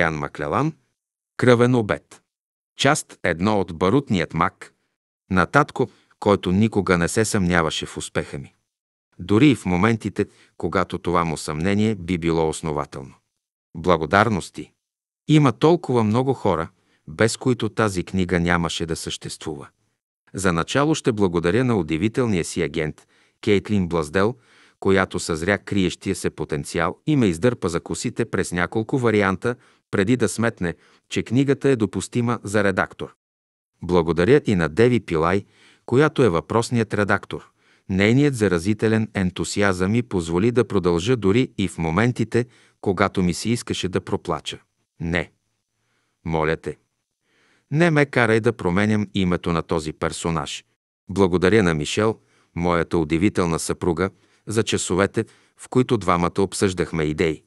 Брайан Маклелан Кръвен обед. Част едно от барутният мак на татко, който никога не се съмняваше в успеха ми. Дори и в моментите, когато това му съмнение би било основателно. Благодарности. Има толкова много хора, без които тази книга нямаше да съществува. За начало ще благодаря на удивителния си агент Кейтлин Блаздел, която съзря криещия се потенциал и ме издърпа за косите през няколко варианта преди да сметне, че книгата е допустима за редактор. Благодаря и на Деви Пилай, която е въпросният редактор. Нейният заразителен ентусиазъм ми позволи да продължа дори и в моментите, когато ми се искаше да проплача. Не. Моля те. Не ме карай да променям името на този персонаж. Благодаря на Мишел, моята удивителна съпруга, за часовете, в които двамата обсъждахме идеи.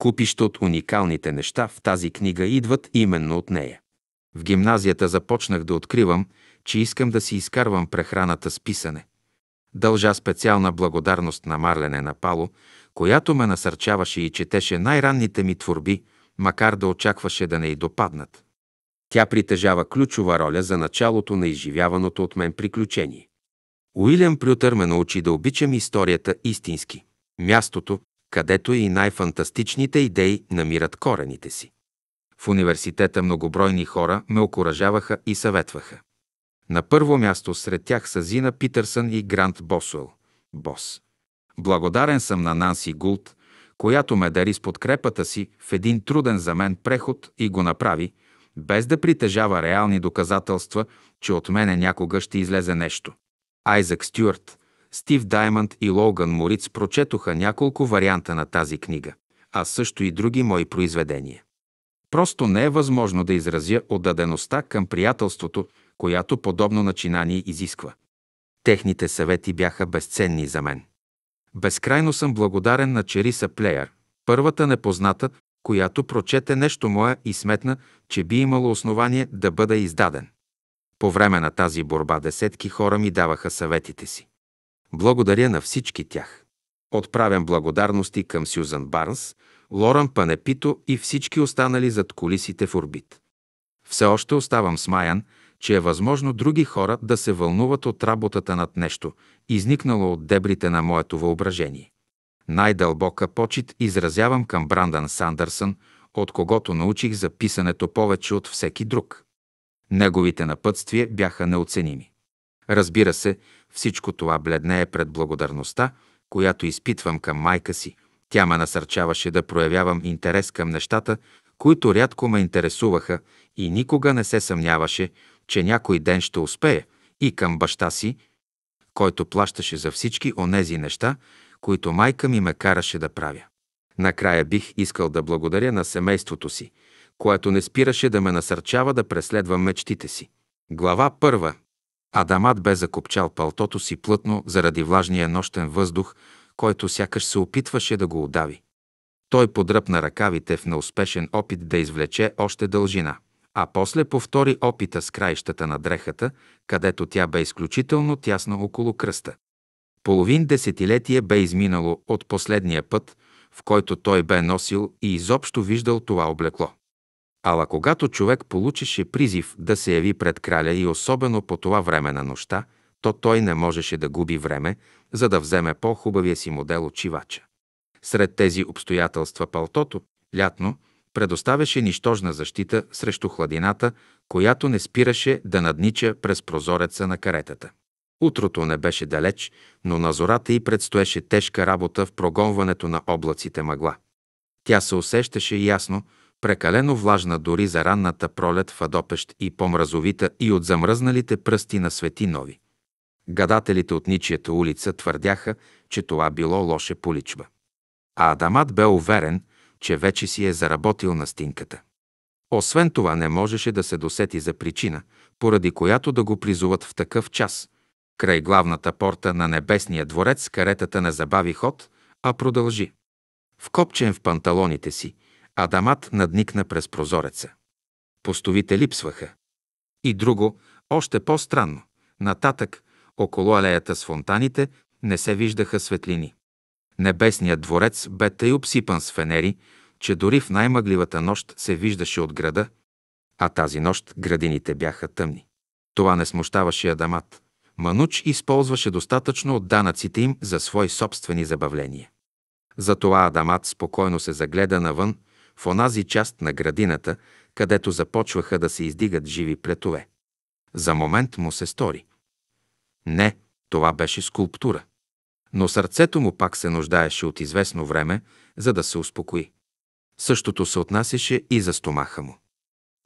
Купища от уникалните неща в тази книга идват именно от нея. В гимназията започнах да откривам, че искам да си изкарвам прехраната с писане. Дължа специална благодарност на Марлене на Пало, която ме насърчаваше и четеше най-ранните ми творби, макар да очакваше да не й допаднат. Тя притежава ключова роля за началото на изживяваното от мен приключение. Уилям Прютър ме научи да обичам историята истински. Мястото, където и най-фантастичните идеи намират корените си. В университета многобройни хора ме окоръжаваха и съветваха. На първо място сред тях са Зина Питърсън и Грант Босуел. Бос. Благодарен съм на Нанси Гулт, която ме дари с подкрепата си в един труден за мен преход и го направи, без да притежава реални доказателства, че от мене някога ще излезе нещо. Айзък Стюарт, Стив Даймонд и Логан Мориц прочетоха няколко варианта на тази книга, а също и други мои произведения. Просто не е възможно да изразя отдадеността към приятелството, която подобно начинание изисква. Техните съвети бяха безценни за мен. Безкрайно съм благодарен на Чериса Плеер, първата непозната, която прочете нещо мое и сметна, че би имало основание да бъда издаден. По време на тази борба десетки хора ми даваха съветите си. Благодаря на всички тях. Отправям благодарности към Сюзан Барнс, Лоран Панепито и всички останали зад колисите в орбит. Все още оставам смаян, че е възможно други хора да се вълнуват от работата над нещо, изникнало от дебрите на моето въображение. Най-дълбока почет изразявам към Брандан Сандърсън, от когото научих за писането повече от всеки друг. Неговите напътствия бяха неоценими. Разбира се, всичко това бледнее пред благодарността, която изпитвам към майка си. Тя ме насърчаваше да проявявам интерес към нещата, които рядко ме интересуваха и никога не се съмняваше, че някой ден ще успее, и към баща си, който плащаше за всички онези неща, които майка ми ме караше да правя. Накрая бих искал да благодаря на семейството си, което не спираше да ме насърчава да преследвам мечтите си. Глава първа Адамат бе закопчал палтото си плътно заради влажния нощен въздух, който сякаш се опитваше да го удави. Той подръпна ръкавите в неуспешен опит да извлече още дължина, а после повтори опита с краищата на дрехата, където тя бе изключително тясна около кръста. Половин десетилетие бе изминало от последния път, в който той бе носил и изобщо виждал това облекло. Ала когато човек получише призив да се яви пред краля и особено по това време на нощта, то той не можеше да губи време, за да вземе по-хубавия си модел от чивача. Сред тези обстоятелства палтото, лятно, предоставяше нищожна защита срещу хладината, която не спираше да наднича през прозореца на каретата. Утрото не беше далеч, но на зората й предстоеше тежка работа в прогонването на облаците мъгла. Тя се усещаше ясно, прекалено влажна дори за ранната пролет в Адопещ и по-мразовита и от замръзналите пръсти на свети нови. Гадателите от Ничията улица твърдяха, че това било лоше поличба. А Адамат бе уверен, че вече си е заработил на стинката. Освен това не можеше да се досети за причина, поради която да го призуват в такъв час. Край главната порта на небесния дворец каретата не забави ход, а продължи. Вкопчен в панталоните си – Адамат надникна през прозореца. Постовите липсваха. И друго, още по-странно, нататък, около алеята с фонтаните, не се виждаха светлини. Небесният дворец бе тъй обсипан с фенери, че дори в най-мъгливата нощ се виждаше от града, а тази нощ градините бяха тъмни. Това не смущаваше Адамат. Мануч използваше достатъчно от данъците им за свои собствени забавления. Затова Адамат спокойно се загледа навън в онази част на градината, където започваха да се издигат живи плетове. За момент му се стори. Не, това беше скулптура. Но сърцето му пак се нуждаеше от известно време, за да се успокои. Същото се отнасяше и за стомаха му.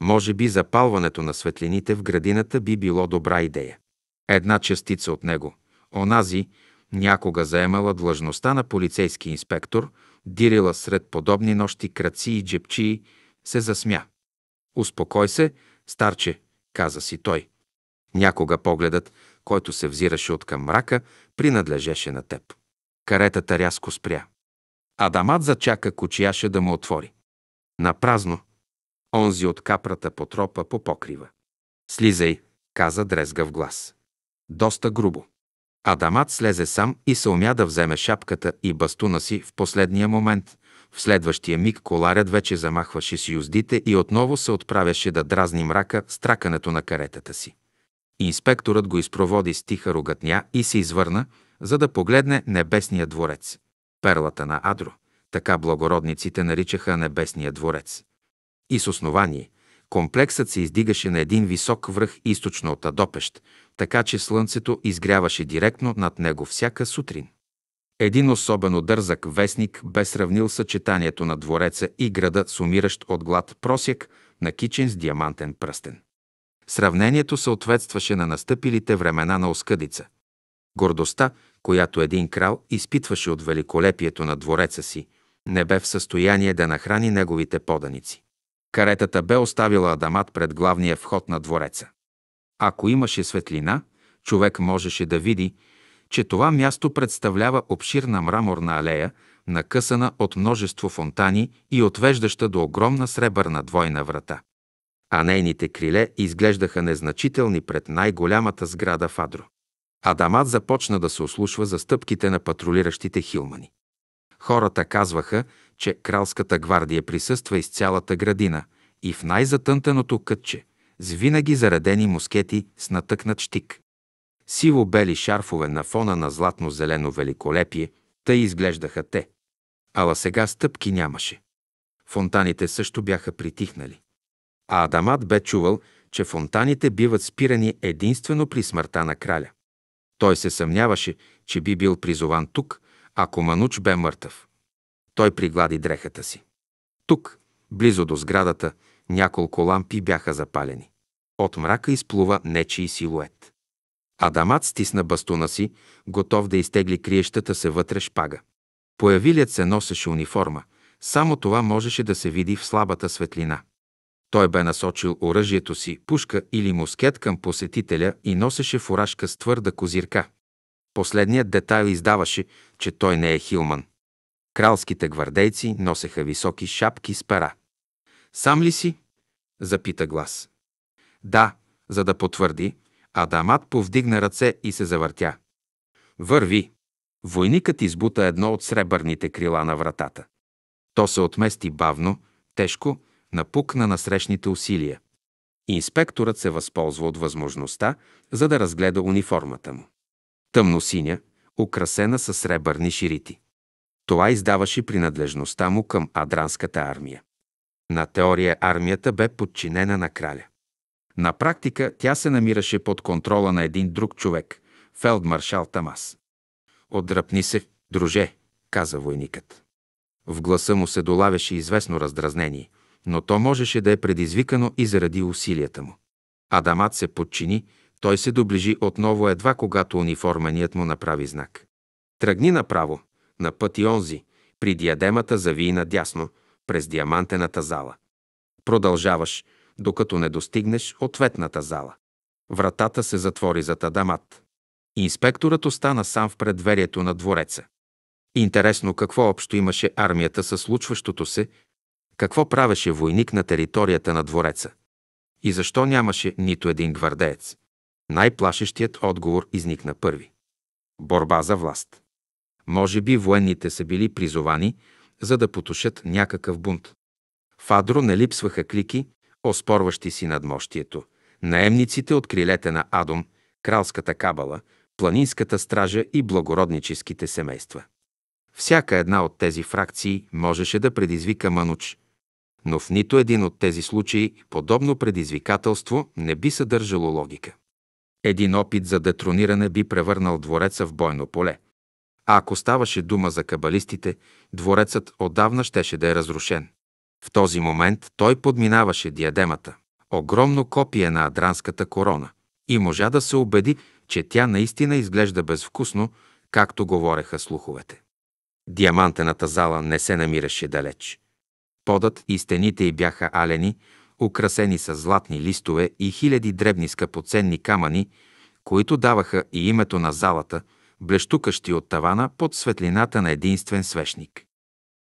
Може би запалването на светлините в градината би било добра идея. Една частица от него, онази, някога заемала длъжността на полицейски инспектор – дирила сред подобни нощи краци и джепчии, се засмя. «Успокой се, старче», каза си той. Някога погледът, който се взираше от към мрака, принадлежеше на теб. Каретата рязко спря. Адамат зачака кочияше да му отвори. На празно. Онзи от капрата потропа по покрива. Слизай, каза дрезга в глас. Доста грубо. Адамат слезе сам и се умя да вземе шапката и бастуна си в последния момент. В следващия миг коларят вече замахваше с юздите и отново се отправяше да дразни мрака с тракането на каретата си. Инспекторът го изпроводи с тиха рогътня и се извърна, за да погледне небесния дворец. Перлата на Адро, така благородниците наричаха небесния дворец. И с основание, Комплексът се издигаше на един висок връх източно от Адопещ, така че слънцето изгряваше директно над него всяка сутрин. Един особено дързък вестник бе сравнил съчетанието на двореца и града с умиращ от глад просяк, накичен с диамантен пръстен. Сравнението съответстваше на настъпилите времена на оскъдица. Гордостта, която един крал изпитваше от великолепието на двореца си, не бе в състояние да нахрани неговите поданици. Каретата бе оставила Адамат пред главния вход на двореца. Ако имаше светлина, човек можеше да види, че това място представлява обширна мраморна алея, накъсана от множество фонтани и отвеждаща до огромна сребърна двойна врата. А нейните криле изглеждаха незначителни пред най-голямата сграда в Адро. Адамат започна да се ослушва за стъпките на патрулиращите хилмани. Хората казваха, че кралската гвардия присъства из цялата градина и в най-затънтеното кътче, с винаги заредени мускети с натъкнат щик. Сиво-бели шарфове на фона на златно-зелено великолепие, тъй изглеждаха те. Ала сега стъпки нямаше. Фонтаните също бяха притихнали. А Адамат бе чувал, че фонтаните биват спирани единствено при смъртта на краля. Той се съмняваше, че би бил призован тук, ако Мануч бе мъртъв. Той приглади дрехата си. Тук, близо до сградата, няколко лампи бяха запалени. От мрака изплува нечий силует. Адамат стисна бастуна си, готов да изтегли криещата се вътре шпага. Появилият се носеше униформа, само това можеше да се види в слабата светлина. Той бе насочил оръжието си, пушка или мускет към посетителя и носеше фуражка с твърда козирка. Последният детайл издаваше, че той не е Хилман. Кралските гвардейци носеха високи шапки с пера. «Сам ли си?» – запита глас. «Да», за да потвърди, Адамат повдигна ръце и се завъртя. «Върви!» Войникът избута едно от сребърните крила на вратата. То се отмести бавно, тежко, напукна на срещните усилия. Инспекторът се възползва от възможността, за да разгледа униформата му тъмносиня, украсена с сребърни ширити. Това издаваше принадлежността му към Адранската армия. На теория армията бе подчинена на краля. На практика тя се намираше под контрола на един друг човек – фелдмаршал Тамас. «Отдръпни се, друже», каза войникът. В гласа му се долавяше известно раздразнение, но то можеше да е предизвикано и заради усилията му. Адамат се подчини той се доближи отново едва когато униформеният му направи знак. Тръгни направо, на пъти онзи, при диадемата завий надясно, през диамантената зала. Продължаваш, докато не достигнеш ответната зала. Вратата се затвори за тадамат. Инспекторът остана сам в предверието на двореца. Интересно какво общо имаше армията със случващото се, какво правеше войник на територията на двореца и защо нямаше нито един гвардеец. Най-плашещият отговор изникна първи. Борба за власт. Може би военните са били призовани, за да потушат някакъв бунт. В Адро не липсваха клики, оспорващи си надмощието. Наемниците от крилете на Адом, кралската кабала, планинската стража и благородническите семейства. Всяка една от тези фракции можеше да предизвика мануч, но в нито един от тези случаи подобно предизвикателство не би съдържало логика. Един опит за детрониране би превърнал двореца в бойно поле. А ако ставаше дума за кабалистите, дворецът отдавна щеше да е разрушен. В този момент той подминаваше диадемата, огромно копие на адранската корона, и можа да се убеди, че тя наистина изглежда безвкусно, както говореха слуховете. Диамантената зала не се намираше далеч. Подът и стените й бяха алени, украсени с златни листове и хиляди дребни скъпоценни камъни, които даваха и името на залата, блещукащи от тавана под светлината на единствен свещник.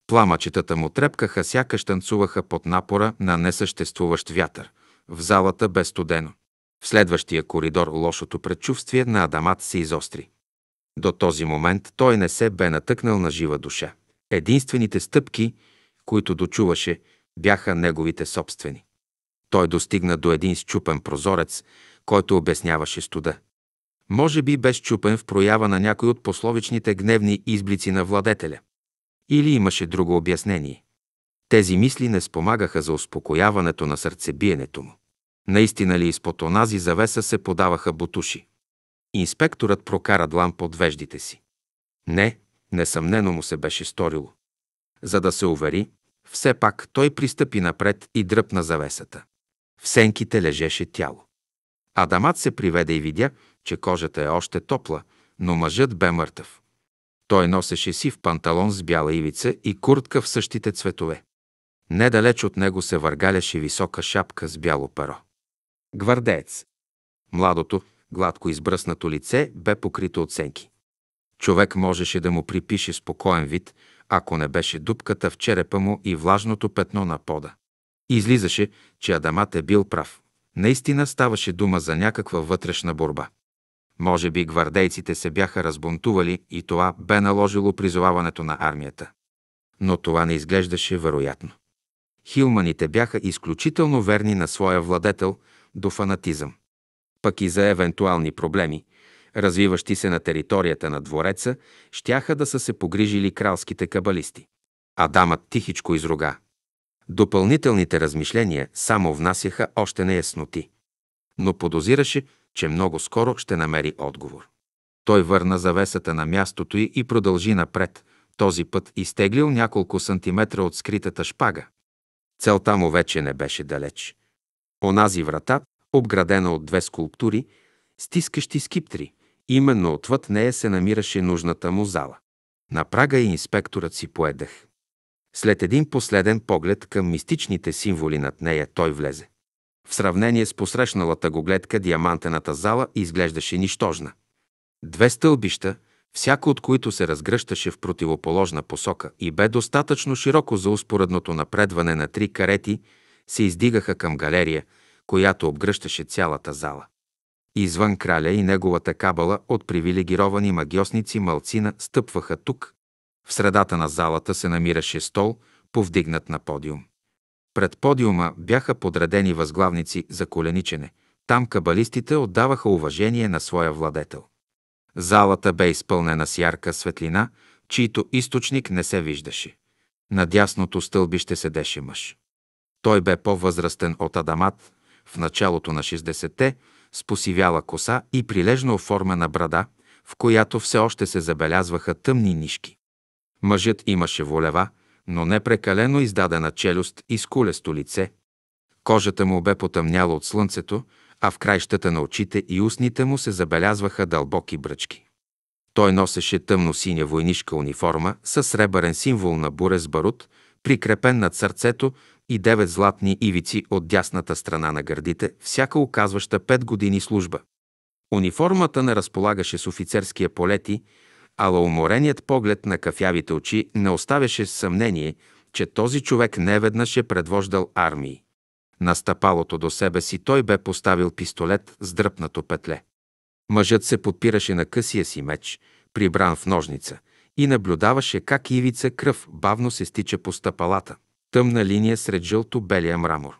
Пламъчетата му трепкаха, сякаш танцуваха под напора на несъществуващ вятър. В залата бе студено. В следващия коридор лошото предчувствие на Адамат се изостри. До този момент той не се бе натъкнал на жива душа. Единствените стъпки, които дочуваше, бяха неговите собствени. Той достигна до един счупен прозорец, който обясняваше студа. Може би бе счупен в проява на някой от пословичните гневни изблици на владетеля. Или имаше друго обяснение. Тези мисли не спомагаха за успокояването на сърцебиенето му. Наистина ли изпод онази завеса се подаваха бутуши? Инспекторът прокара длан под веждите си. Не, несъмнено му се беше сторило. За да се увери, все пак той пристъпи напред и дръпна завесата. В сенките лежеше тяло. Адамат се приведе и видя, че кожата е още топла, но мъжът бе мъртъв. Той носеше сив панталон с бяла ивица и куртка в същите цветове. Недалеч от него се въргаляше висока шапка с бяло перо. Гвардеец. Младото, гладко избръснато лице бе покрито от сенки. Човек можеше да му припише спокоен вид, ако не беше дупката в черепа му и влажното петно на пода. И излизаше, че Адамат е бил прав. Наистина ставаше дума за някаква вътрешна борба. Може би гвардейците се бяха разбунтували и това бе наложило призоваването на армията. Но това не изглеждаше вероятно. Хилманите бяха изключително верни на своя владетел до фанатизъм. Пък и за евентуални проблеми, развиващи се на територията на двореца, щяха да са се погрижили кралските кабалисти. Адамът тихичко изруга – Допълнителните размишления само внасяха още неясноти, но подозираше, че много скоро ще намери отговор. Той върна завесата на мястото й и продължи напред, този път изтеглил няколко сантиметра от скритата шпага. Целта му вече не беше далеч. Онази врата, обградена от две скулптури, стискащи скиптри, именно отвъд нея се намираше нужната му зала. На прага и инспекторът си поедах. След един последен поглед към мистичните символи над нея той влезе. В сравнение с посрещналата го гледка, диамантената зала изглеждаше нищожна. Две стълбища, всяко от които се разгръщаше в противоположна посока и бе достатъчно широко за успоредното напредване на три карети, се издигаха към галерия, която обгръщаше цялата зала. Извън краля и неговата кабала от привилегировани магиосници мълцина стъпваха тук в средата на залата се намираше стол, повдигнат на подиум. Пред подиума бяха подредени възглавници за коленичене. Там кабалистите отдаваха уважение на своя владетел. Залата бе изпълнена с ярка светлина, чийто източник не се виждаше. На дясното стълбище седеше мъж. Той бе по-възрастен от Адамат, в началото на 60-те, с посивяла коса и прилежно оформена брада, в която все още се забелязваха тъмни нишки. Мъжът имаше волева, но не прекалено издадена челюст и скулесто лице. Кожата му бе потъмняла от слънцето, а в краищата на очите и устните му се забелязваха дълбоки бръчки. Той носеше тъмно-синя войнишка униформа с сребърен символ на буре с барут, прикрепен над сърцето и девет златни ивици от дясната страна на гърдите, всяка оказваща пет години служба. Униформата не разполагаше с офицерския полети, ала умореният поглед на кафявите очи не оставяше съмнение, че този човек неведнъж е предвождал армии. На стъпалото до себе си той бе поставил пистолет с дръпнато петле. Мъжът се подпираше на късия си меч, прибран в ножница, и наблюдаваше как ивица кръв бавно се стича по стъпалата. Тъмна линия сред жълто-белия мрамор.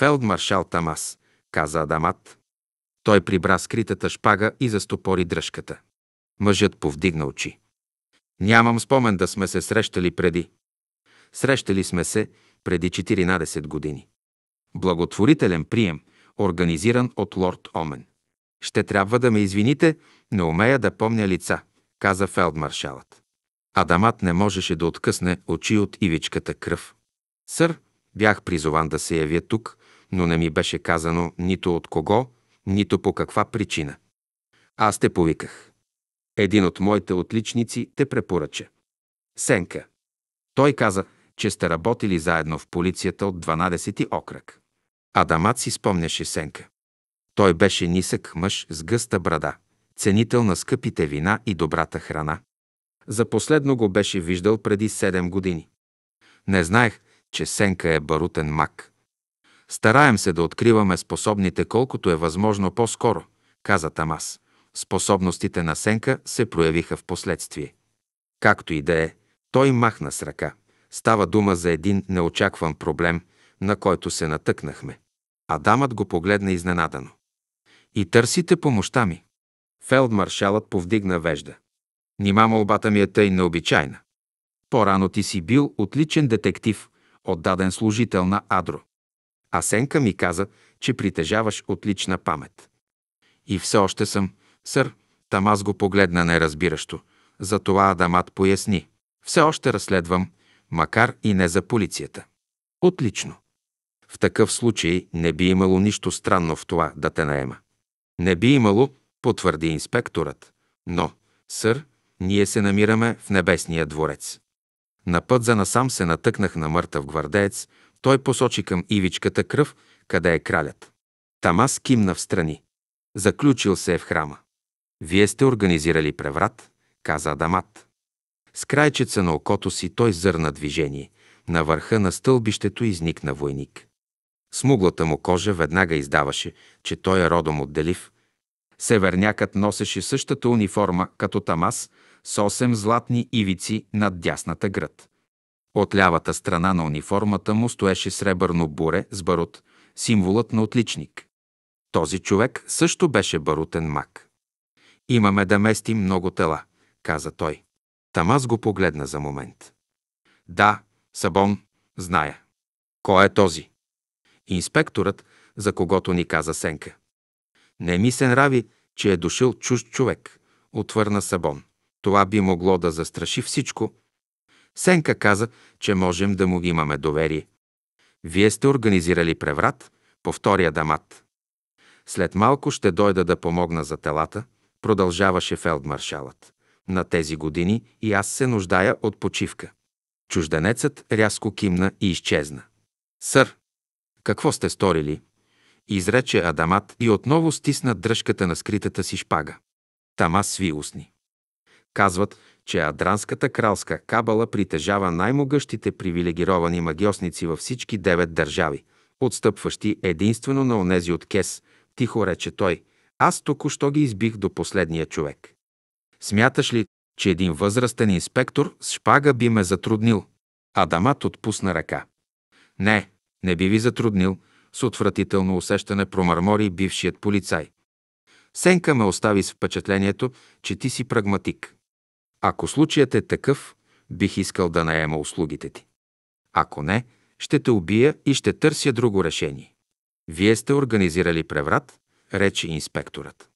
Фелдмаршал Тамас, каза Адамат. Той прибра скритата шпага и застопори дръжката. Мъжът повдигна очи. Нямам спомен да сме се срещали преди. Срещали сме се преди 14 години. Благотворителен прием, организиран от лорд Омен. Ще трябва да ме извините, но умея да помня лица, каза фелдмаршалът. Адамат не можеше да откъсне очи от ивичката кръв. Сър, бях призован да се явя тук, но не ми беше казано нито от кого, нито по каква причина. Аз те повиках. Един от моите отличници те препоръча. Сенка. Той каза, че сте работили заедно в полицията от 12-ти окръг. Адамат си спомняше Сенка. Той беше нисък мъж с гъста брада, ценител на скъпите вина и добрата храна. За последно го беше виждал преди 7 години. Не знаех, че Сенка е барутен мак. Стараем се да откриваме способните колкото е възможно по-скоро, каза Тамас. Способностите на Сенка се проявиха в последствие. Както и да е, той махна с ръка. Става дума за един неочакван проблем, на който се натъкнахме. Адамът го погледна изненадано. И търсите помощта ми. Фелдмаршалът повдигна вежда. Нима молбата ми е тъй необичайна. По-рано ти си бил отличен детектив, отдаден служител на Адро а Сенка ми каза, че притежаваш отлична памет. И все още съм, сър, Тамаз го погледна неразбиращо, затова Адамат поясни. Все още разследвам, макар и не за полицията. Отлично. В такъв случай не би имало нищо странно в това да те наема. Не би имало, потвърди инспекторът. Но, сър, ние се намираме в небесния дворец. На път за насам се натъкнах на мъртъв гвардеец, той посочи към ивичката кръв, къде е кралят. Тамас кимна в страни. Заключил се е в храма. Вие сте организирали преврат, каза Адамат. С крайчеца на окото си той зърна движение. На върха на стълбището изникна войник. Смуглата му кожа веднага издаваше, че той е родом от Делив. Севернякът носеше същата униформа като Тамас с 8 златни ивици над дясната гръд. От лявата страна на униформата му стоеше сребърно буре с барут, символът на отличник. Този човек също беше барутен мак. Имаме да местим много тела, каза той. Тамаз го погледна за момент. Да, Сабон, зная. Кой е този? Инспекторът, за когото ни каза Сенка. Не ми се нрави, че е дошъл чужд човек, отвърна Сабон. Това би могло да застраши всичко, Сенка каза, че можем да му имаме доверие. Вие сте организирали преврат, повтори Дамат. След малко ще дойда да помогна за телата, продължаваше фелдмаршалът. На тези години и аз се нуждая от почивка. Чужденецът рязко кимна и изчезна. Сър, какво сте сторили? Изрече Адамат и отново стисна дръжката на скритата си шпага. Тама сви устни. Казват, че Адранската кралска кабала притежава най-могъщите привилегировани магиосници във всички девет държави, отстъпващи единствено на онези от Кес, тихо рече той. Аз току-що ги избих до последния човек. Смяташ ли, че един възрастен инспектор с шпага би ме затруднил? Адамат отпусна ръка. Не, не би ви затруднил, с отвратително усещане промърмори бившият полицай. Сенка ме остави с впечатлението, че ти си прагматик. Ако случаят е такъв, бих искал да наема услугите ти. Ако не, ще те убия и ще търся друго решение. Вие сте организирали преврат, рече инспекторът.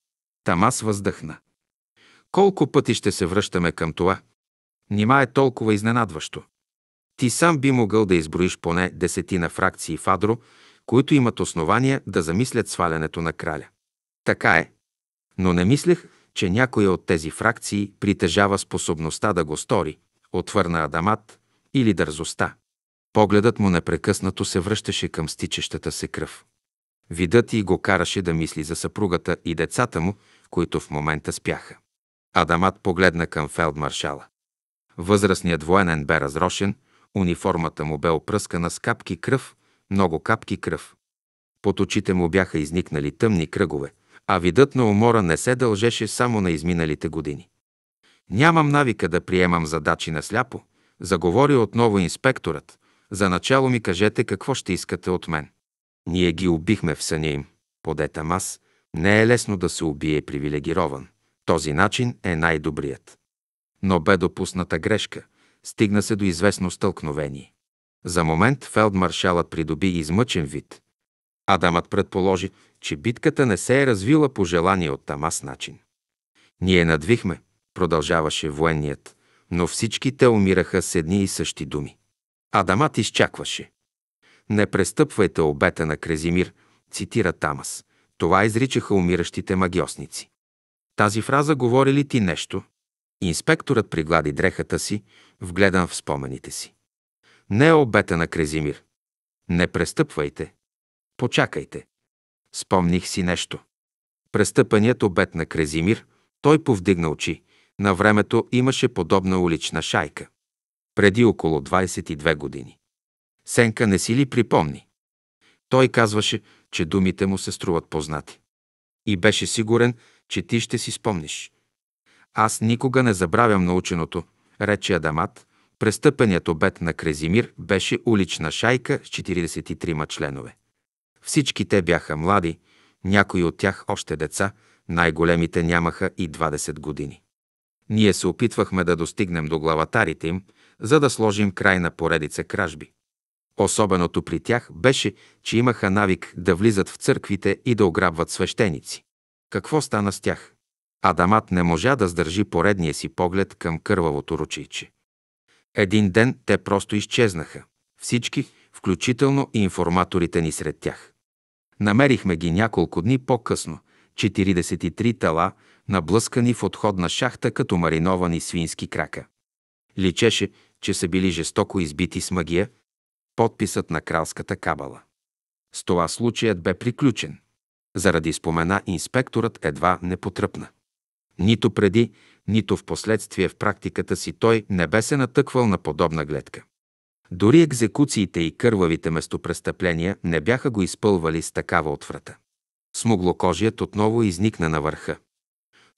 Там аз въздъхна. Колко пъти ще се връщаме към това? Нима е толкова изненадващо. Ти сам би могъл да изброиш поне десетина фракции в Адро, които имат основания да замислят свалянето на краля. Така е. Но не мислех, че някоя от тези фракции притежава способността да го стори, отвърна Адамат, или дързостта. Погледът му непрекъснато се връщаше към стичещата се кръв. Видът и го караше да мисли за съпругата и децата му, които в момента спяха. Адамат погледна към фелдмаршала. Възрастният военен бе разрошен, униформата му бе опръскана с капки кръв, много капки кръв. Под очите му бяха изникнали тъмни кръгове, а видът на умора не се дължеше само на изминалите години. Нямам навика да приемам задачи на сляпо, заговори отново инспекторът. За начало ми кажете какво ще искате от мен. Ние ги убихме в съня им. подета мас. Не е лесно да се убие привилегирован. Този начин е най-добрият. Но бе допусната грешка. Стигна се до известно стълкновение. За момент фелдмаршалът придоби измъчен вид. Адамът предположи, че битката не се е развила по желание от Тамас начин. Ние надвихме, продължаваше военният, но всички те умираха с едни и същи думи. Адамат изчакваше. Не престъпвайте обета на Крезимир, цитира Тамас. Това изричаха умиращите магиосници. Тази фраза говори ли ти нещо? Инспекторът приглади дрехата си, вгледан в спомените си. Не е обета на Крезимир. Не престъпвайте, Почакайте. Спомних си нещо. Престъпеният обед на Крезимир, той повдигна очи. На времето имаше подобна улична шайка. Преди около 22 години. Сенка не си ли припомни? Той казваше, че думите му се струват познати. И беше сигурен, че ти ще си спомниш. Аз никога не забравям наученото, рече Адамат. Престъпеният обед на Крезимир беше улична шайка с 43 членове. Всички те бяха млади, някои от тях още деца, най-големите нямаха и 20 години. Ние се опитвахме да достигнем до главатарите им, за да сложим край на поредица кражби. Особеното при тях беше, че имаха навик да влизат в църквите и да ограбват свещеници. Какво стана с тях? Адамат не можа да сдържи поредния си поглед към кървавото ручейче. Един ден те просто изчезнаха. Всички, включително и информаторите ни сред тях. Намерихме ги няколко дни по-късно. 43 тела, наблъскани в отходна шахта като мариновани свински крака. Личеше, че са били жестоко избити с магия, подписът на кралската кабала. С това случаят бе приключен. Заради спомена инспекторът едва не потръпна. Нито преди, нито в последствие в практиката си той не бе се натъквал на подобна гледка. Дори екзекуциите и кървавите местопрестъпления не бяха го изпълвали с такава отврата. Смуглокожият отново изникна на върха.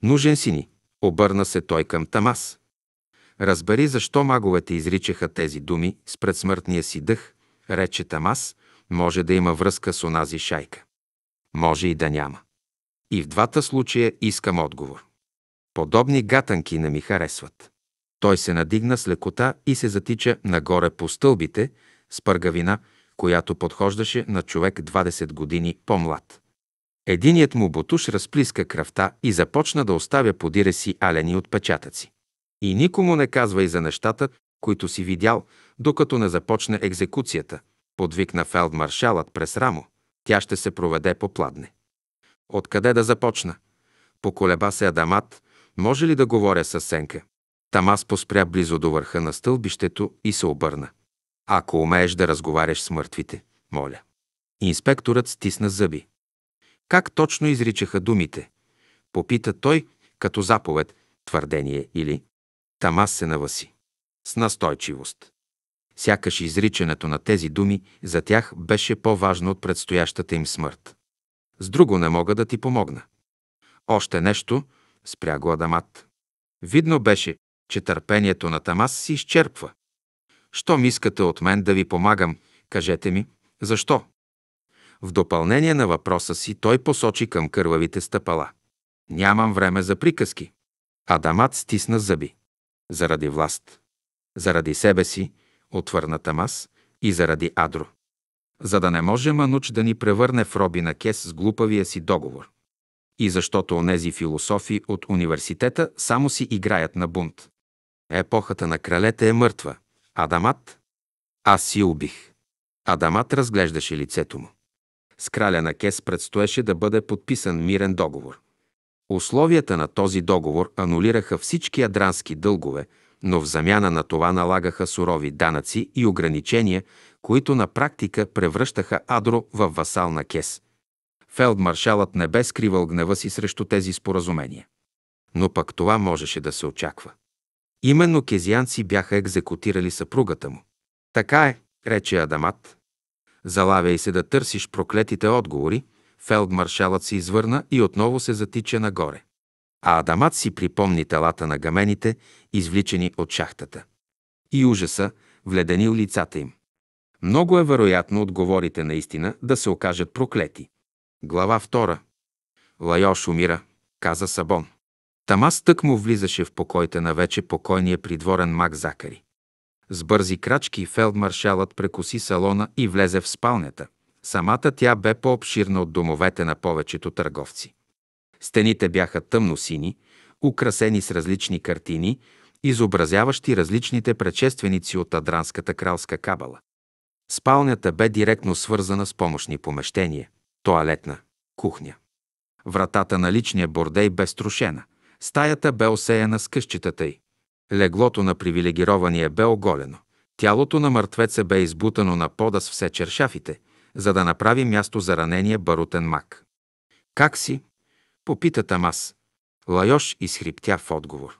Нужен си ни, обърна се той към Тамас. Разбери защо маговете изричаха тези думи с предсмъртния си дъх, рече Тамас, може да има връзка с онази шайка. Може и да няма. И в двата случая искам отговор. Подобни гатанки не ми харесват. Той се надигна с лекота и се затича нагоре по стълбите с пъргавина, която подхождаше на човек 20 години по-млад. Единият му бутуш разплиска кръвта и започна да оставя подире си алени отпечатъци. И никому не казва и за нещата, които си видял, докато не започне екзекуцията, подвикна фелдмаршалът през рамо. Тя ще се проведе по пладне. Откъде да започна? Поколеба се Адамат, може ли да говоря с Сенка? Там аз поспря близо до върха на стълбището и се обърна. Ако умееш да разговаряш с мъртвите, моля. Инспекторът стисна зъби. Как точно изричаха думите? Попита той, като заповед, твърдение или... Там аз се наваси. С настойчивост. Сякаш изричането на тези думи за тях беше по-важно от предстоящата им смърт. С друго не мога да ти помогна. Още нещо, спря го Адамат. Видно беше, че търпението на Тамас се изчерпва. Щом искате от мен да ви помагам, кажете ми, защо? В допълнение на въпроса си той посочи към кървавите стъпала. Нямам време за приказки. Адамат стисна зъби. Заради власт. Заради себе си, отвърна Тамас, и заради Адро. За да не може Мануч да ни превърне в роби на кес с глупавия си договор. И защото онези философи от университета само си играят на бунт. Епохата на кралете е мъртва. Адамат? Аз си убих. Адамат разглеждаше лицето му. С краля на Кес предстоеше да бъде подписан мирен договор. Условията на този договор анулираха всички адрански дългове, но в замяна на това налагаха сурови данъци и ограничения, които на практика превръщаха Адро в васал на Кес. Фелдмаршалът не бе скривал гнева си срещу тези споразумения. Но пък това можеше да се очаква. Именно кезианци бяха екзекутирали съпругата му. Така е, рече Адамат. Залавяй се да търсиш проклетите отговори, фелдмаршалът се извърна и отново се затича нагоре. А Адамат си припомни телата на гамените, извличани от шахтата. И ужаса вледенил лицата им. Много е вероятно отговорите наистина да се окажат проклети. Глава 2. Лайош умира, каза Сабон. Тамас тък му влизаше в покоите на вече покойния придворен мак Закари. С бързи крачки фелдмаршалът прекоси салона и влезе в спалнята. Самата тя бе по-обширна от домовете на повечето търговци. Стените бяха тъмно-сини, украсени с различни картини, изобразяващи различните предшественици от адранската кралска кабала. Спалнята бе директно свързана с помощни помещения – туалетна, кухня. Вратата на личния бордей бе струшена – Стаята бе осеяна с къщитата й. Леглото на привилегирования бе оголено. Тялото на мъртвеца бе избутано на пода с все чершафите, за да направи място за ранения барутен мак. «Как си?» – попита Тамас. Лайош изхриптя в отговор.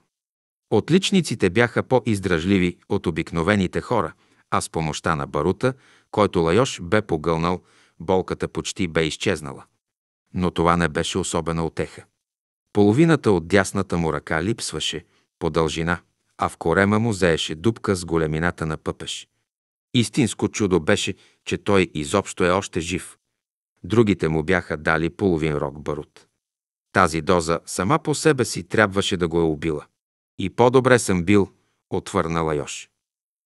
Отличниците бяха по-издръжливи от обикновените хора, а с помощта на барута, който Лайош бе погълнал, болката почти бе изчезнала. Но това не беше особена отеха. Половината от дясната му ръка липсваше по дължина, а в корема му заеше дупка с големината на пъпеш. Истинско чудо беше, че той изобщо е още жив. Другите му бяха дали половин рок барут. Тази доза сама по себе си трябваше да го е убила. И по-добре съм бил, отвърна Лайош.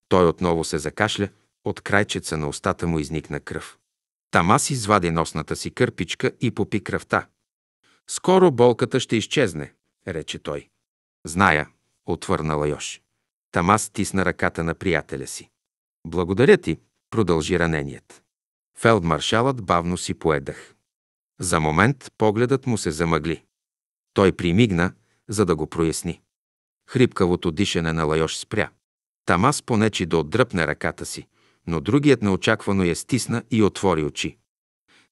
Той отново се закашля, от крайчеца на устата му изникна кръв. Тамас извади носната си кърпичка и попи кръвта. Скоро болката ще изчезне, рече той. Зная, отвърна Йош. Тама стисна ръката на приятеля си. Благодаря ти, продължи раненият. Фелдмаршалът бавно си поедах. За момент погледът му се замъгли. Той примигна, за да го проясни. Хрипкавото дишане на Лайош спря. Тамас понечи да отдръпне ръката си, но другият неочаквано я стисна и отвори очи.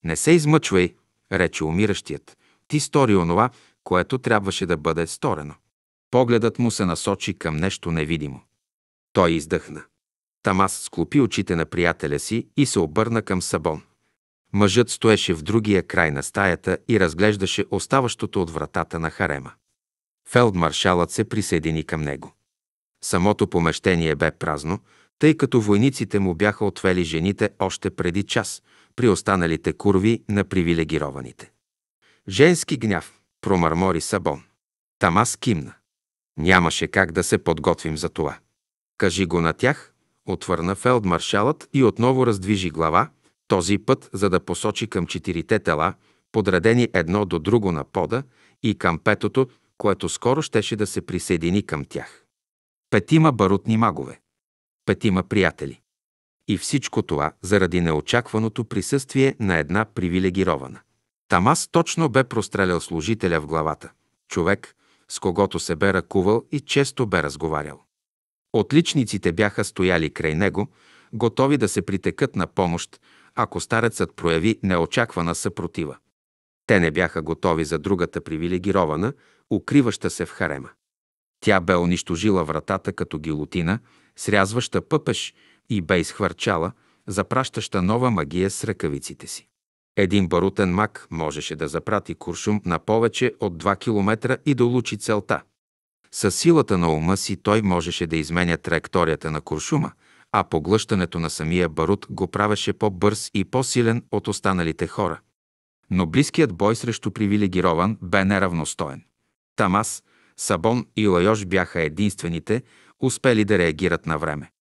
Не се измъчвай, рече умиращият. Ти стори онова, което трябваше да бъде сторено. Погледът му се насочи към нещо невидимо. Той издъхна. Тамас склопи очите на приятеля си и се обърна към Сабон. Мъжът стоеше в другия край на стаята и разглеждаше оставащото от вратата на харема. Фелдмаршалът се присъедини към него. Самото помещение бе празно, тъй като войниците му бяха отвели жените още преди час, при останалите курви на привилегированите. Женски гняв, промърмори Сабон. Тамас кимна. Нямаше как да се подготвим за това. Кажи го на тях, отвърна фелдмаршалът и отново раздвижи глава, този път, за да посочи към четирите тела, подредени едно до друго на пода, и към петото, което скоро щеше да се присъедини към тях. Петима барутни магове. Петима приятели. И всичко това заради неочакваното присъствие на една привилегирована, Тамас точно бе прострелял служителя в главата. Човек, с когото се бе ръкувал и често бе разговарял. Отличниците бяха стояли край него, готови да се притекат на помощ, ако старецът прояви неочаквана съпротива. Те не бяха готови за другата привилегирована, укриваща се в харема. Тя бе унищожила вратата като гилотина, срязваща пъпеш и бе изхвърчала, запращаща нова магия с ръкавиците си. Един барутен мак можеше да запрати куршум на повече от 2 км и да улучи целта. С силата на ума си той можеше да изменя траекторията на куршума, а поглъщането на самия барут го правеше по-бърз и по-силен от останалите хора. Но близкият бой срещу привилегирован бе неравностоен. Тамас, Сабон и Лайош бяха единствените, успели да реагират на време.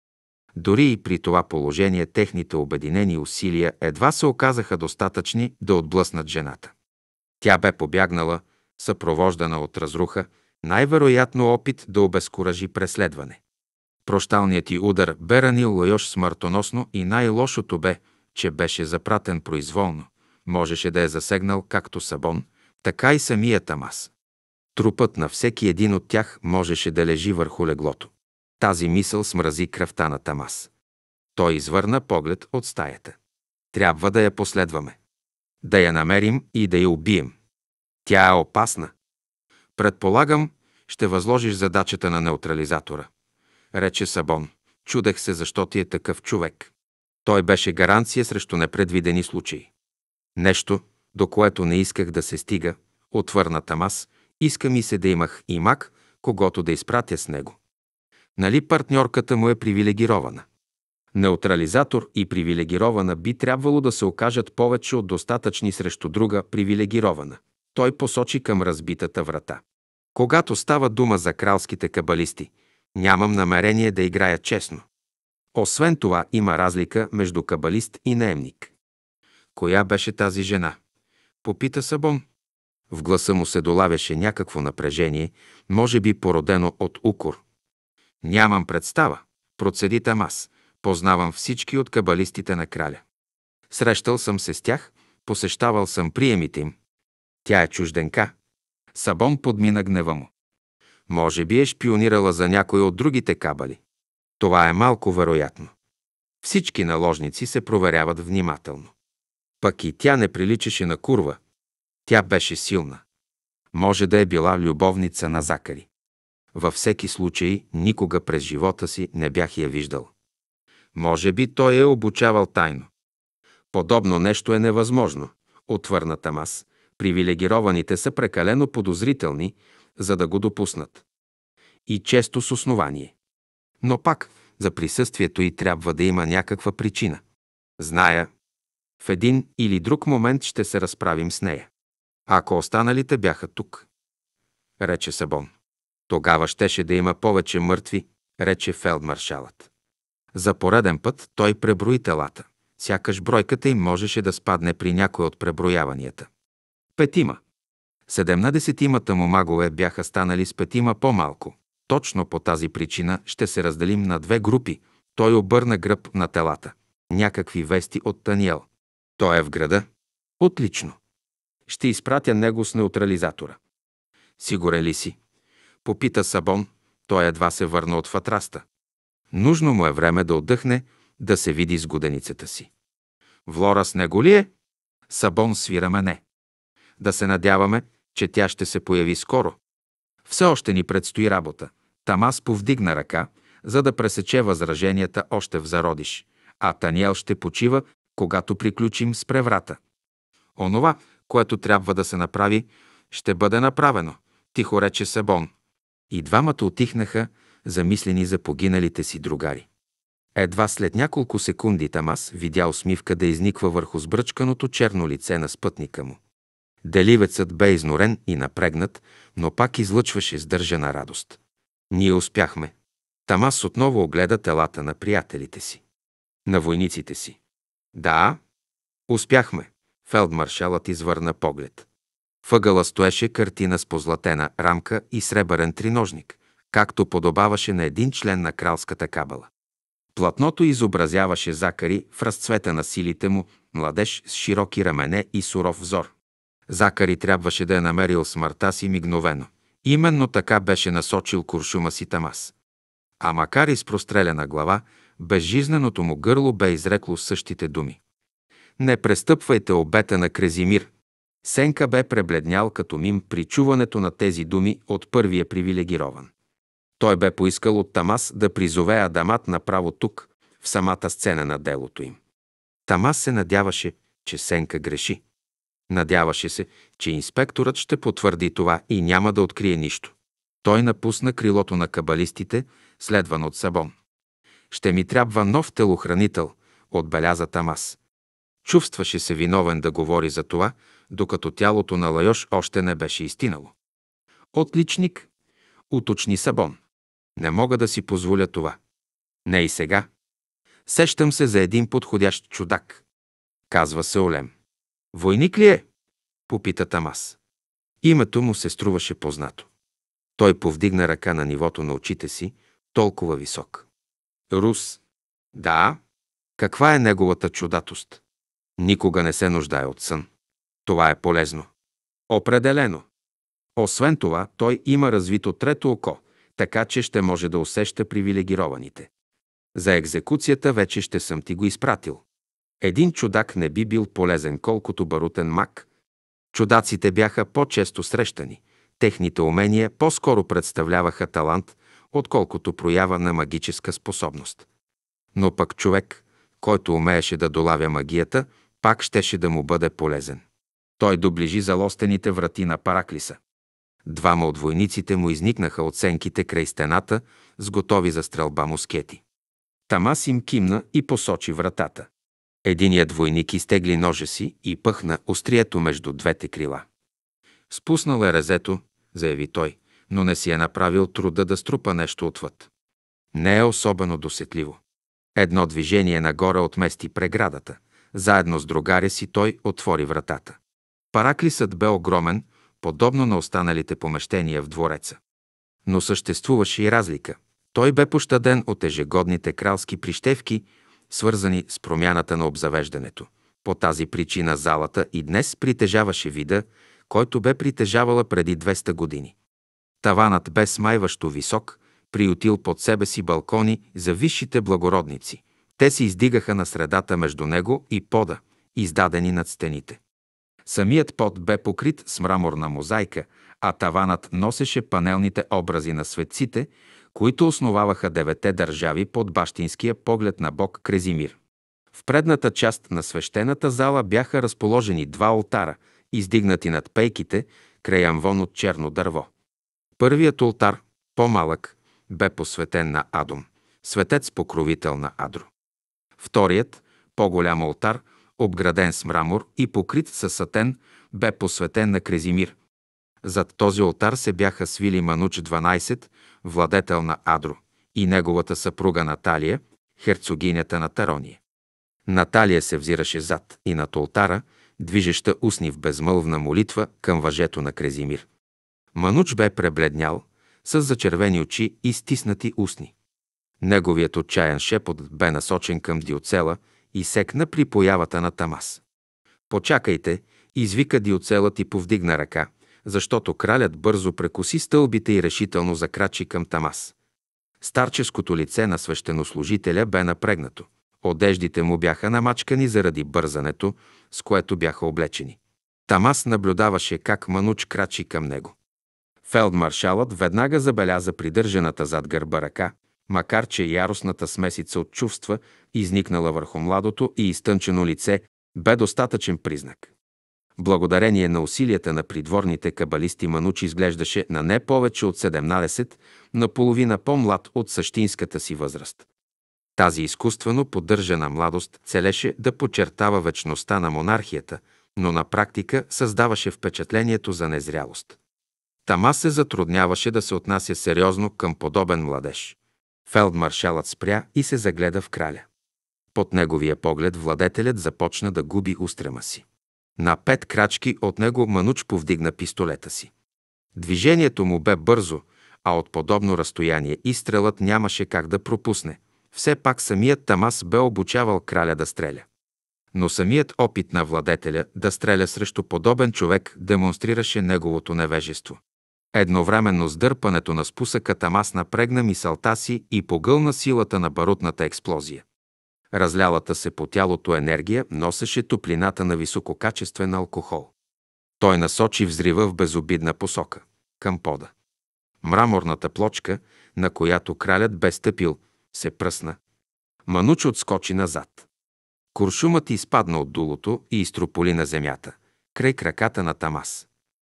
Дори и при това положение техните обединени усилия едва се оказаха достатъчни да отблъснат жената. Тя бе побягнала, съпровождана от разруха, най-вероятно опит да обезкуражи преследване. Прощалният ти удар бе ранил Лойош смъртоносно и най-лошото бе, че беше запратен произволно. Можеше да е засегнал както Сабон, така и самия Тамас. Трупът на всеки един от тях можеше да лежи върху леглото. Тази мисъл смрази кръвта на Тамас. Той извърна поглед от стаята. Трябва да я последваме. Да я намерим и да я убием. Тя е опасна. Предполагам, ще възложиш задачата на неутрализатора. Рече Сабон. Чудех се, защо ти е такъв човек. Той беше гаранция срещу непредвидени случаи. Нещо, до което не исках да се стига, отвърна Тамас, иска ми се да имах и мак, когато да изпратя с него. Нали партньорката му е привилегирована? Неутрализатор и привилегирована би трябвало да се окажат повече от достатъчни срещу друга привилегирована. Той посочи към разбитата врата. Когато става дума за кралските кабалисти, нямам намерение да играя честно. Освен това има разлика между кабалист и наемник. Коя беше тази жена? Попита Сабон. В гласа му се долавяше някакво напрежение, може би породено от укор – Нямам представа, процеди там аз. Познавам всички от кабалистите на краля. Срещал съм се с тях, посещавал съм приемите им. Тя е чужденка. Сабон подмина гнева му. Може би е шпионирала за някой от другите кабали. Това е малко вероятно. Всички наложници се проверяват внимателно. Пък и тя не приличаше на курва. Тя беше силна. Може да е била любовница на Закари. Във всеки случай, никога през живота си не бях я виждал. Може би той е обучавал тайно. Подобно нещо е невъзможно, отвърна Тамас. Привилегированите са прекалено подозрителни, за да го допуснат. И често с основание. Но пак, за присъствието й трябва да има някаква причина. Зная, в един или друг момент ще се разправим с нея. Ако останалите бяха тук, рече Сабон. Тогава щеше да има повече мъртви, рече фелдмаршалът. За пореден път той преброи телата. Сякаш бройката им можеше да спадне при някой от преброяванията. Петима. Седемнадесетимата му магове бяха станали с петима по-малко. Точно по тази причина ще се разделим на две групи. Той обърна гръб на телата. Някакви вести от Таниел. Той е в града. Отлично. Ще изпратя него с неутрализатора. Сигурен ли си? попита Сабон. Той едва се върна от фатраста. Нужно му е време да отдъхне, да се види с годеницата си. Влора с него ли е? Сабон свира мене. Да се надяваме, че тя ще се появи скоро. Все още ни предстои работа. Тамас повдигна ръка, за да пресече възраженията още в зародиш, а Таниел ще почива, когато приключим с преврата. Онова, което трябва да се направи, ще бъде направено, тихо рече Сабон. И двамата отихнаха, замислени за погиналите си другари. Едва след няколко секунди Тамас видя усмивка да изниква върху сбръчканото черно лице на спътника му. Деливецът бе изнорен и напрегнат, но пак излъчваше сдържана радост. Ние успяхме. Тамас отново огледа телата на приятелите си. На войниците си. Да, успяхме. Фелдмаршалът извърна поглед. Въгъла стоеше картина с позлатена рамка и сребърен триножник, както подобаваше на един член на кралската кабала. Платното изобразяваше Закари в разцвета на силите му, младеж с широки рамене и суров взор. Закари трябваше да е намерил смъртта си мигновено. Именно така беше насочил куршума си Тамас. А макар и с простреляна глава, безжизненото му гърло бе изрекло същите думи. Не престъпвайте обета на Крезимир, Сенка бе пребледнял като мим при чуването на тези думи от първия привилегирован. Той бе поискал от Тамас да призове Адамат направо тук, в самата сцена на делото им. Тамас се надяваше, че Сенка греши. Надяваше се, че инспекторът ще потвърди това и няма да открие нищо. Той напусна крилото на кабалистите, следван от Сабон. «Ще ми трябва нов телохранител», отбеляза Тамас. Чувстваше се виновен да говори за това, докато тялото на Лайош още не беше истинало. Отличник, уточни Сабон. Не мога да си позволя това. Не и сега. Сещам се за един подходящ чудак. Казва се Олем. Войник ли е? Попита Тамас. Името му се струваше познато. Той повдигна ръка на нивото на очите си, толкова висок. Рус. Да. Каква е неговата чудатост? Никога не се нуждае от сън. Това е полезно. Определено. Освен това, той има развито трето око, така че ще може да усеща привилегированите. За екзекуцията вече ще съм ти го изпратил. Един чудак не би бил полезен колкото барутен мак. Чудаците бяха по-често срещани. Техните умения по-скоро представляваха талант, отколкото проява на магическа способност. Но пък човек, който умееше да долавя магията, пак щеше да му бъде полезен. Той доближи залостените врати на Параклиса. Двама от войниците му изникнаха от сенките край стената с готови за стрелба мускети. Тамас им кимна и посочи вратата. Единият войник изтегли ножа си и пъхна острието между двете крила. Спуснал е резето, заяви той, но не си е направил труда да струпа нещо отвъд. Не е особено досетливо. Едно движение нагоре отмести преградата. Заедно с другаря си той отвори вратата. Параклисът бе огромен, подобно на останалите помещения в двореца. Но съществуваше и разлика. Той бе пощаден от ежегодните кралски прищевки, свързани с промяната на обзавеждането. По тази причина залата и днес притежаваше вида, който бе притежавала преди 200 години. Таванът бе смайващо висок, приютил под себе си балкони за висшите благородници. Те се издигаха на средата между него и пода, издадени над стените. Самият пот бе покрит с мраморна мозайка, а таванът носеше панелните образи на светците, които основаваха девете държави под бащинския поглед на бог Крезимир. В предната част на свещената зала бяха разположени два алтара, издигнати над пейките, край амвон от черно дърво. Първият алтар, по-малък, бе посветен на Адом, светец покровител на Адро. Вторият, по-голям алтар, обграден с мрамор и покрит със сатен, бе посветен на Крезимир. Зад този алтар се бяха свили Мануч 12, владетел на Адро, и неговата съпруга Наталия, херцогинята на Тарония. Наталия се взираше зад и над алтара, движеща устни в безмълвна молитва към въжето на Крезимир. Мануч бе пребледнял, с зачервени очи и стиснати устни. Неговият отчаян шепот бе насочен към Диоцела – и секна при появата на Тамас. Почакайте, извика Диоцелът и повдигна ръка, защото кралят бързо прекоси стълбите и решително закрачи към Тамас. Старческото лице на свещенослужителя бе напрегнато. Одеждите му бяха намачкани заради бързането, с което бяха облечени. Тамас наблюдаваше как Мануч крачи към него. Фелдмаршалът веднага забеляза придържаната зад гърба ръка макар че яростната смесица от чувства, изникнала върху младото и изтънчено лице, бе достатъчен признак. Благодарение на усилията на придворните кабалисти Мануч изглеждаше на не повече от 17, наполовина по-млад от същинската си възраст. Тази изкуствено поддържана младост целеше да подчертава вечността на монархията, но на практика създаваше впечатлението за незрялост. Тама се затрудняваше да се отнася сериозно към подобен младеж. Фелдмаршалът спря и се загледа в краля. Под неговия поглед владетелят започна да губи устрема си. На пет крачки от него Мануч повдигна пистолета си. Движението му бе бързо, а от подобно разстояние изстрелът нямаше как да пропусне. Все пак самият Тамас бе обучавал краля да стреля. Но самият опит на владетеля да стреля срещу подобен човек демонстрираше неговото невежество. Едновременно с дърпането на спусъка Тамас напрегна мисълта си и погълна силата на барутната експлозия. Разлялата се по тялото енергия носеше топлината на висококачествен алкохол. Той насочи взрива в безобидна посока – към пода. Мраморната плочка, на която кралят бе стъпил, се пръсна. Мануч отскочи назад. Куршумът изпадна от дулото и изтрополи на земята, край краката на Тамас.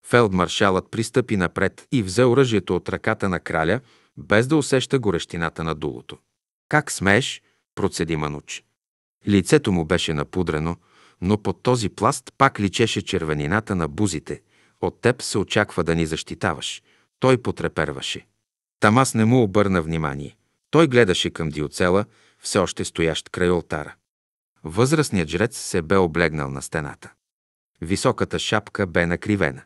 Фелдмаршалът пристъпи напред и взе оръжието от ръката на краля, без да усеща горещината на дулото. «Как смееш?» – процеди Мануч. Лицето му беше напудрено, но под този пласт пак личеше червенината на бузите. От теб се очаква да ни защитаваш. Той потреперваше. Тамас не му обърна внимание. Той гледаше към Диоцела, все още стоящ край олтара. Възрастният жрец се бе облегнал на стената. Високата шапка бе накривена.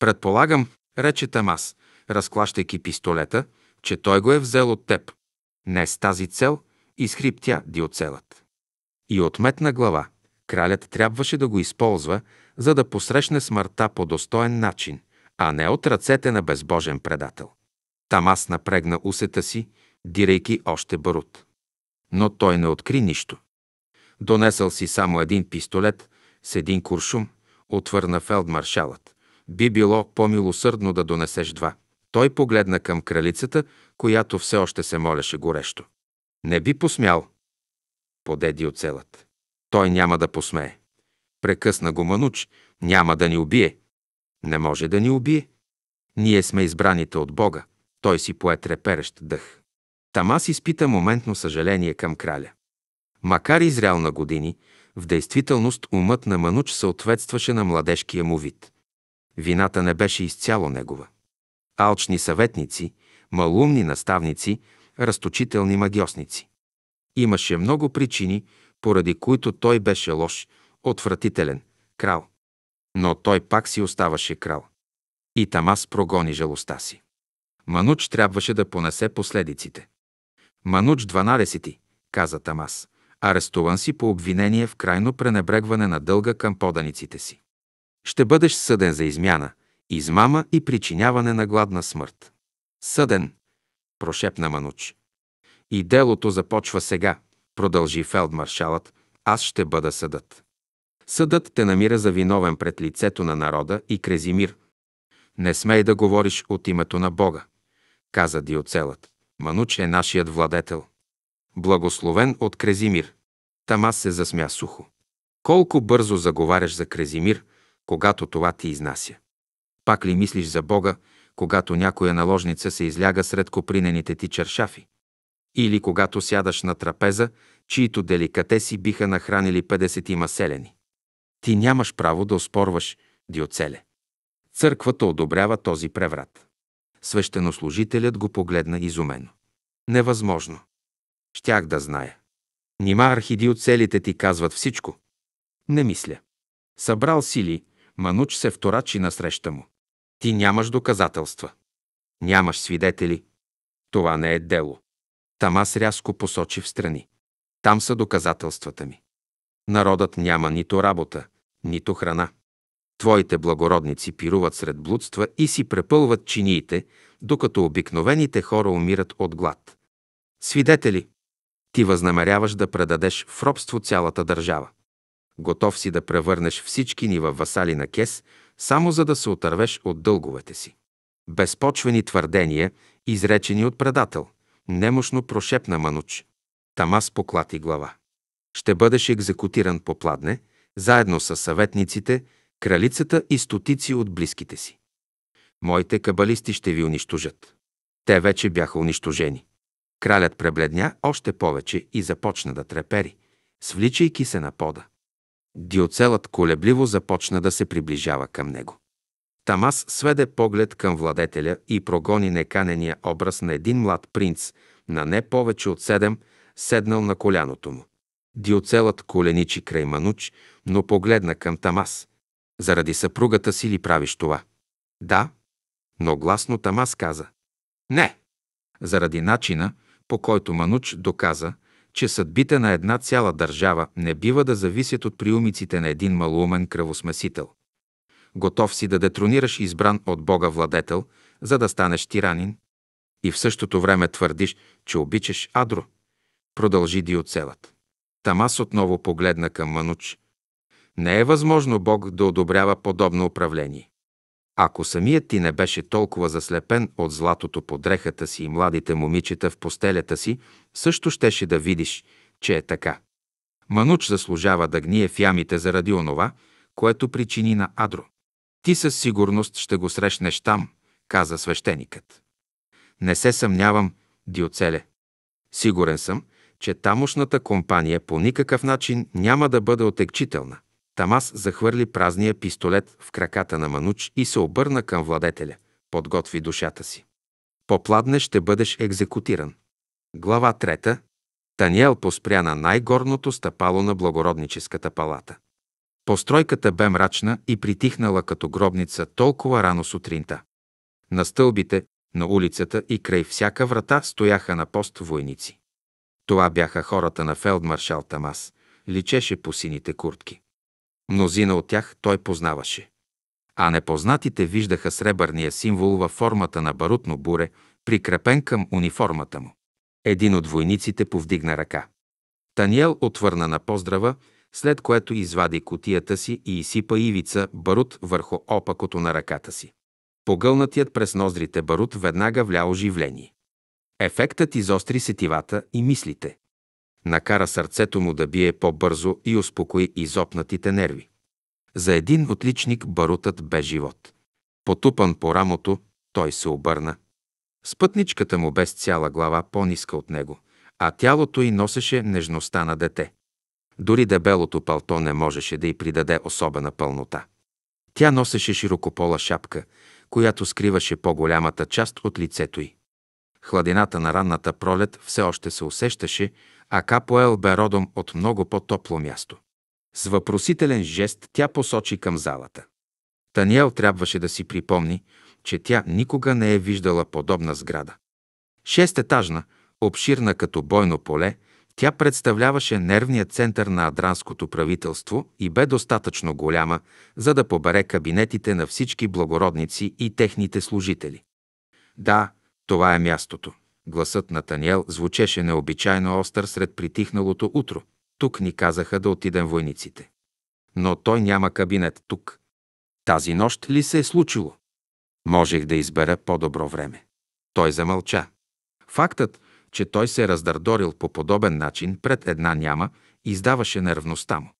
Предполагам, рече Тамас, разклащайки пистолета, че той го е взел от теб. Не с тази цел, изхриптя диоцелът. И отметна глава. Кралят трябваше да го използва, за да посрещне смъртта по достоен начин, а не от ръцете на безбожен предател. Тамас напрегна усета си, дирейки още барут. Но той не откри нищо. Донесъл си само един пистолет с един куршум, отвърна фелдмаршалът, би било по-милосърдно да донесеш два. Той погледна към кралицата, която все още се молеше горещо. Не би посмял, подеди оцелът. Той няма да посмее. Прекъсна го Мануч, няма да ни убие. Не може да ни убие. Ние сме избраните от Бога. Той си пое треперещ дъх. Тамас изпита моментно съжаление към краля. Макар и на години, в действителност умът на Мануч съответстваше на младежкия му вид. Вината не беше изцяло негова. Алчни съветници, малумни наставници, разточителни магиосници. Имаше много причини, поради които той беше лош, отвратителен, крал. Но той пак си оставаше крал. И Тамас прогони жалостта си. Мануч трябваше да понесе последиците. Мануч 12, каза Тамас, арестуван си по обвинение в крайно пренебрегване на дълга към поданиците си ще бъдеш съден за измяна, измама и причиняване на гладна смърт. Съден, прошепна Мануч. И делото започва сега, продължи фелдмаршалът, аз ще бъда съдът. Съдът те намира за виновен пред лицето на народа и Крезимир. Не смей да говориш от името на Бога, каза Диоцелът. Мануч е нашият владетел. Благословен от Крезимир. Тамас се засмя сухо. Колко бързо заговаряш за Крезимир – когато това ти изнася. Пак ли мислиш за Бога, когато някоя наложница се изляга сред копринените ти чершафи? Или когато сядаш на трапеза, чието деликатеси биха нахранили 50 селени? Ти нямаш право да оспорваш Диоцеле. Църквата одобрява този преврат. Свещенослужителят го погледна изумено. Невъзможно. Щях да зная. Нима архидиоцелите ти казват всичко? Не мисля. Събрал сили, Мануч се вторачи насреща му. Ти нямаш доказателства. Нямаш свидетели. Това не е дело. Тамас рязко посочи в страни. Там са доказателствата ми. Народът няма нито работа, нито храна. Твоите благородници пируват сред блудства и си препълват чиниите, докато обикновените хора умират от глад. Свидетели, ти възнамеряваш да предадеш в робство цялата държава. Готов си да превърнеш всички ни във васали на кес, само за да се отървеш от дълговете си. Безпочвени твърдения, изречени от предател, немощно прошепна Мануч. Тамас поклати глава. Ще бъдеш екзекутиран по пладне, заедно с съветниците, кралицата и стотици от близките си. Моите кабалисти ще ви унищожат. Те вече бяха унищожени. Кралят пребледня още повече и започна да трепери, свличайки се на пода. Диоцелът колебливо започна да се приближава към него. Тамас сведе поглед към владетеля и прогони неканения образ на един млад принц, на не повече от седем, седнал на коляното му. Диоцелът коленичи край Мануч, но погледна към Тамас. Заради съпругата си ли правиш това? Да, но гласно Тамас каза. Не! Заради начина, по който Мануч доказа, че съдбите на една цяла държава не бива да зависят от приумиците на един малумен кръвосмесител. Готов си да детронираш избран от Бога владетел, за да станеш тиранин. И в същото време твърдиш, че обичаш Адро. Продължи Диоцелът. Тамас отново погледна към Мануч. Не е възможно Бог да одобрява подобно управление. Ако самият ти не беше толкова заслепен от златото под дрехата си и младите момичета в постелята си, също щеше да видиш, че е така. Мануч заслужава да гние в ямите заради онова, което причини на Адро. Ти със сигурност ще го срещнеш там, каза свещеникът. Не се съмнявам, Диоцеле. Сигурен съм, че тамошната компания по никакъв начин няма да бъде отекчителна. Тамас захвърли празния пистолет в краката на Мануч и се обърна към владетеля. Подготви душата си. Попладне ще бъдеш екзекутиран. Глава 3. Таниел поспря на най-горното стъпало на благородническата палата. Постройката бе мрачна и притихнала като гробница толкова рано сутринта. На стълбите, на улицата и край всяка врата стояха на пост войници. Това бяха хората на фелдмаршал Тамас, личеше по сините куртки. Мнозина от тях той познаваше. А непознатите виждаха сребърния символ във формата на барутно буре, прикрепен към униформата му. Един от войниците повдигна ръка. Таниел отвърна на поздрава, след което извади котията си и изсипа ивица барут върху опакото на ръката си. Погълнатият през ноздрите барут веднага вля оживление. Ефектът изостри сетивата и мислите накара сърцето му да бие по-бързо и успокои изопнатите нерви. За един отличник барутът бе живот. Потупан по рамото, той се обърна. Спътничката му без цяла глава по-ниска от него, а тялото й носеше нежността на дете. Дори дебелото палто не можеше да й придаде особена пълнота. Тя носеше широкопола шапка, която скриваше по-голямата част от лицето й. Хладината на ранната пролет все още се усещаше, а Капоел бе родом от много по-топло място. С въпросителен жест тя посочи към залата. Таниел трябваше да си припомни, че тя никога не е виждала подобна сграда. Шестетажна, обширна като бойно поле, тя представляваше нервния център на адранското правителство и бе достатъчно голяма, за да побере кабинетите на всички благородници и техните служители. Да, това е мястото. Гласът на Таниел звучеше необичайно остър сред притихналото утро. Тук ни казаха да отидем войниците. Но той няма кабинет тук. Тази нощ ли се е случило? Можех да избера по-добро време. Той замълча. Фактът, че той се е раздърдорил по подобен начин пред една няма, издаваше нервността му.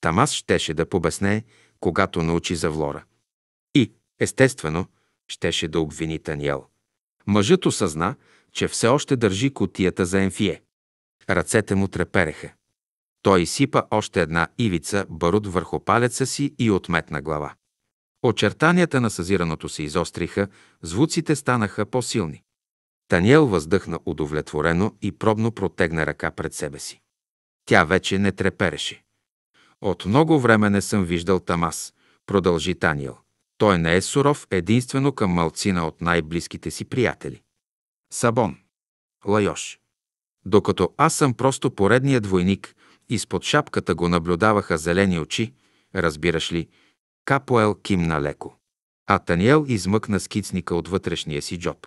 Тамас щеше да побесне, когато научи за Влора. И, естествено, щеше да обвини Таниел. Мъжът осъзна, че все още държи котията за енфие. Ръцете му трепереха. Той изсипа още една ивица барут върху палеца си и отметна глава. Очертанията на съзираното се изостриха, звуците станаха по-силни. Таниел въздъхна удовлетворено и пробно протегна ръка пред себе си. Тя вече не трепереше. От много време не съм виждал Тамас, продължи Таниел. Той не е суров единствено към малцина от най-близките си приятели. Сабон. Лайош. Докато аз съм просто поредният двойник изпод шапката го наблюдаваха зелени очи, разбираш ли, Капоел кимна леко. А Таниел измъкна скицника от вътрешния си джоб.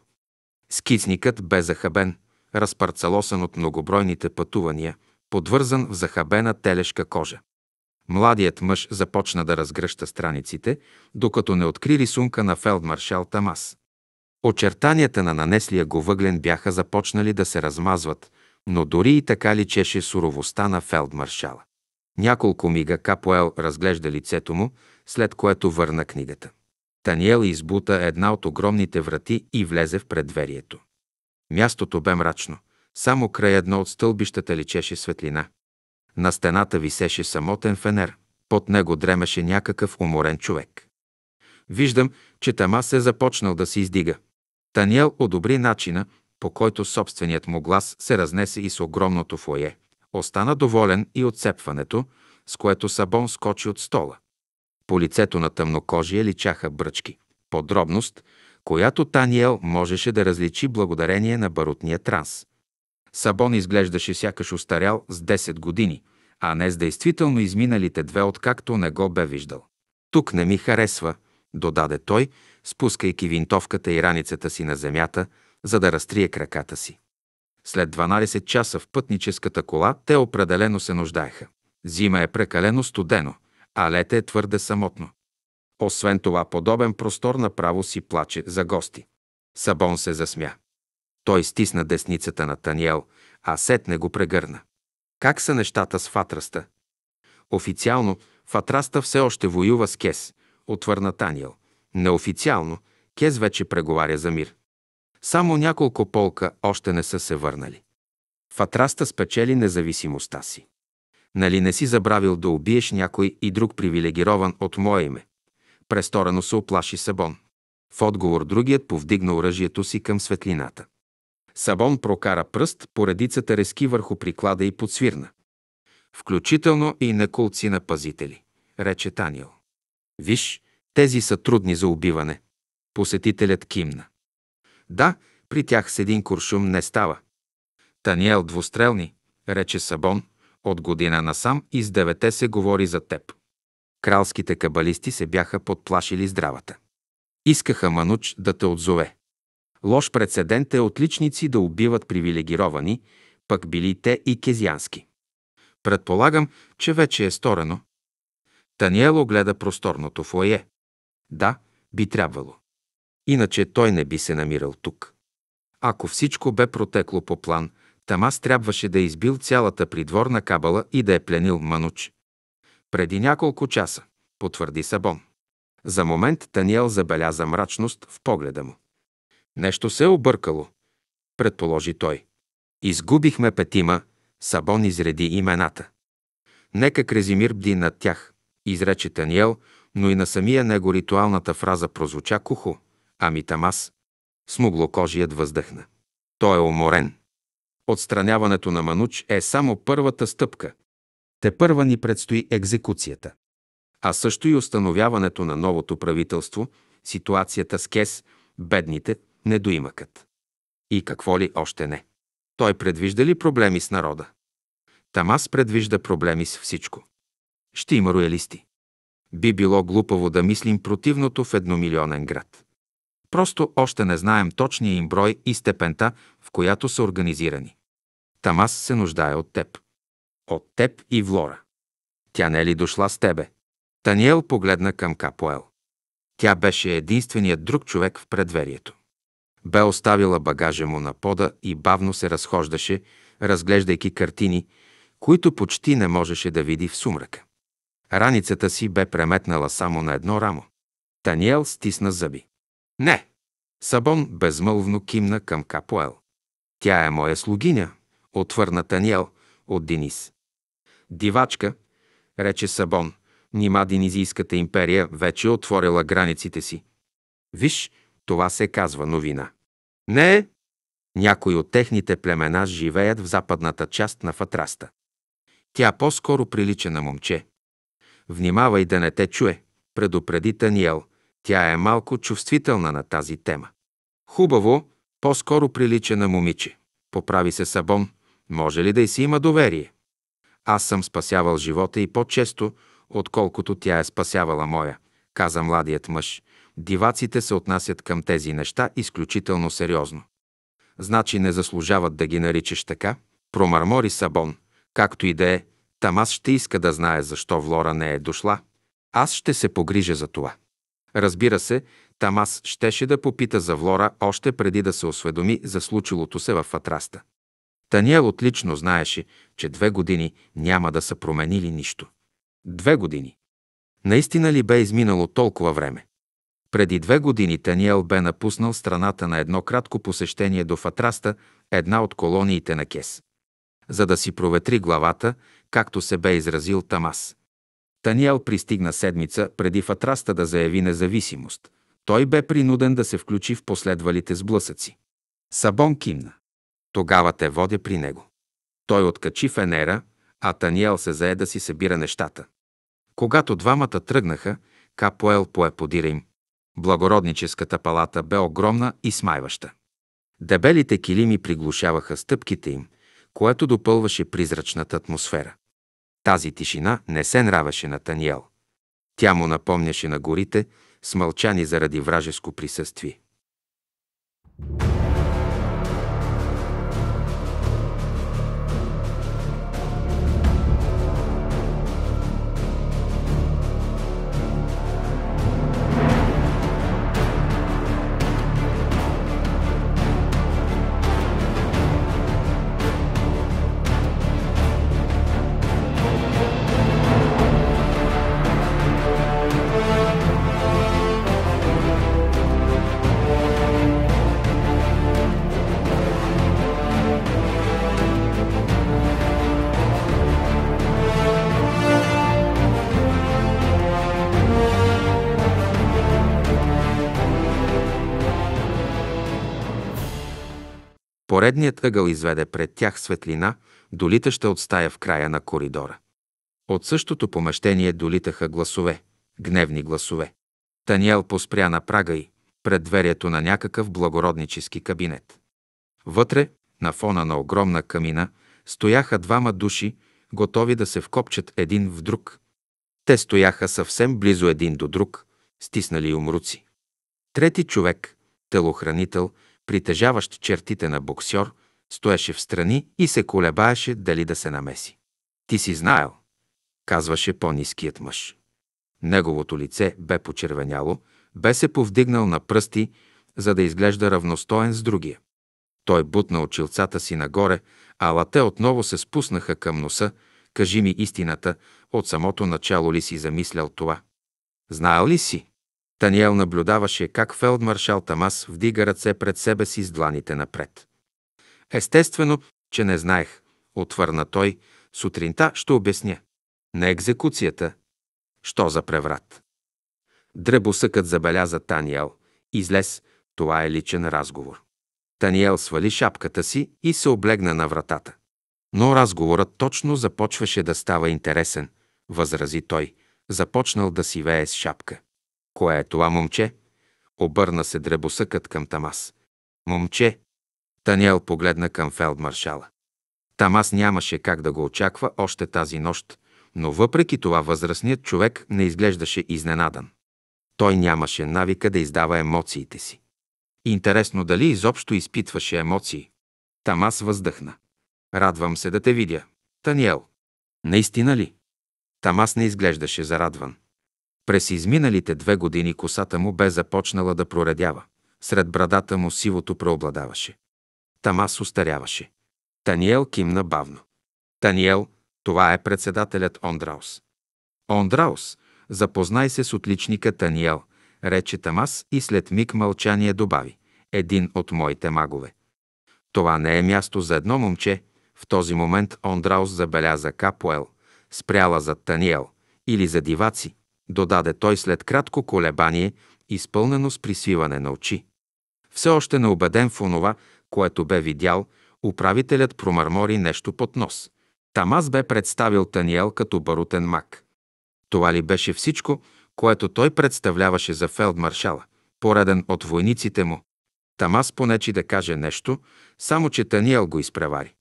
Скицникът бе захабен, разпарцалосан от многобройните пътувания, подвързан в захабена телешка кожа. Младият мъж започна да разгръща страниците, докато не откри рисунка на фелдмаршал Тамас. Очертанията на нанеслия го въглен бяха започнали да се размазват, но дори и така личеше суровостта на фелдмаршала. Няколко мига Капоел разглежда лицето му, след което върна книгата. Таниел избута една от огромните врати и влезе в предверието. Мястото бе мрачно. Само край едно от стълбищата личеше светлина. На стената висеше самотен фенер. Под него дремеше някакъв уморен човек. Виждам, че Тама се е започнал да се издига. Таниел одобри начина, по който собственият му глас се разнесе и с огромното фойе. Остана доволен и от с което Сабон скочи от стола. По лицето на тъмнокожие личаха бръчки. Подробност, която Таниел можеше да различи благодарение на барутния транс. Сабон изглеждаше сякаш устарял с 10 години, а не с действително изминалите две, откакто не го бе виждал. Тук не ми харесва, додаде той, спускайки винтовката и раницата си на земята, за да разтрие краката си. След 12 часа в пътническата кола те определено се нуждаеха. Зима е прекалено студено, а лете е твърде самотно. Освен това, подобен простор направо си плаче за гости. Сабон се засмя. Той стисна десницата на Таниел, а сетне го прегърна. Как са нещата с Фатраста? Официално Фатраста все още воюва с Кес, отвърна Таниел. Неофициално, Кез вече преговаря за мир. Само няколко полка още не са се върнали. Фатраста спечели независимостта си. Нали не си забравил да убиеш някой и друг привилегирован от мое име? Престорено се оплаши Сабон. В отговор другият повдигна оръжието си към светлината. Сабон прокара пръст по редицата резки върху приклада и подсвирна. Включително и на колци на пазители, рече Танил. Виж, тези са трудни за убиване. Посетителят кимна. Да, при тях с един куршум не става. Таниел двустрелни, рече Сабон, от година насам и с девете се говори за теб. Кралските кабалисти се бяха подплашили здравата. Искаха Мануч да те отзове. Лош прецедент е отличници да убиват привилегировани, пък били те и кезиански. Предполагам, че вече е сторено, Таниел огледа просторното фойе. Да, би трябвало. Иначе той не би се намирал тук. Ако всичко бе протекло по план, Тамас трябваше да е избил цялата придворна кабала и да е пленил Мануч. Преди няколко часа, потвърди Сабон. За момент Таниел забеляза мрачност в погледа му. Нещо се е объркало, предположи той. Изгубихме петима, Сабон изреди имената. Нека Крезимир бди над тях изрече Таниел, но и на самия него ритуалната фраза прозвуча кухо. Ами тамас. Смуглокожият въздъхна. Той е уморен. Отстраняването на Мануч е само първата стъпка. Те първа ни предстои екзекуцията. А също и установяването на новото правителство, ситуацията с Кес, бедните, недоимъкът. И какво ли още не. Той предвижда ли проблеми с народа? Тамас предвижда проблеми с всичко ще има роялисти. Би било глупаво да мислим противното в едномилионен град. Просто още не знаем точния им брой и степента, в която са организирани. Тамас се нуждае от теб. От теб и Влора. Тя не е ли дошла с тебе? Таниел погледна към Капоел. Тя беше единственият друг човек в предверието. Бе оставила багажа му на пода и бавно се разхождаше, разглеждайки картини, които почти не можеше да види в сумрака. Раницата си бе преметнала само на едно рамо. Таниел стисна зъби. Не! Сабон безмълвно кимна към Капоел. Тя е моя слугиня, отвърна Таниел от Денис. Дивачка, рече Сабон, нима Денизийската империя вече отворила границите си. Виж, това се казва новина. Не, някои от техните племена живеят в западната част на Фатраста. Тя по-скоро прилича на момче. Внимавай да не те чуе, предупреди Таниел. Тя е малко чувствителна на тази тема. Хубаво, по-скоро прилича на момиче. Поправи се Сабон. Може ли да й си има доверие? Аз съм спасявал живота и по-често, отколкото тя е спасявала моя, каза младият мъж. Диваците се отнасят към тези неща изключително сериозно. Значи не заслужават да ги наричаш така, промърмори Сабон. Както и да е, там аз ще иска да знае защо Влора не е дошла. Аз ще се погрижа за това. Разбира се, там аз щеше да попита за Влора още преди да се осведоми за случилото се в Атраста. Таниел отлично знаеше, че две години няма да са променили нищо. Две години. Наистина ли бе изминало толкова време? Преди две години Таниел бе напуснал страната на едно кратко посещение до Фатраста, една от колониите на Кес. За да си проветри главата както се бе изразил Тамас. Таниел пристигна седмица преди Фатраста да заяви независимост. Той бе принуден да се включи в последвалите сблъсъци. Сабон кимна. Тогава те водя при него. Той откачи Фенера, а Таниел се зае да си събира нещата. Когато двамата тръгнаха, Капоел пое подира им. Благородническата палата бе огромна и смайваща. Дебелите килими приглушаваха стъпките им, което допълваше призрачната атмосфера. Тази тишина не се нравеше на Таниел. Тя му напомняше на горите, смълчани заради вражеско присъствие. тъгъл изведе пред тях светлина, долитаща от стая в края на коридора. От същото помещение долитаха гласове, гневни гласове. Таниел поспря на прага й, пред дверието на някакъв благороднически кабинет. Вътре, на фона на огромна камина, стояха двама души, готови да се вкопчат един в друг. Те стояха съвсем близо един до друг, стиснали умруци. Трети човек, телохранител, притежаващ чертите на боксьор, стоеше в страни и се колебаеше дали да се намеси. Ти си знаел, казваше по-низкият мъж. Неговото лице бе почервеняло, бе се повдигнал на пръсти, за да изглежда равностоен с другия. Той бутна очилцата си нагоре, а лате отново се спуснаха към носа. Кажи ми истината, от самото начало ли си замислял това? Знаел ли си? Таниел наблюдаваше как фелдмаршал Тамас вдига ръце пред себе си с дланите напред. Естествено, че не знаех, отвърна той. Сутринта ще обясня. На екзекуцията. Що за преврат? Дребосъкът забеляза Таниел. Излез, това е личен разговор. Таниел свали шапката си и се облегна на вратата. Но разговорът точно започваше да става интересен, възрази той, започнал да си вее с шапка. Кое е това момче? Обърна се дребосъкът към Тамас. Момче, Таниел погледна към фелдмаршала. Там аз нямаше как да го очаква още тази нощ, но въпреки това възрастният човек не изглеждаше изненадан. Той нямаше навика да издава емоциите си. Интересно дали изобщо изпитваше емоции. Там аз въздъхна. Радвам се да те видя. Таниел. Наистина ли? Там аз не изглеждаше зарадван. През изминалите две години косата му бе започнала да проредява. Сред брадата му сивото преобладаваше. Тамас устаряваше. Таниел кимна бавно. Таниел, това е председателят Ондраус. Ондраус, запознай се с отличника Таниел, рече Тамас и след миг мълчание добави. Един от моите магове. Това не е място за едно момче. В този момент Ондраус забеляза Капуел, спряла за Таниел или за диваци, додаде той след кратко колебание, изпълнено с присвиване на очи. Все още убеден в онова, което бе видял, управителят промърмори нещо под нос. Тамас бе представил Таниел като барутен мак. Това ли беше всичко, което той представляваше за фелдмаршала, пореден от войниците му? Тамас понечи да каже нещо, само че Таниел го изпревари.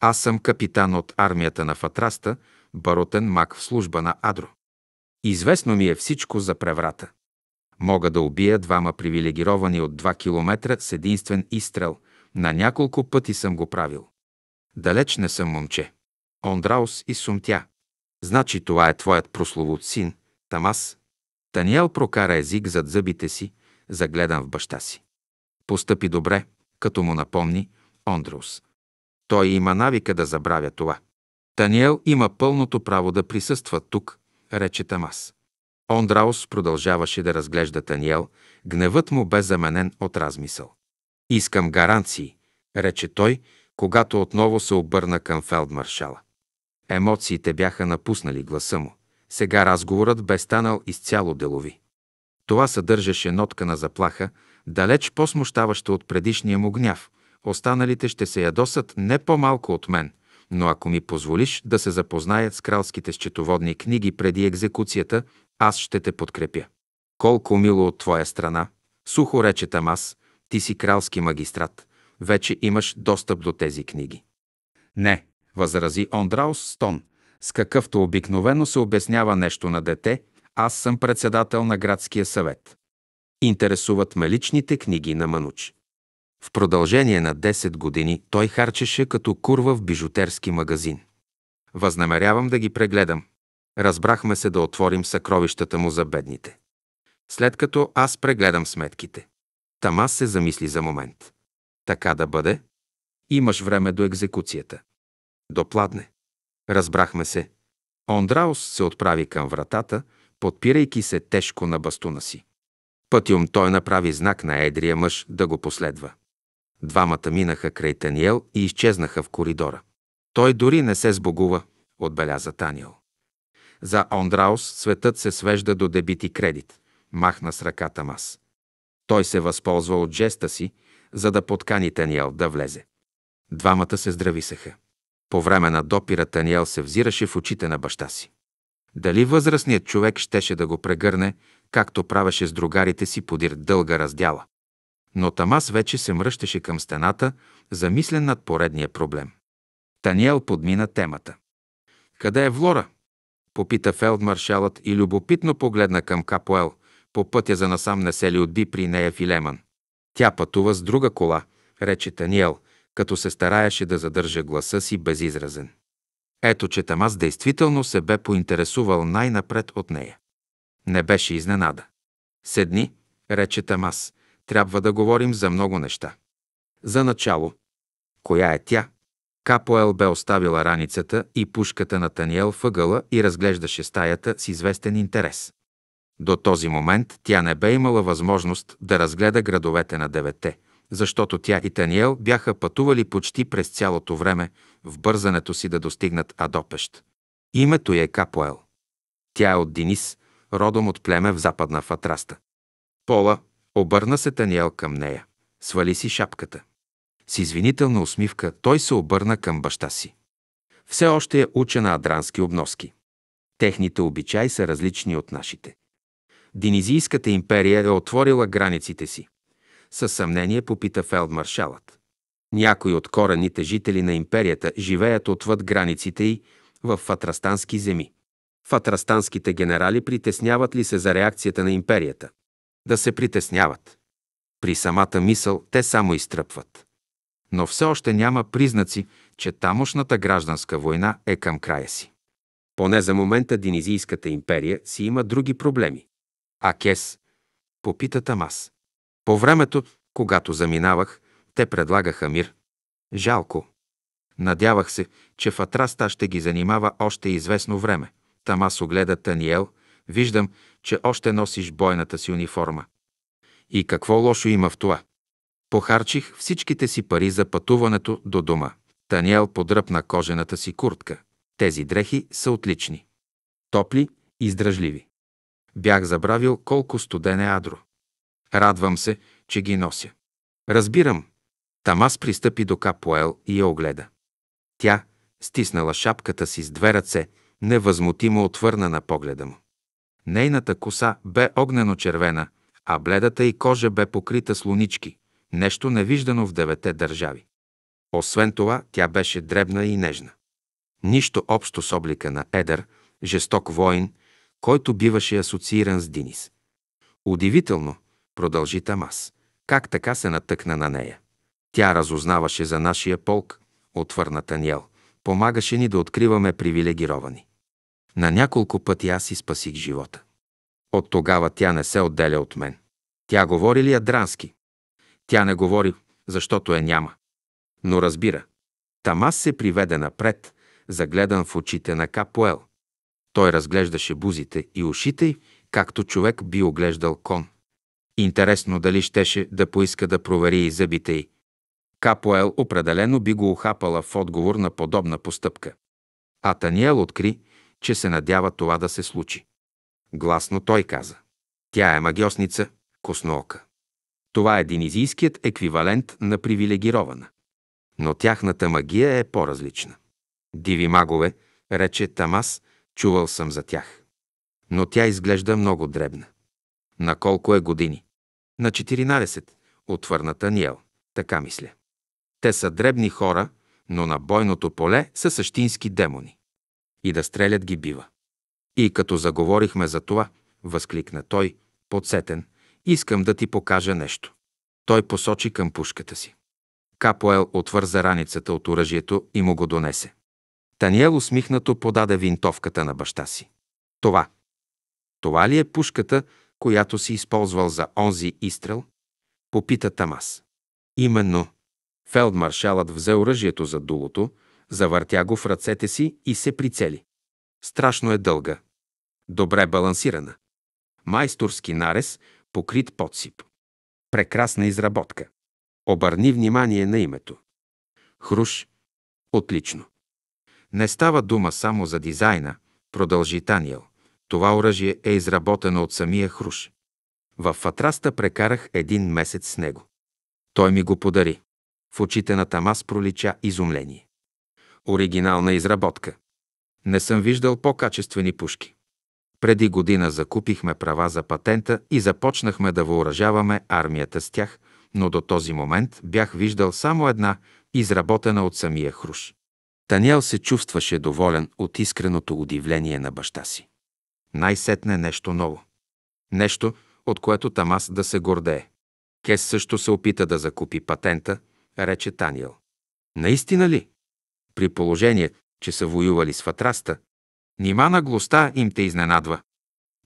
Аз съм капитан от армията на Фатраста, барутен мак в служба на Адро. Известно ми е всичко за преврата. Мога да убия двама привилегировани от 2 километра с единствен изстрел, на няколко пъти съм го правил. Далеч не съм момче. Ондраус и сумтя. Значи това е твоят прословут син, Тамас. Таниел прокара език зад зъбите си, загледан в баща си. Постъпи добре, като му напомни Ондраус. Той има навика да забравя това. Таниел има пълното право да присъства тук, рече Тамас. Ондраус продължаваше да разглежда Таниел, гневът му бе заменен от размисъл. Искам гаранции, рече той, когато отново се обърна към фелдмаршала. Емоциите бяха напуснали гласа му. Сега разговорът бе станал изцяло делови. Това съдържаше нотка на заплаха, далеч по-смущаваща от предишния му гняв. Останалите ще се ядосат не по-малко от мен, но ако ми позволиш да се запознаят с кралските счетоводни книги преди екзекуцията, аз ще те подкрепя. Колко мило от твоя страна, сухо рече Тамас, ти си кралски магистрат. Вече имаш достъп до тези книги. Не, възрази Ондраус Стон, с какъвто обикновено се обяснява нещо на дете, аз съм председател на градския съвет. Интересуват ме личните книги на Мануч. В продължение на 10 години той харчеше като курва в бижутерски магазин. Възнамерявам да ги прегледам. Разбрахме се да отворим съкровищата му за бедните. След като аз прегледам сметките. Тамас се замисли за момент. Така да бъде. Имаш време до екзекуцията. Допладне. Разбрахме се. Ондраус се отправи към вратата, подпирайки се тежко на бастуна си. Пътиум той направи знак на едрия мъж да го последва. Двамата минаха край Таниел и изчезнаха в коридора. Той дори не се сбогува, отбеляза Таниел. За Ондраус светът се свежда до дебити кредит, махна с ръката Мас. Той се възползва от жеста си, за да подкани Таниел да влезе. Двамата се здрависаха. По време на допира Таниел се взираше в очите на баща си. Дали възрастният човек щеше да го прегърне, както правеше с другарите си подир дълга раздяла? Но Тамас вече се мръщаше към стената, замислен над поредния проблем. Таниел подмина темата. «Къде е Влора?» попита фелдмаршалът и любопитно погледна към Капоел – по пътя за насам не се ли отби при нея Филеман? Тя пътува с друга кола, рече Таниел, като се стараеше да задържа гласа си безизразен. Ето, че Тамас действително се бе поинтересувал най-напред от нея. Не беше изненада. Седни, рече Тамас, трябва да говорим за много неща. За начало. Коя е тя? Капоел бе оставила раницата и пушката на Таниел въгъла и разглеждаше стаята с известен интерес. До този момент тя не бе имала възможност да разгледа градовете на девете, защото тя и Таниел бяха пътували почти през цялото време в бързането си да достигнат Адопещ. Името е Капоел. Тя е от Денис, родом от племе в западна Фатраста. Пола, обърна се Таниел към нея. Свали си шапката. С извинителна усмивка той се обърна към баща си. Все още е уча на адрански обноски. Техните обичаи са различни от нашите. Динизийската империя е отворила границите си. Със съмнение попита фелдмаршалът. Някои от корените жители на империята живеят отвъд границите й в фатрастански земи. Фатрастанските генерали притесняват ли се за реакцията на империята? Да се притесняват. При самата мисъл те само изтръпват. Но все още няма признаци, че тамошната гражданска война е към края си. Поне за момента Динизийската империя си има други проблеми. А кес? попита Тамас. По времето, когато заминавах, те предлагаха мир. Жалко. Надявах се, че Фатраста ще ги занимава още известно време. Тамас огледа Таниел. Виждам, че още носиш бойната си униформа. И какво лошо има в това? Похарчих всичките си пари за пътуването до дома. Таниел подръпна кожената си куртка. Тези дрехи са отлични. Топли, издръжливи. Бях забравил колко студен е адро. Радвам се, че ги нося. Разбирам. Тамас пристъпи до Капоел и я огледа. Тя, стиснала шапката си с две ръце, невъзмутимо отвърна на погледа му. Нейната коса бе огнено червена, а бледата й кожа бе покрита с лунички, нещо невиждано в девете държави. Освен това, тя беше дребна и нежна. Нищо общо с облика на Едър, жесток воин – който биваше асоцииран с Динис. Удивително, продължи Тамас, как така се натъкна на нея. Тя разузнаваше за нашия полк, отвърна Таниел. Помагаше ни да откриваме привилегировани. На няколко пъти аз си спасих живота. От тогава тя не се отделя от мен. Тя говори ли адрански? Тя не говори, защото я няма. Но разбира. Тамас се приведе напред, загледан в очите на Капуел. Той разглеждаше бузите и ушите й, както човек би оглеждал кон. Интересно дали щеше да поиска да провери и зъбите й. Капоел определено би го охапала в отговор на подобна постъпка. А Таниел откри, че се надява това да се случи. Гласно той каза. Тя е магиосница, косноока. Това е денизийският еквивалент на привилегирована. Но тяхната магия е по-различна. Диви магове, рече Тамас, Чувал съм за тях. Но тя изглежда много дребна. На колко е години? На 14, отвърна Таниел. Така мисля. Те са дребни хора, но на бойното поле са същински демони. И да стрелят ги бива. И като заговорихме за това, възкликна той, подсетен, искам да ти покажа нещо. Той посочи към пушката си. Капоел отвърза раницата от оръжието и му го донесе. Таниел усмихнато подаде винтовката на баща си. Това. Това ли е пушката, която си използвал за онзи изстрел? Попита Тамас. Именно. Фелдмаршалът взе оръжието за дулото, завъртя го в ръцете си и се прицели. Страшно е дълга. Добре балансирана. Майсторски нарез, покрит подсип. Прекрасна изработка. Обърни внимание на името. Хруш. Отлично. Не става дума само за дизайна, продължи Таниел. Това оръжие е изработено от самия Хруш. В Фатраста прекарах един месец с него. Той ми го подари. В очите на Тамас пролича изумление. Оригинална изработка. Не съм виждал по-качествени пушки. Преди година закупихме права за патента и започнахме да въоръжаваме армията с тях, но до този момент бях виждал само една, изработена от самия Хруш. Таниел се чувстваше доволен от искреното удивление на баща си. Най-сетне нещо ново. Нещо, от което Тамас да се гордее. Кес също се опита да закупи патента, рече Таниел. Наистина ли? При положение, че са воювали с Фатраста, нима наглостта им те изненадва.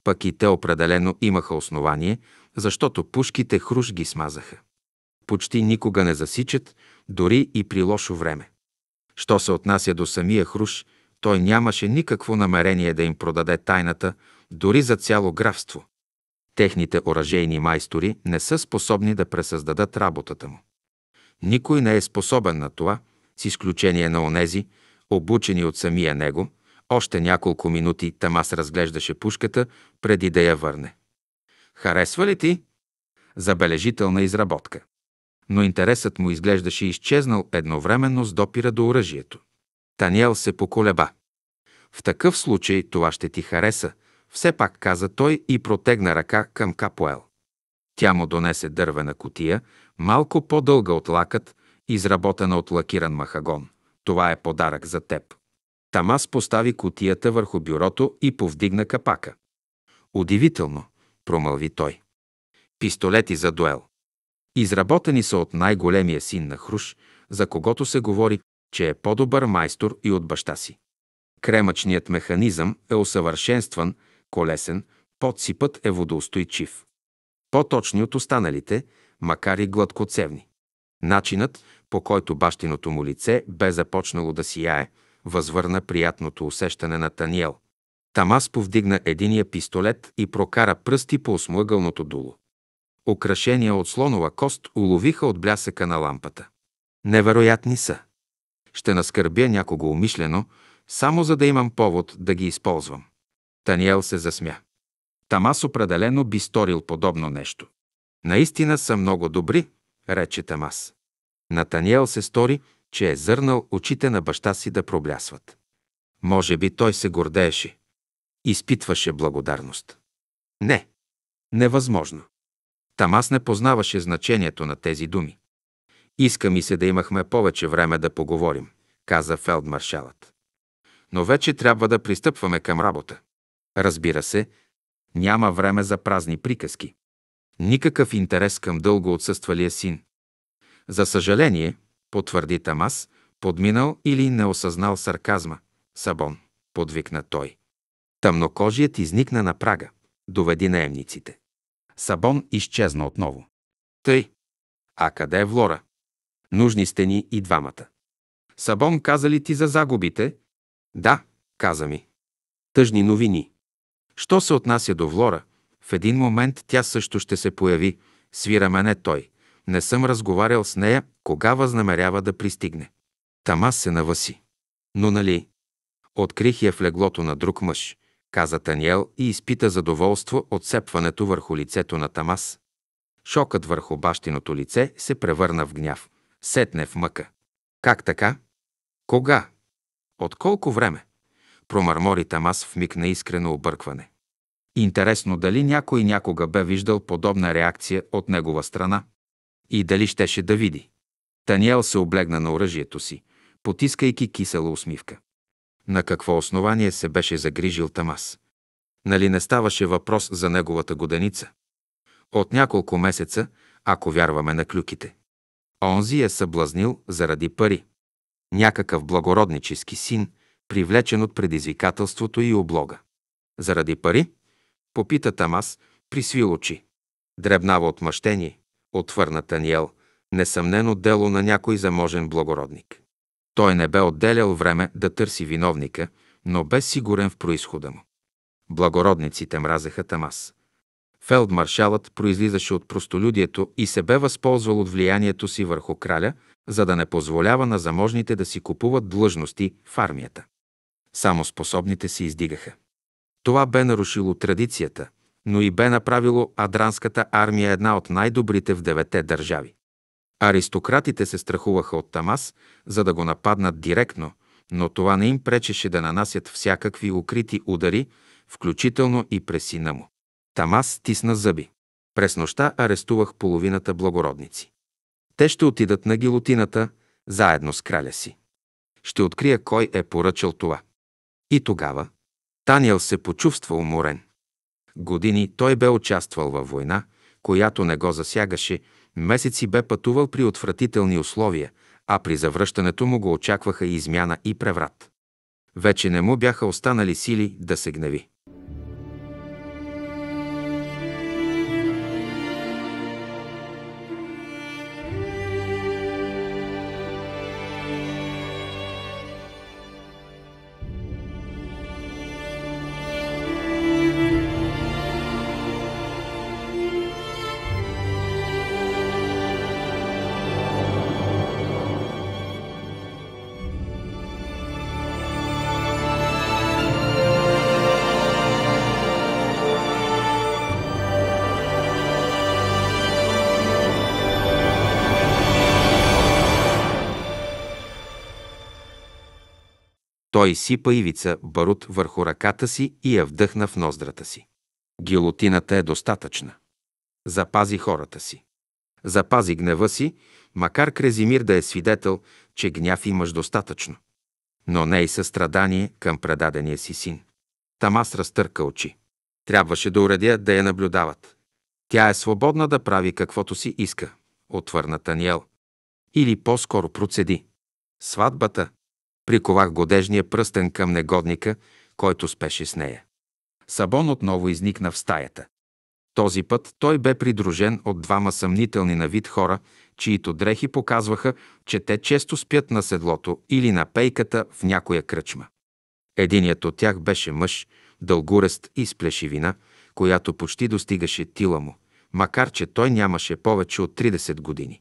Пък и те определено имаха основание, защото пушките хруш ги смазаха. Почти никога не засичат, дори и при лошо време. Що се отнася до самия Хруш, той нямаше никакво намерение да им продаде тайната, дори за цяло графство. Техните оръжейни майстори не са способни да пресъздадат работата му. Никой не е способен на това, с изключение на онези, обучени от самия него, още няколко минути Тамас разглеждаше пушката, преди да я върне. Харесва ли ти? Забележителна изработка но интересът му изглеждаше изчезнал едновременно с допира до оръжието. Таниел се поколеба. В такъв случай това ще ти хареса, все пак каза той и протегна ръка към Капоел. Тя му донесе дървена котия, малко по-дълга от лакът, изработена от лакиран махагон. Това е подарък за теб. Тамас постави котията върху бюрото и повдигна капака. Удивително, промълви той. Пистолети за дуел. Изработени са от най-големия син на Хруш, за когото се говори, че е по-добър майстор и от баща си. Кремъчният механизъм е усъвършенстван, колесен, подсипът е водоустойчив. По-точни от останалите, макар и гладкоцевни. Начинът, по който бащиното му лице бе започнало да сияе, възвърна приятното усещане на Таниел. Тамас повдигна единия пистолет и прокара пръсти по осмъгълното дуло украшения от слонова кост уловиха от блясъка на лампата. Невероятни са. Ще наскърбя някого умишлено, само за да имам повод да ги използвам. Таниел се засмя. Тамас определено би сторил подобно нещо. Наистина са много добри, рече Тамас. Натаниел се стори, че е зърнал очите на баща си да проблясват. Може би той се гордееше. Изпитваше благодарност. Не. Невъзможно. Тамас не познаваше значението на тези думи. Иска ми се да имахме повече време да поговорим, каза фелдмаршалът. Но вече трябва да пристъпваме към работа. Разбира се, няма време за празни приказки. Никакъв интерес към дълго отсъствалия син. За съжаление, потвърди Тамас, подминал или не осъзнал сарказма. Сабон, подвикна той. Тъмнокожият изникна на прага, доведи наемниците. Сабон изчезна отново. Тъй. А къде е Влора? Нужни сте ни и двамата. Сабон каза ли ти за загубите? Да, каза ми. Тъжни новини. Що се отнася до Влора, в един момент тя също ще се появи, свира мене той. Не съм разговарял с нея, кога възнамерява да пристигне. Тама се наваси. Но нали? Открих я в леглото на друг мъж каза Таниел и изпита задоволство от сепването върху лицето на Тамас. Шокът върху бащиното лице се превърна в гняв, сетне в мъка. Как така? Кога? От колко време? Промърмори Тамас в миг на искрено объркване. Интересно дали някой някога бе виждал подобна реакция от негова страна. И дали щеше да види. Таниел се облегна на оръжието си, потискайки кисела усмивка. На какво основание се беше загрижил Тамас? Нали не ставаше въпрос за неговата годеница? От няколко месеца, ако вярваме на клюките. Онзи е съблазнил заради пари. Някакъв благороднически син, привлечен от предизвикателството и облога. Заради пари? Попита Тамас, присвил очи. Дребнава отмъщение, отвърна Таниел, несъмнено дело на някой заможен благородник. Той не бе отделял време да търси виновника, но бе сигурен в происхода му. Благородниците мразеха Тамас. Фелдмаршалът произлизаше от простолюдието и се бе възползвал от влиянието си върху краля, за да не позволява на заможните да си купуват длъжности в армията. Само способните се издигаха. Това бе нарушило традицията, но и бе направило адранската армия една от най-добрите в девете държави. Аристократите се страхуваха от Тамас, за да го нападнат директно, но това не им пречеше да нанасят всякакви укрити удари, включително и през сина му. Тамас стисна зъби. През нощта арестувах половината благородници. Те ще отидат на гилотината, заедно с краля си. Ще открия кой е поръчал това. И тогава Таниел се почувства уморен. Години той бе участвал във война, която не го засягаше, Месеци бе пътувал при отвратителни условия, а при завръщането му го очакваха и измяна и преврат. Вече не му бяха останали сили да се гневи. Той изсипа ивица барут върху ръката си и я вдъхна в ноздрата си. Гилотината е достатъчна. Запази хората си. Запази гнева си, макар Крезимир да е свидетел, че гняв имаш достатъчно. Но не и състрадание към предадения си син. Тамас разтърка очи. Трябваше да уредя да я наблюдават. Тя е свободна да прави каквото си иска, отвърна Таниел. Или по-скоро процеди. Сватбата, Приковах годежния пръстен към негодника, който спеше с нея. Сабон отново изникна в стаята. Този път той бе придружен от двама съмнителни на вид хора, чието дрехи показваха, че те често спят на седлото или на пейката в някоя кръчма. Единият от тях беше мъж, дългорест и с плешивина, която почти достигаше тила му, макар че той нямаше повече от 30 години.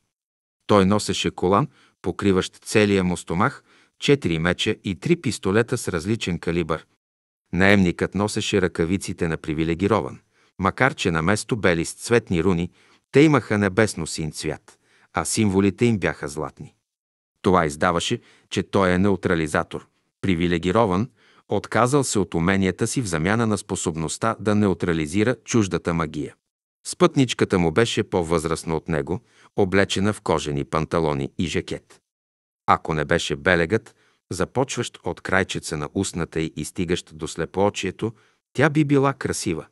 Той носеше колан, покриващ целия му стомах, четири меча и три пистолета с различен калибър. Наемникът носеше ръкавиците на привилегирован, макар че на место бели с цветни руни, те имаха небесно син цвят, а символите им бяха златни. Това издаваше, че той е неутрализатор, привилегирован, отказал се от уменията си в замяна на способността да неутрализира чуждата магия. Спътничката му беше по-възрастна от него, облечена в кожени панталони и жакет. Ако не беше белегът, започващ от крайчеца на устната й и стигащ до слепоочието, тя би била красива.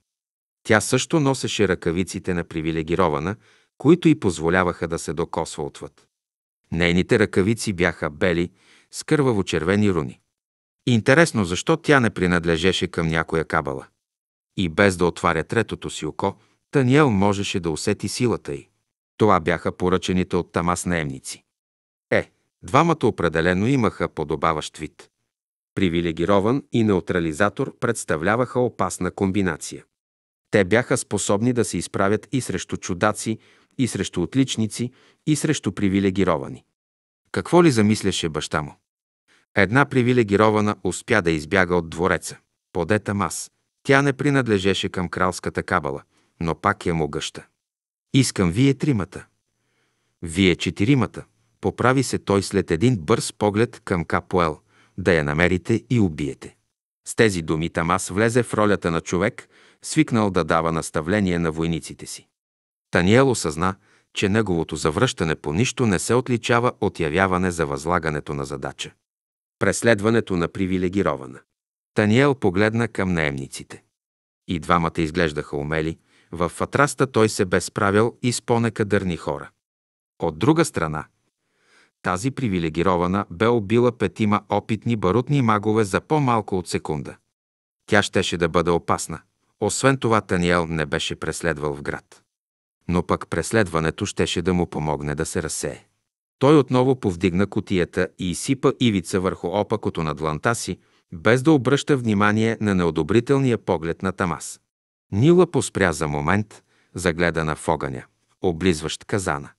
Тя също носеше ръкавиците на привилегирована, които й позволяваха да се докосва отвъд. Нейните ръкавици бяха бели, с кърваво-червени руни. Интересно, защо тя не принадлежеше към някоя кабала. И без да отваря третото си око, Таниел можеше да усети силата й. Това бяха поръчените от Тамас наемници. Двамата определено имаха подобаващ вид. Привилегирован и неутрализатор представляваха опасна комбинация. Те бяха способни да се изправят и срещу чудаци, и срещу отличници, и срещу привилегировани. Какво ли замисляше баща му? Една привилегирована успя да избяга от двореца. Подета мас. Тя не принадлежеше към кралската кабала, но пак е могъща. Искам вие тримата. Вие четиримата – Поправи се той след един бърз поглед към Капуел, да я намерите и убиете. С тези думи Тамас влезе в ролята на човек, свикнал да дава наставление на войниците си. Таниел осъзна, че неговото завръщане по нищо не се отличава от явяване за възлагането на задача. Преследването на привилегирована. Таниел погледна към наемниците. И двамата изглеждаха умели, в фатраста той се бе и с понека дърни хора. От друга страна, тази привилегирована бе убила петима опитни барутни магове за по-малко от секунда. Тя щеше да бъде опасна. Освен това, Таниел не беше преследвал в град. Но пък преследването щеше да му помогне да се разсее. Той отново повдигна котията и изсипа ивица върху опакото на дланта си, без да обръща внимание на неодобрителния поглед на Тамас. Нила поспря за момент, загледана в огъня, облизващ казана.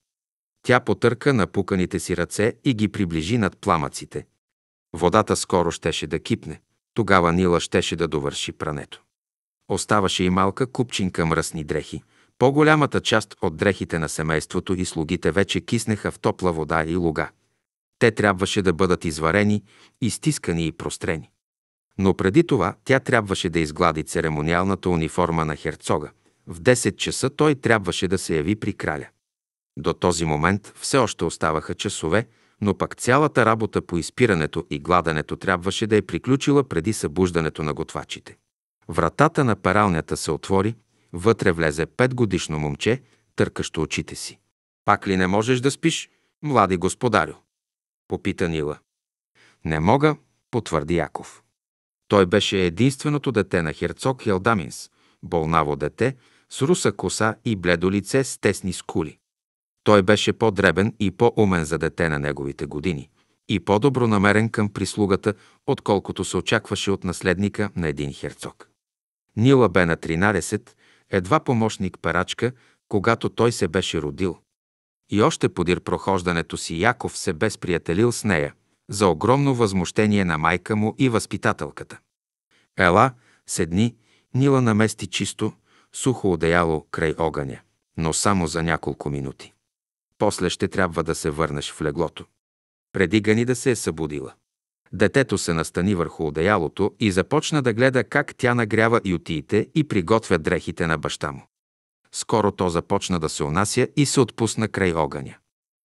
Тя потърка напуканите си ръце и ги приближи над пламъците. Водата скоро щеше да кипне. Тогава Нила щеше да довърши прането. Оставаше и малка купчинка мръсни дрехи. По-голямата част от дрехите на семейството и слугите вече киснеха в топла вода и луга. Те трябваше да бъдат изварени, изтискани и прострени. Но преди това тя трябваше да изглади церемониалната униформа на херцога. В 10 часа той трябваше да се яви при краля. До този момент все още оставаха часове, но пък цялата работа по изпирането и гладането трябваше да е приключила преди събуждането на готвачите. Вратата на пералнята се отвори, вътре влезе петгодишно момче, търкащо очите си. «Пак ли не можеш да спиш, млади господарю?» попита Нила. «Не мога», потвърди Яков. Той беше единственото дете на херцог Хелдаминс, болнаво дете, с руса коса и бледо лице с тесни скули. Той беше по-дребен и по-умен за дете на неговите години и по-добронамерен към прислугата, отколкото се очакваше от наследника на един херцог. Нила бе на 13, едва помощник перачка, когато той се беше родил. И още подир прохождането си Яков се бе сприятелил с нея, за огромно възмущение на майка му и възпитателката. Ела, седни, Нила намести чисто, сухо одеяло край огъня, но само за няколко минути. После ще трябва да се върнеш в леглото. Преди Гани да се е събудила. Детето се настани върху одеялото и започна да гледа как тя нагрява ютиите и приготвя дрехите на баща му. Скоро то започна да се унася и се отпусна край огъня.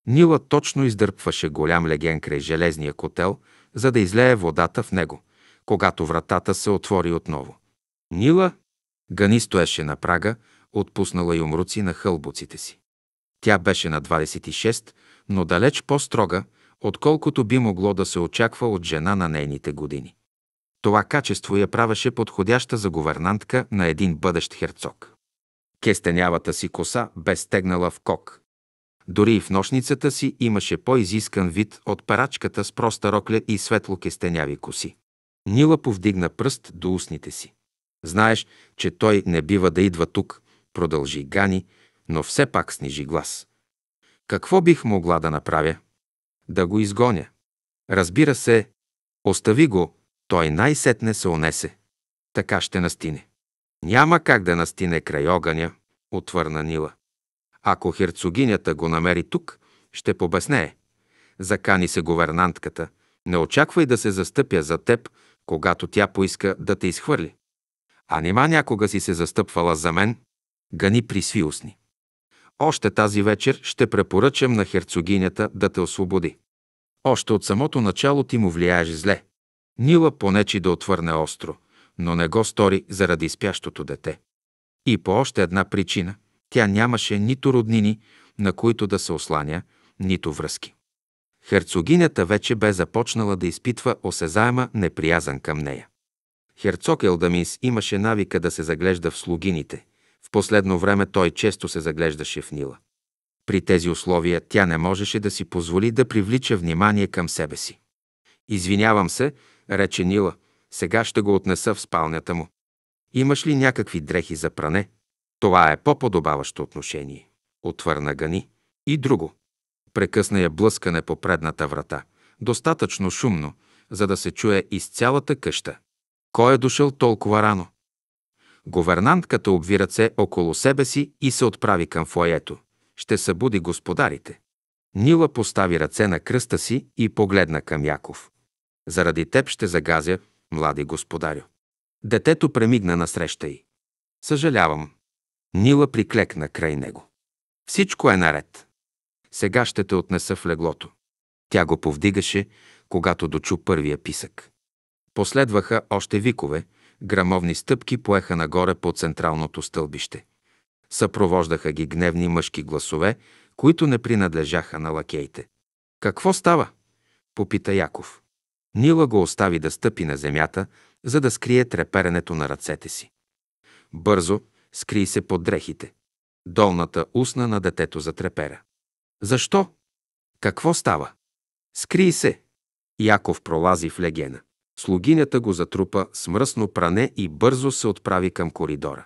Нила точно издърпваше голям леген край железния котел, за да излее водата в него, когато вратата се отвори отново. Нила Гани стоеше на прага, отпуснала юмруци на хълбоците си. Тя беше на 26, но далеч по-строга, отколкото би могло да се очаква от жена на нейните години. Това качество я правеше подходяща за гувернантка на един бъдещ херцог. Кестенявата си коса бе стегнала в кок. Дори и в нощницата си имаше по-изискан вид от парачката с проста рокля и светло кестеняви коси. Нила повдигна пръст до устните си. Знаеш, че той не бива да идва тук, продължи Гани, но все пак снижи глас. Какво бих могла да направя? Да го изгоня. Разбира се, остави го, той най-сетне се онесе. Така ще настине. Няма как да настине край огъня, отвърна Нила. Ако херцогинята го намери тук, ще побеснее. Закани се говернантката. Не очаквай да се застъпя за теб, когато тя поиска да те изхвърли. А нима някога си се застъпвала за мен? Гани при усни. Още тази вечер ще препоръчам на херцогинята да те освободи. Още от самото начало ти му влияеш зле. Нила понечи да отвърне остро, но не го стори заради спящото дете. И по още една причина – тя нямаше нито роднини, на които да се осланя, нито връзки. Херцогинята вече бе започнала да изпитва осезаема неприязан към нея. Херцог Елдамис имаше навика да се заглежда в слугините – последно време той често се заглеждаше в Нила. При тези условия тя не можеше да си позволи да привлича внимание към себе си. Извинявам се, рече Нила, сега ще го отнеса в спалнята му. Имаш ли някакви дрехи за пране? Това е по-подобаващо отношение. Отвърна Гани. И друго. Прекъсна я блъскане по предната врата. Достатъчно шумно, за да се чуе из цялата къща. Кой е дошъл толкова рано? Говернантката обви ръце около себе си и се отправи към фоето. Ще събуди господарите. Нила постави ръце на кръста си и погледна към Яков. Заради теб ще загазя, млади господарю. Детето премигна насреща й. Съжалявам. Нила приклекна край него. Всичко е наред. Сега ще те отнеса в леглото. Тя го повдигаше, когато дочу първия писък. Последваха още викове, грамовни стъпки поеха нагоре по централното стълбище. Съпровождаха ги гневни мъжки гласове, които не принадлежаха на лакеите. «Какво става?» – попита Яков. Нила го остави да стъпи на земята, за да скрие треперенето на ръцете си. Бързо скри се под дрехите. Долната устна на детето затрепера. Защо? Какво става? Скри се! Яков пролази в легена. Слугинята го затрупа с мръсно пране и бързо се отправи към коридора.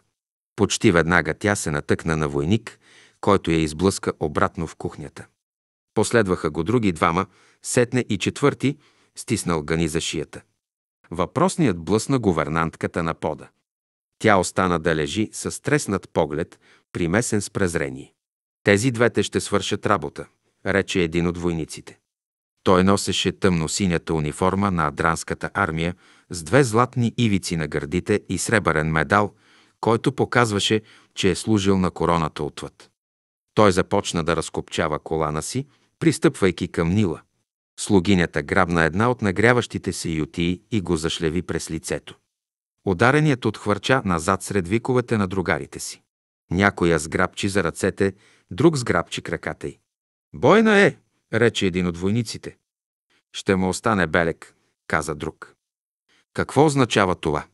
Почти веднага тя се натъкна на войник, който я изблъска обратно в кухнята. Последваха го други двама, сетне и четвърти, стиснал гани за шията. Въпросният блъсна говернантката на пода. Тя остана да лежи с треснат поглед, примесен с презрение. Тези двете ще свършат работа, рече един от войниците. Той носеше тъмносинята униформа на Адранската армия с две златни ивици на гърдите и сребърен медал, който показваше, че е служил на короната отвъд. Той започна да разкопчава колана си, пристъпвайки към Нила. Слугинята грабна една от нагряващите се ютии и го зашлеви през лицето. Удареният отхвърча назад сред виковете на другарите си. Някоя сграбчи за ръцете, друг сграбчи краката й. Бойна е! рече един от войниците. Ще му остане белек, каза друг. Какво означава това?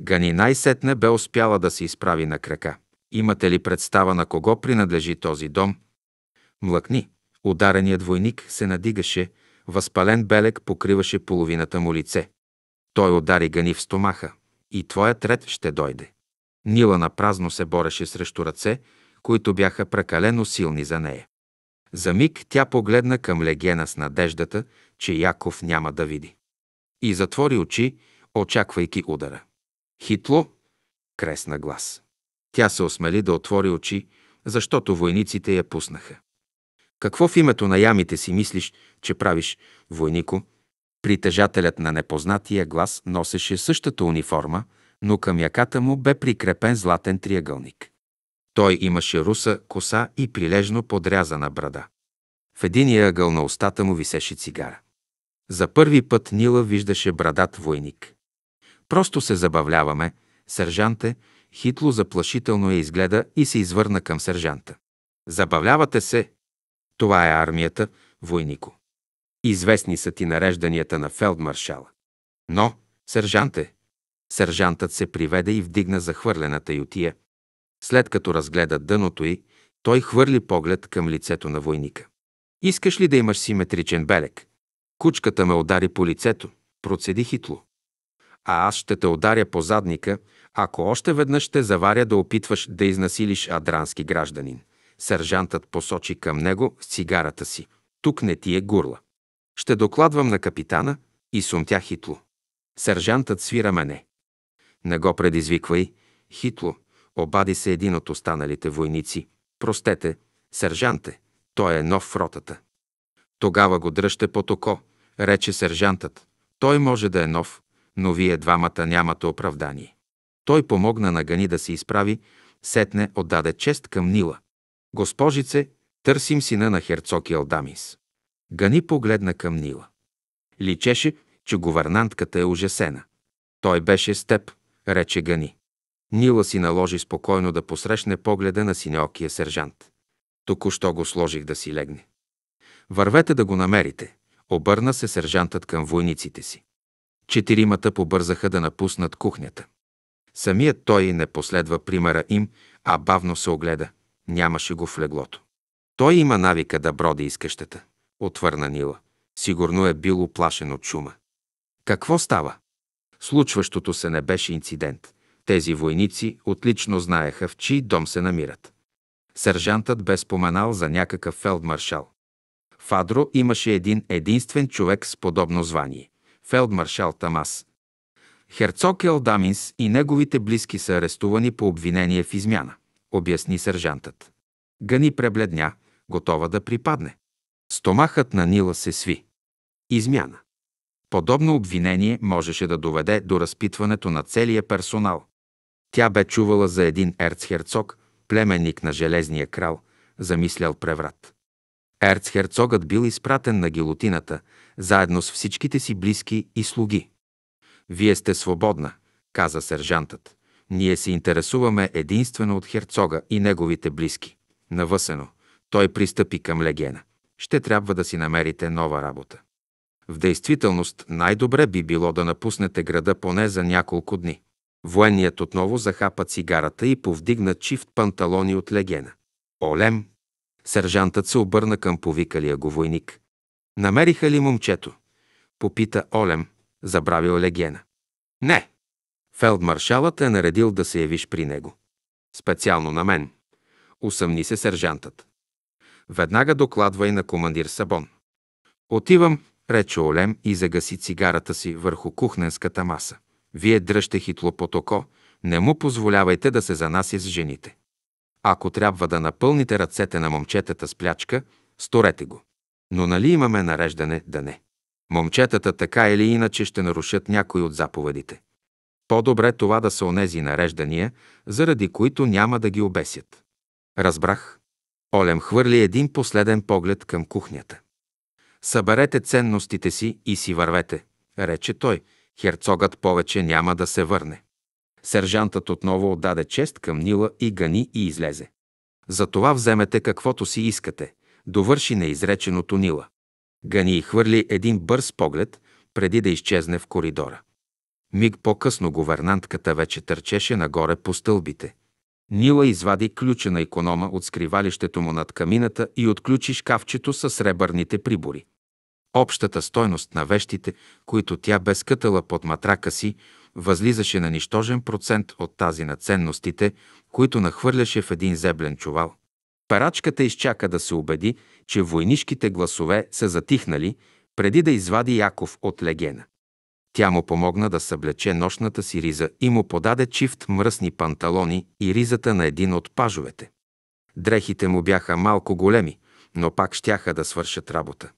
Гани най-сетне бе успяла да се изправи на крака. Имате ли представа на кого принадлежи този дом? Млъкни. Удареният войник се надигаше, възпален белек покриваше половината му лице. Той удари Гани в стомаха. И твоят ред ще дойде. Нила на празно се бореше срещу ръце, които бяха прекалено силни за нея. За миг тя погледна към Легена с надеждата, че Яков няма да види. И затвори очи, очаквайки удара. Хитло кресна глас. Тя се осмели да отвори очи, защото войниците я пуснаха. Какво в името на ямите си мислиш, че правиш, войнико? Притежателят на непознатия глас носеше същата униформа, но към яката му бе прикрепен златен триъгълник. Той имаше руса коса и прилежно подрязана брада. В единия ъгъл на устата му висеше цигара. За първи път Нила виждаше брадат войник. Просто се забавляваме, сержанте, Хитло заплашително я изгледа и се извърна към сержанта. Забавлявате се! Това е армията, войнико. Известни са ти нарежданията на фелдмаршала. Но, сержанте! Сержантът се приведе и вдигна захвърлената ютия – след като разгледа дъното й, той хвърли поглед към лицето на войника. Искаш ли да имаш симетричен белек? Кучката ме удари по лицето, процеди хитло. А аз ще те ударя по задника, ако още веднъж ще заваря да опитваш да изнасилиш адрански гражданин. Сержантът посочи към него с цигарата си. Тук не ти е гурла. Ще докладвам на капитана и сумтя хитло. Сержантът свира мене. Не го предизвиквай, хитло, обади се един от останалите войници. Простете, сержанте, той е нов в ротата. Тогава го дръжте под око, рече сержантът. Той може да е нов, но вие двамата нямате оправдание. Той помогна на Гани да се изправи, сетне отдаде чест към Нила. Госпожице, търсим сина на херцог Елдамис. Гани погледна към Нила. Личеше, че гувернантката е ужасена. Той беше с теб, рече Гани. Нила си наложи спокойно да посрещне погледа на синеокия сержант. Току-що го сложих да си легне. Вървете да го намерите, обърна се сержантът към войниците си. Четиримата побързаха да напуснат кухнята. Самият той не последва примера им, а бавно се огледа. Нямаше го в леглото. Той има навика да броди из къщата, отвърна Нила. Сигурно е бил оплашен от шума. Какво става? Случващото се не беше инцидент, тези войници отлично знаеха в чий дом се намират. Сержантът бе споменал за някакъв фелдмаршал. Фадро имаше един единствен човек с подобно звание – фелдмаршал Тамас. Херцог Елдаминс и неговите близки са арестувани по обвинение в измяна, обясни сержантът. Гани пребледня, готова да припадне. Стомахът на Нила се сви. Измяна. Подобно обвинение можеше да доведе до разпитването на целия персонал. Тя бе чувала за един ерцхерцог, племенник на Железния крал, замислял преврат. Ерцхерцогът бил изпратен на гилотината, заедно с всичките си близки и слуги. «Вие сте свободна», каза сержантът. «Ние се интересуваме единствено от херцога и неговите близки». Навъсено, той пристъпи към легена. Ще трябва да си намерите нова работа. В действителност най-добре би било да напуснете града поне за няколко дни. Военният отново захапа цигарата и повдигна чифт панталони от легена. Олем! Сержантът се обърна към повикалия го войник. Намериха ли момчето? Попита Олем, забравил легена. Не! Фелдмаршалът е наредил да се явиш при него. Специално на мен. Усъмни се сержантът. Веднага докладвай на командир Сабон. Отивам, рече Олем и загаси цигарата си върху кухненската маса. Вие дръжте хитло потоко, не му позволявайте да се занася с жените. Ако трябва да напълните ръцете на момчетата с плячка, сторете го. Но нали имаме нареждане да не? Момчетата така или иначе ще нарушат някои от заповедите. По-добре това да са онези нареждания, заради които няма да ги обесят. Разбрах. Олем хвърли един последен поглед към кухнята. Съберете ценностите си и си вървете, рече той, Херцогът повече няма да се върне. Сержантът отново отдаде чест към Нила и гани и излезе. Затова вземете каквото си искате, довърши неизреченото Нила. Гани хвърли един бърз поглед, преди да изчезне в коридора. Миг по-късно говернантката вече търчеше нагоре по стълбите. Нила извади ключа на економа от скривалището му над камината и отключи шкафчето с сребърните прибори. Общата стойност на вещите, които тя бе скътала под матрака си, възлизаше на нищожен процент от тази на ценностите, които нахвърляше в един зеблен чувал. Парачката изчака да се убеди, че войнишките гласове са затихнали, преди да извади Яков от легена. Тя му помогна да съблече нощната си риза и му подаде чифт мръсни панталони и ризата на един от пажовете. Дрехите му бяха малко големи, но пак щяха да свършат работа.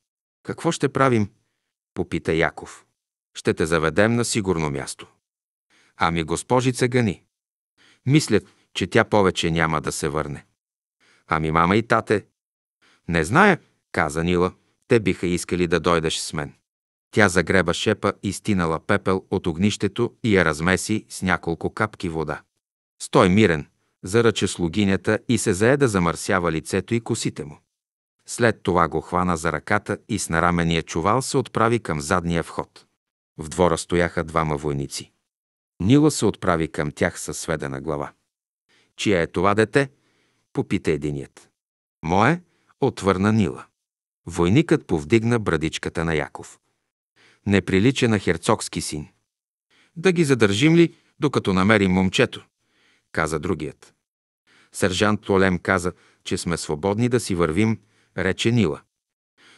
Какво ще правим? Попита Яков. Ще те заведем на сигурно място. Ами госпожица гани. Мислят, че тя повече няма да се върне. Ами мама и тате. Не зная, каза Нила, те биха искали да дойдеш с мен. Тя загреба шепа и стинала пепел от огнището и я размеси с няколко капки вода. Стой мирен, заръча слугинята и се зае да замърсява лицето и косите му. След това го хвана за ръката и с нарамения чувал се отправи към задния вход. В двора стояха двама войници. Нила се отправи към тях със сведена глава. Чия е това дете? Попита единият. Мое, отвърна Нила. Войникът повдигна брадичката на Яков. Не прилича на херцогски син. Да ги задържим ли, докато намерим момчето? каза другият. Сержант Толем каза, че сме свободни да си вървим, рече Нила.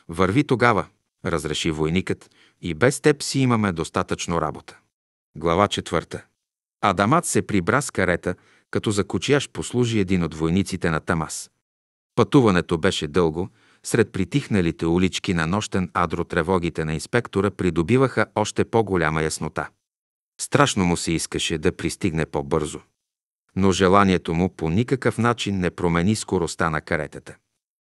Върви тогава, разреши войникът, и без теб си имаме достатъчно работа. Глава четвърта. Адамат се прибра с карета, като за послужи един от войниците на Тамас. Пътуването беше дълго, сред притихналите улички на нощен адро тревогите на инспектора придобиваха още по-голяма яснота. Страшно му се искаше да пристигне по-бързо. Но желанието му по никакъв начин не промени скоростта на каретата.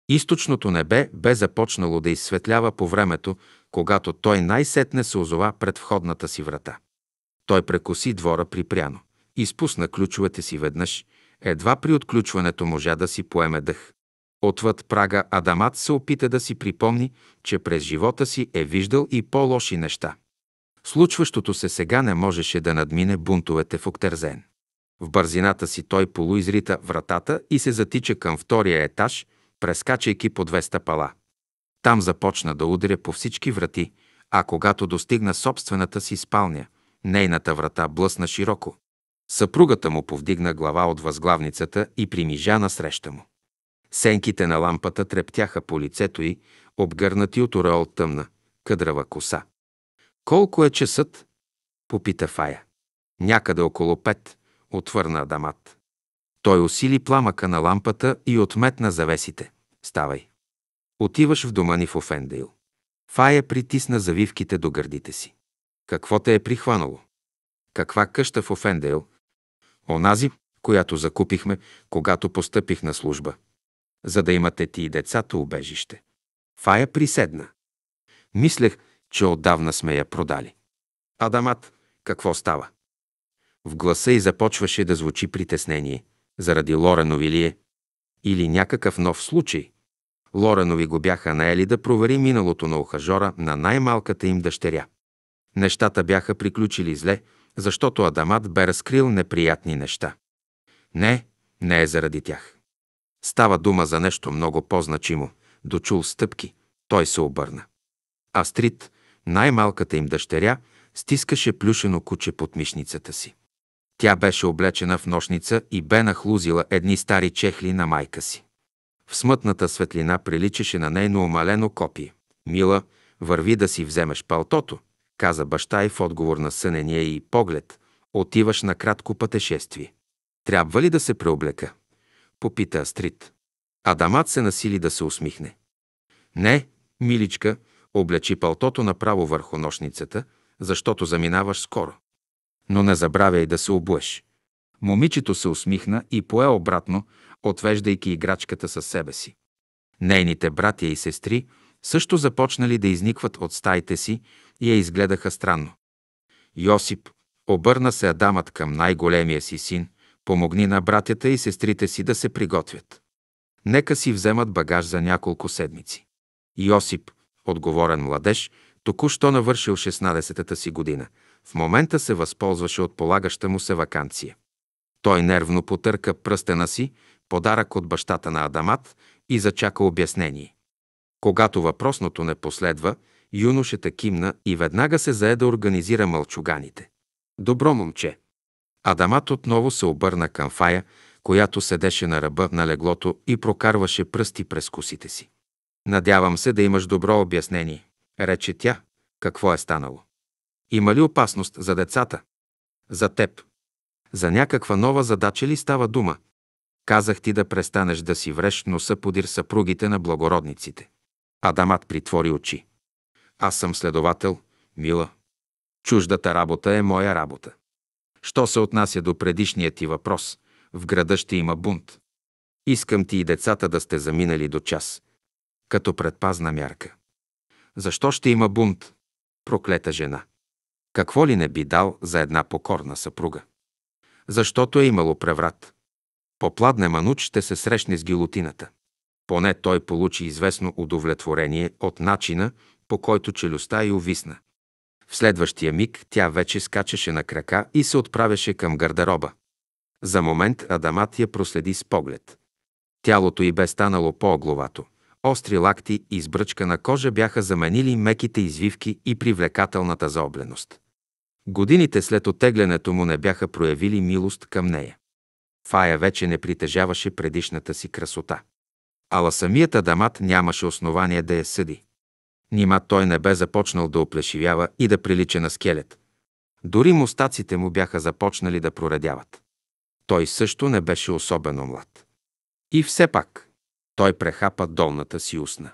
Източното небе бе започнало да изсветлява по времето, когато той най-сетне се озова пред входната си врата. Той прекоси двора припряно, изпусна ключовете си веднъж, едва при отключването можа да си поеме дъх. Отвъд прага Адамат се опита да си припомни, че през живота си е виждал и по-лоши неща. Случващото се сега не можеше да надмине бунтовете в Октерзен. В бързината си той полуизрита вратата и се затича към втория етаж – прескачайки по две стъпала. Там започна да удря по всички врати, а когато достигна собствената си спалня, нейната врата блъсна широко. Съпругата му повдигна глава от възглавницата и примижа насреща му. Сенките на лампата трептяха по лицето й, обгърнати от ореол тъмна, къдрава коса. «Колко е часът?» – попита Фая. «Някъде около пет», отвърна Адамат. Той усили пламъка на лампата и отметна завесите. Ставай. Отиваш в дома ни в Офендейл. Фая притисна завивките до гърдите си. Какво те е прихванало? Каква къща в Офендейл? Онази, която закупихме, когато постъпих на служба. За да имате ти и децата убежище. Фая приседна. Мислех, че отдавна сме я продали. Адамат, какво става? В гласа й започваше да звучи притеснение – заради Лорено е? или някакъв нов случай. Лоренови го бяха наели да провери миналото на ухажора на най-малката им дъщеря. Нещата бяха приключили зле, защото Адамат бе разкрил неприятни неща. Не, не е заради тях. Става дума за нещо много по-значимо. Дочул стъпки. Той се обърна. Астрид, най-малката им дъщеря, стискаше плюшено куче под мишницата си. Тя беше облечена в нощница и бе нахлузила едни стари чехли на майка си. В смътната светлина приличаше на нейно омалено копие. «Мила, върви да си вземеш палтото», каза баща и в отговор на сънения и поглед. «Отиваш на кратко пътешествие». «Трябва ли да се преоблека?» попита Астрид. Адамат се насили да се усмихне. «Не, миличка, облечи палтото направо върху нощницата, защото заминаваш скоро но не забравяй да се облъж. Момичето се усмихна и пое обратно, отвеждайки играчката със себе си. Нейните братя и сестри също започнали да изникват от стаите си и я изгледаха странно. Йосип обърна се Адамът към най-големия си син, помогни на братята и сестрите си да се приготвят. Нека си вземат багаж за няколко седмици. Йосип, отговорен младеж, току-що навършил 16-та си година – в момента се възползваше от полагаща му се вакансия. Той нервно потърка пръстена си, подарък от бащата на Адамат и зачака обяснение. Когато въпросното не последва, юношата кимна и веднага се зае да организира мълчуганите. Добро момче! Адамат отново се обърна към Фая, която седеше на ръба на леглото и прокарваше пръсти през косите си. Надявам се да имаш добро обяснение, рече тя, какво е станало. Има ли опасност за децата? За теб. За някаква нова задача ли става дума? Казах ти да престанеш да си вреш носа подир съпругите на благородниците. Адамат притвори очи. Аз съм следовател, мила. Чуждата работа е моя работа. Що се отнася до предишния ти въпрос, в града ще има бунт. Искам ти и децата да сте заминали до час, като предпазна мярка. Защо ще има бунт? Проклета жена. Какво ли не би дал за една покорна съпруга? Защото е имало преврат. Попладне Мануч ще се срещне с гилотината. Поне той получи известно удовлетворение от начина, по който челюстта й увисна. В следващия миг тя вече скачаше на крака и се отправяше към гардероба. За момент Адамат я проследи с поглед. Тялото й бе станало по-огловато остри лакти и на кожа бяха заменили меките извивки и привлекателната заобленост. Годините след отеглянето му не бяха проявили милост към нея. Фая вече не притежаваше предишната си красота. Ала самият Адамат нямаше основание да я съди. Нима той не бе започнал да оплешивява и да прилича на скелет. Дори мустаците му бяха започнали да проредяват. Той също не беше особено млад. И все пак – той прехапа долната си устна.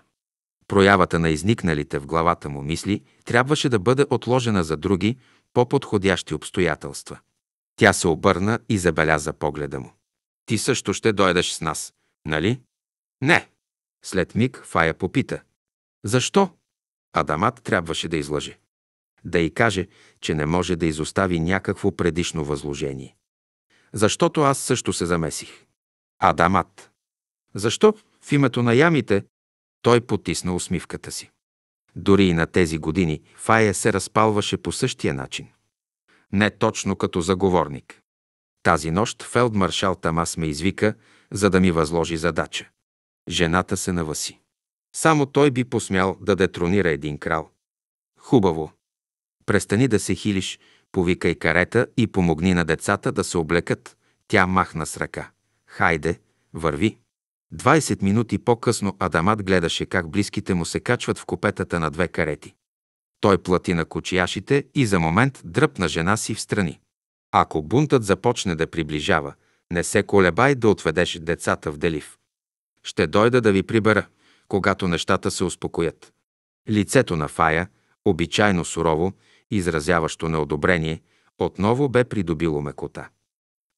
Проявата на изникналите в главата му мисли трябваше да бъде отложена за други, по-подходящи обстоятелства. Тя се обърна и забеляза погледа му. Ти също ще дойдеш с нас, нали? Не. След миг Фая попита. Защо? Адамат трябваше да излъже. Да й каже, че не може да изостави някакво предишно възложение. Защото аз също се замесих. Адамат. Защо? в името на ямите, той потисна усмивката си. Дори и на тези години Фая се разпалваше по същия начин. Не точно като заговорник. Тази нощ фелдмаршал Тамас ме извика, за да ми възложи задача. Жената се наваси. Само той би посмял да детронира един крал. Хубаво. Престани да се хилиш, повикай карета и помогни на децата да се облекат. Тя махна с ръка. Хайде, върви. 20 минути по-късно Адамат гледаше как близките му се качват в копетата на две карети. Той плати на кучияшите и за момент дръпна жена си в страни. Ако бунтът започне да приближава, не се колебай да отведеш децата в Делив. Ще дойда да ви прибера, когато нещата се успокоят. Лицето на Фая, обичайно сурово, изразяващо неодобрение, отново бе придобило мекота.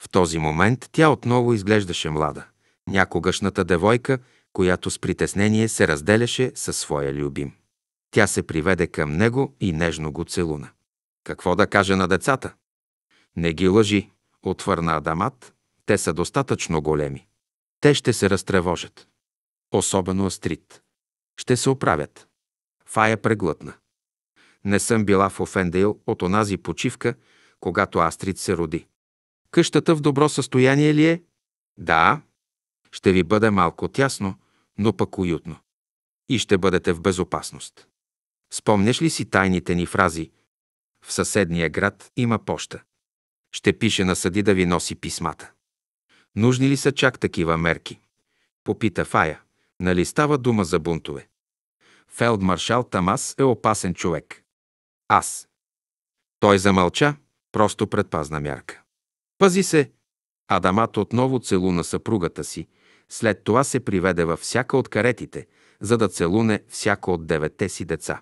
В този момент тя отново изглеждаше млада. Някогашната девойка, която с притеснение се разделяше със своя любим. Тя се приведе към него и нежно го целуна. Какво да каже на децата? Не ги лъжи, отвърна Адамат. Те са достатъчно големи. Те ще се разтревожат. Особено Астрид. Ще се оправят. Фая преглътна. Не съм била в Офендейл от онази почивка, когато Астрид се роди. Къщата в добро състояние ли е? Да, ще ви бъде малко тясно, но пък уютно. И ще бъдете в безопасност. Спомняш ли си тайните ни фрази? В съседния град има поща. Ще пише на съди да ви носи писмата. Нужни ли са чак такива мерки? Попита Фая. Нали става дума за бунтове? Фелдмаршал Тамас е опасен човек. Аз. Той замълча, просто предпазна мярка. Пази се! Адамат отново целуна съпругата си след това се приведе във всяка от каретите, за да целуне всяко от девете си деца.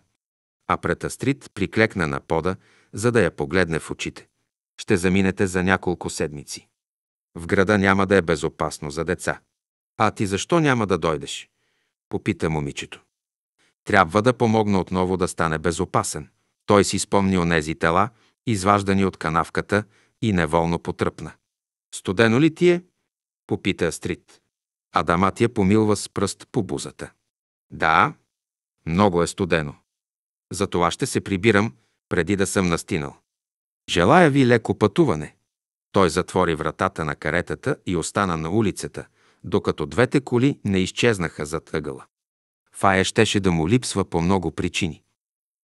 А пред Астрид приклекна на пода, за да я погледне в очите. Ще заминете за няколко седмици. В града няма да е безопасно за деца. А ти защо няма да дойдеш? Попита момичето. Трябва да помогна отново да стане безопасен. Той си спомни онези тела, изваждани от канавката, и неволно потръпна. Студено ли ти е? Попита Астрид. Адамат я помилва с пръст по бузата. Да, много е студено. Затова ще се прибирам, преди да съм настинал. Желая ви леко пътуване. Той затвори вратата на каретата и остана на улицата, докато двете коли не изчезнаха зад ъгъла. Фая щеше да му липсва по много причини.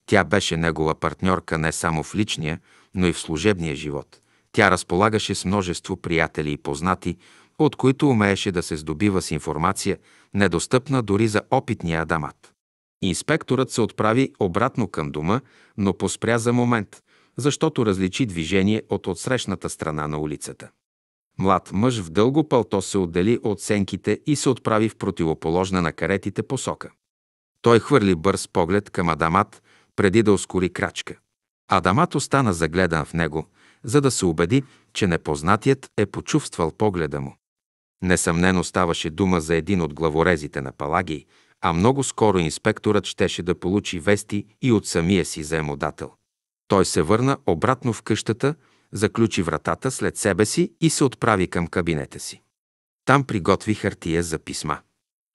Тя беше негова партньорка не само в личния, но и в служебния живот. Тя разполагаше с множество приятели и познати, от които умееше да се здобива с информация, недостъпна дори за опитния Адамат. Инспекторът се отправи обратно към дома, но поспря за момент, защото различи движение от отсрещната страна на улицата. Млад мъж в дълго пълто се отдели от сенките и се отправи в противоположна на каретите посока. Той хвърли бърз поглед към Адамат, преди да ускори крачка. Адамат остана загледан в него, за да се убеди, че непознатият е почувствал погледа му. Несъмнено ставаше дума за един от главорезите на Палагий, а много скоро инспекторът щеше да получи вести и от самия си заемодател. Той се върна обратно в къщата, заключи вратата след себе си и се отправи към кабинета си. Там приготви хартия за писма.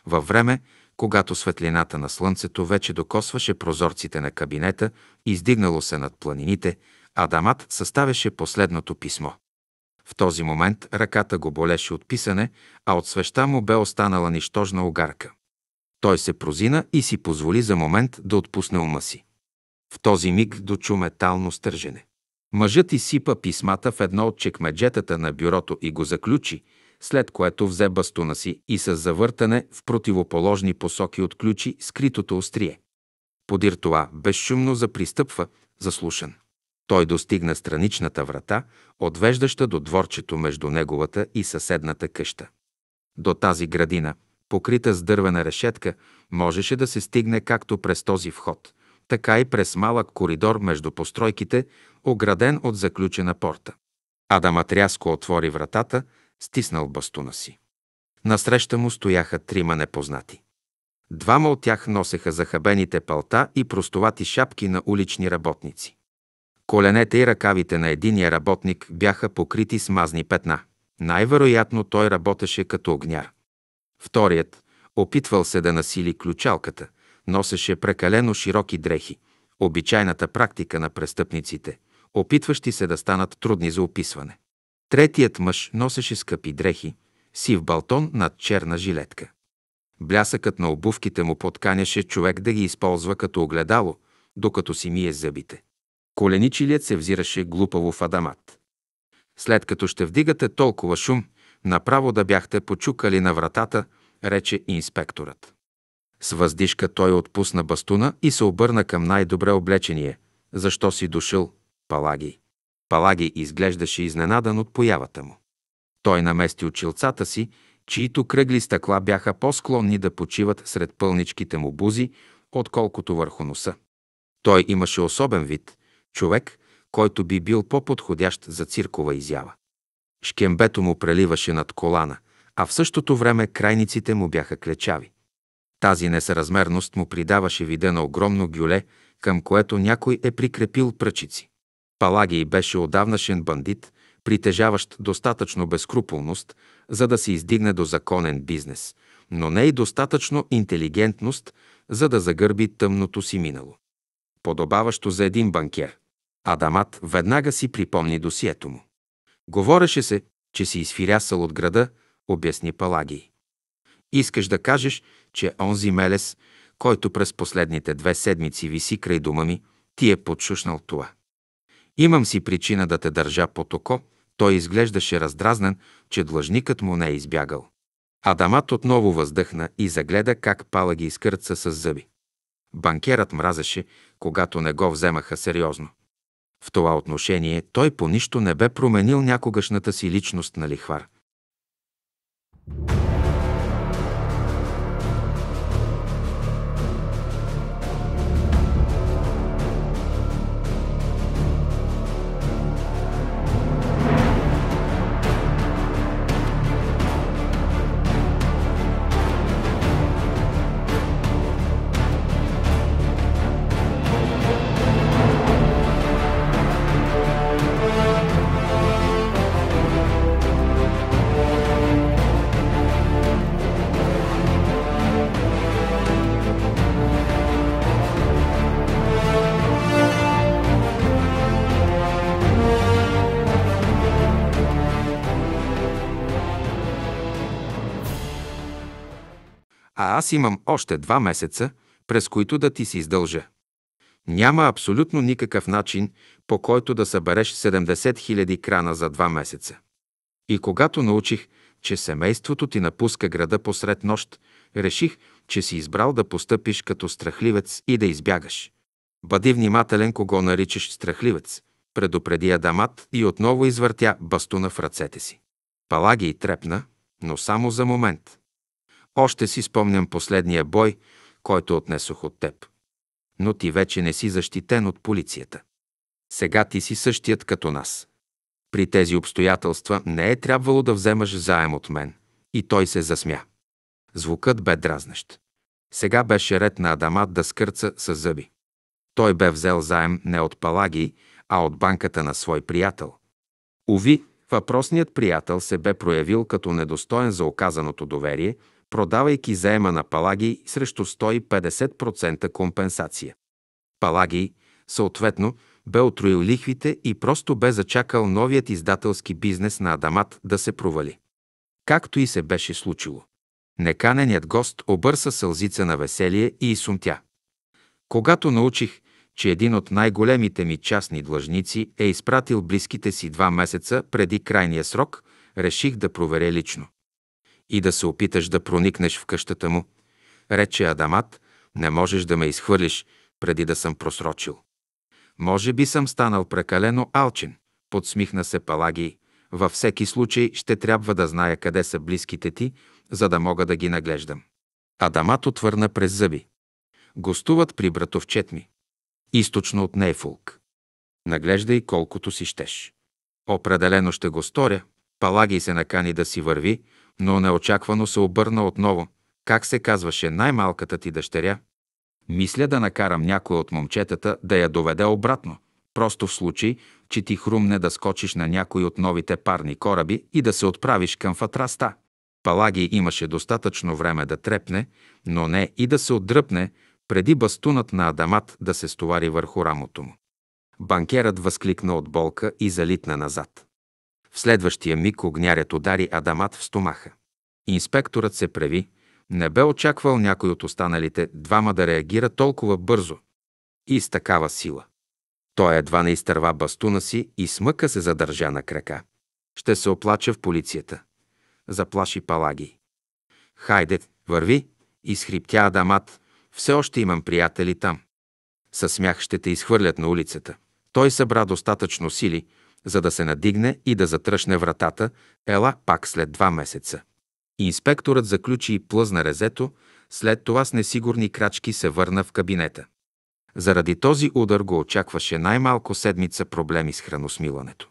Във време, когато светлината на слънцето вече докосваше прозорците на кабинета, издигнало се над планините, Адамат съставяше последното писмо. В този момент ръката го болеше от писане, а от свеща му бе останала нищожна огарка. Той се прозина и си позволи за момент да отпусне ума си. В този миг дочу метално стържене. Мъжът изсипа писмата в едно от чекмеджетата на бюрото и го заключи, след което взе бастуна си и с завъртане в противоположни посоки отключи скритото острие. Подир това безшумно запристъпва, заслушан. Той достигна страничната врата, отвеждаща до дворчето между неговата и съседната къща. До тази градина, покрита с дървена решетка, можеше да се стигне както през този вход, така и през малък коридор между постройките, ограден от заключена порта. Адамът рязко отвори вратата, стиснал бастуна си. Насреща му стояха трима непознати. Двама от тях носеха захабените палта и простовати шапки на улични работници. Коленете и ръкавите на единия работник бяха покрити с мазни петна. Най-вероятно той работеше като огняр. Вторият опитвал се да насили ключалката, носеше прекалено широки дрехи. Обичайната практика на престъпниците, опитващи се да станат трудни за описване. Третият мъж носеше скъпи дрехи, сив балтон над черна жилетка. Блясъкът на обувките му подканяше човек да ги използва като огледало, докато си мие зъбите. Коленичилият се взираше глупаво в Адамат. След като ще вдигате толкова шум, направо да бяхте почукали на вратата, рече инспекторът. С въздишка той отпусна бастуна и се обърна към най-добре облечение. Защо си дошъл? Палаги. Палаги изглеждаше изненадан от появата му. Той намести очилцата си, чието кръгли стъкла бяха по-склонни да почиват сред пълничките му бузи, отколкото върху носа. Той имаше особен вид, човек, който би бил по-подходящ за циркова изява. Шкембето му преливаше над колана, а в същото време крайниците му бяха клечави. Тази несъразмерност му придаваше вида на огромно гюле, към което някой е прикрепил пръчици. Палагий беше отдавнашен бандит, притежаващ достатъчно безкруполност, за да се издигне до законен бизнес, но не и достатъчно интелигентност, за да загърби тъмното си минало. Подобаващо за един банкер. Адамат веднага си припомни досието му. Говореше се, че си изфирясал от града, обясни Палагий. Искаш да кажеш, че онзи Мелес, който през последните две седмици виси край дома ми, ти е подшушнал това. Имам си причина да те държа под око, той изглеждаше раздразнен, че длъжникът му не е избягал. Адамат отново въздъхна и загледа как пала ги изкърца с зъби. Банкерът мразеше, когато не го вземаха сериозно. В това отношение той по нищо не бе променил някогашната си личност на лихвар. аз имам още два месеца, през които да ти си издължа. Няма абсолютно никакъв начин, по който да събереш 70 000 крана за два месеца. И когато научих, че семейството ти напуска града посред нощ, реших, че си избрал да постъпиш като страхливец и да избягаш. Бъди внимателен кого наричаш страхливец, предупреди Адамат и отново извъртя бастуна в ръцете си. Палаги и трепна, но само за момент. Още си спомням последния бой, който отнесох от теб. Но ти вече не си защитен от полицията. Сега ти си същият като нас. При тези обстоятелства не е трябвало да вземаш заем от мен. И той се засмя. Звукът бе дразнещ. Сега беше ред на Адамат да скърца с зъби. Той бе взел заем не от Палаги, а от банката на свой приятел. Уви, въпросният приятел се бе проявил като недостоен за оказаното доверие – продавайки заема на Палагий срещу 150% компенсация. Палагий, съответно, бе отруил лихвите и просто бе зачакал новият издателски бизнес на Адамат да се провали. Както и се беше случило. Неканеният гост обърса сълзица на веселие и сумтя. Когато научих, че един от най-големите ми частни длъжници е изпратил близките си два месеца преди крайния срок, реших да проверя лично и да се опиташ да проникнеш в къщата му. Рече Адамат, не можеш да ме изхвърлиш, преди да съм просрочил. Може би съм станал прекалено алчен, подсмихна се Палагий. Във всеки случай ще трябва да зная къде са близките ти, за да мога да ги наглеждам. Адамат отвърна през зъби. Гостуват при братовчет ми. Източно от Нейфулк. Наглеждай колкото си щеш. Определено ще го сторя. Палагий се накани да си върви, но неочаквано се обърна отново. Как се казваше най-малката ти дъщеря? Мисля да накарам някой от момчетата да я доведе обратно. Просто в случай, че ти хрумне да скочиш на някой от новите парни кораби и да се отправиш към фатраста. Палаги имаше достатъчно време да трепне, но не и да се отдръпне, преди бастунът на Адамат да се стовари върху рамото му. Банкерът възкликна от болка и залитна назад. В следващия миг огнярят удари Адамат в стомаха. Инспекторът се преви, не бе очаквал някой от останалите двама да реагира толкова бързо и с такава сила. Той едва не изтърва бастуна си и смъка се задържа на крака. Ще се оплача в полицията. Заплаши Палаги. Хайде, върви, изхриптя Адамат. Все още имам приятели там. Със смях ще те изхвърлят на улицата. Той събра достатъчно сили, за да се надигне и да затръшне вратата, ела пак след два месеца. Инспекторът заключи и плъзна резето, след това с несигурни крачки се върна в кабинета. Заради този удар го очакваше най-малко седмица проблеми с храносмилането.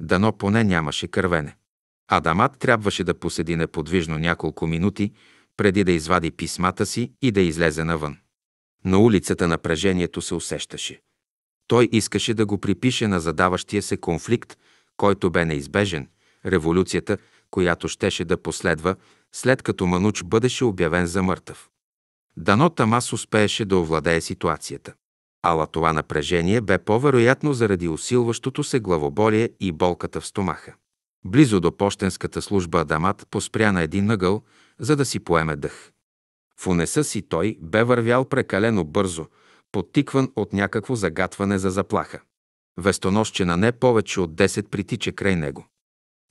Дано поне нямаше кървене. Адамат трябваше да поседи неподвижно няколко минути, преди да извади писмата си и да излезе навън. На улицата напрежението се усещаше. Той искаше да го припише на задаващия се конфликт, който бе неизбежен, революцията, която щеше да последва, след като Мануч бъдеше обявен за мъртъв. Дано Тамас успееше да овладее ситуацията. Ала това напрежение бе по-вероятно заради усилващото се главоболие и болката в стомаха. Близо до почтенската служба Адамат поспря на един ъгъл, за да си поеме дъх. В унеса си той бе вървял прекалено бързо – подтикван от някакво загатване за заплаха. Вестоносче на не повече от 10 притича край него.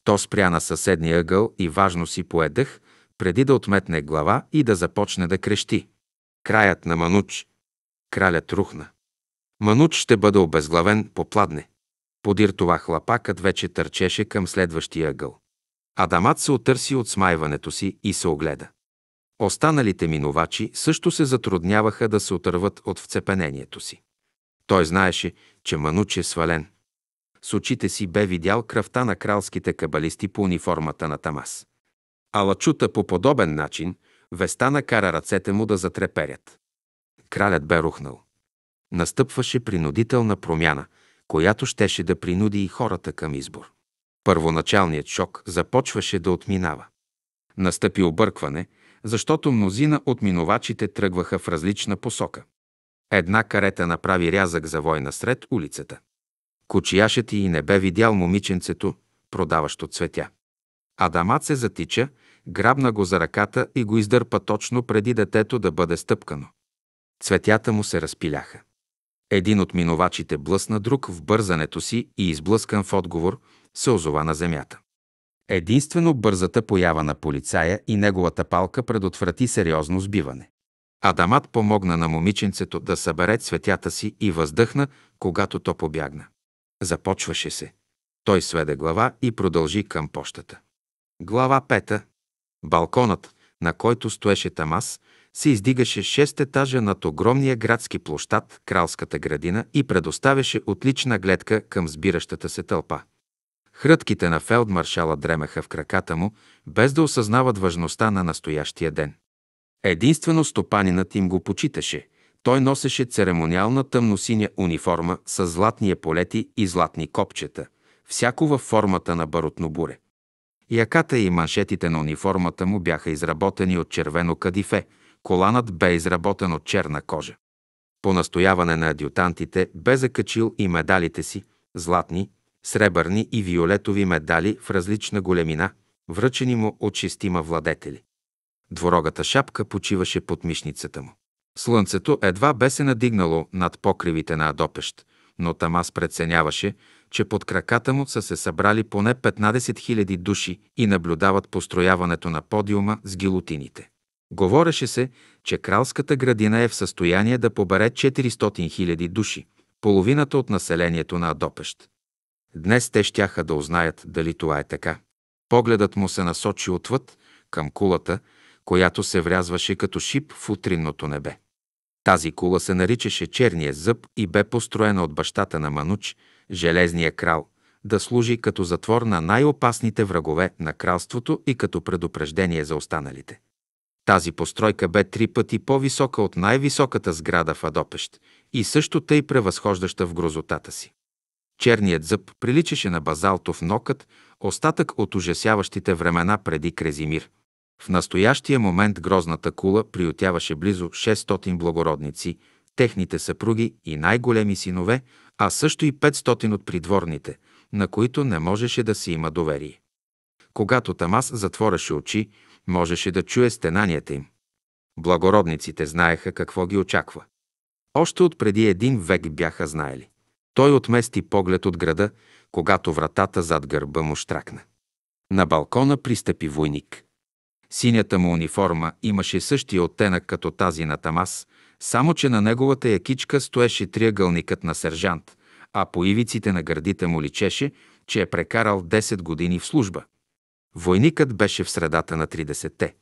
То спря на съседния ъгъл и важно си поедъх, преди да отметне глава и да започне да крещи. Краят на Мануч. Кралят рухна. Мануч ще бъде обезглавен, попладне. Подир това хлапакът вече търчеше към следващия ъгъл. Адамат се отърси от смайването си и се огледа. Останалите минувачи също се затрудняваха да се отърват от вцепенението си. Той знаеше, че Мануч е свален. С очите си бе видял кръвта на кралските кабалисти по униформата на Тамас. Алачута по подобен начин веста накара ръцете му да затреперят. Кралят бе рухнал. Настъпваше принудителна промяна, която щеше да принуди и хората към избор. Първоначалният шок започваше да отминава. Настъпи объркване – защото мнозина от минувачите тръгваха в различна посока. Една карета направи рязък за война сред улицата. Кочияшът и не бе видял момиченцето, продаващо цветя. Адамат се затича, грабна го за ръката и го издърпа точно преди детето да бъде стъпкано. Цветята му се разпиляха. Един от минувачите блъсна друг в бързането си и изблъскан в отговор се озова на земята. Единствено бързата поява на полицая и неговата палка предотврати сериозно сбиване. Адамат помогна на момиченцето да събере цветята си и въздъхна, когато то побягна. Започваше се. Той сведе глава и продължи към пощата. Глава пета. Балконът, на който стоеше Тамас, се издигаше шест етажа над огромния градски площад, кралската градина и предоставяше отлична гледка към сбиращата се тълпа. Хрътките на фелдмаршала дремеха в краката му, без да осъзнават важността на настоящия ден. Единствено стопанинът им го почиташе. Той носеше церемониална тъмносиня униформа с златни полети и златни копчета, всяко във формата на баротно буре. Яката и маншетите на униформата му бяха изработени от червено кадифе, коланът бе изработен от черна кожа. По настояване на адютантите бе закачил и медалите си, златни, сребърни и виолетови медали в различна големина, връчени му от шестима владетели. Дворогата шапка почиваше под мишницата му. Слънцето едва бе се надигнало над покривите на Адопещ, но Тамас преценяваше, че под краката му са се събрали поне 15 000 души и наблюдават построяването на подиума с гилотините. Говореше се, че кралската градина е в състояние да побере 400 000 души, половината от населението на Адопещ. Днес те щяха да узнаят дали това е така. Погледът му се насочи отвъд, към кулата, която се врязваше като шип в утринното небе. Тази кула се наричаше Черния зъб и бе построена от бащата на Мануч, Железния крал, да служи като затвор на най-опасните врагове на кралството и като предупреждение за останалите. Тази постройка бе три пъти по-висока от най-високата сграда в Адопещ и също тъй превъзхождаща в грозотата си. Черният зъб приличаше на базалтов нокът, остатък от ужасяващите времена преди Крезимир. В настоящия момент грозната кула приютяваше близо 600 благородници, техните съпруги и най-големи синове, а също и 500 от придворните, на които не можеше да се има доверие. Когато Тамас затвореше очи, можеше да чуе стенанията им. Благородниците знаеха какво ги очаква. Още от преди един век бяха знаели. Той отмести поглед от града, когато вратата зад гърба му штракна. На балкона пристъпи войник. Синята му униформа имаше същия оттенък като тази на Тамас, само че на неговата якичка стоеше триъгълникът на сержант, а по ивиците на гърдите му личеше, че е прекарал 10 години в служба. Войникът беше в средата на 30-те.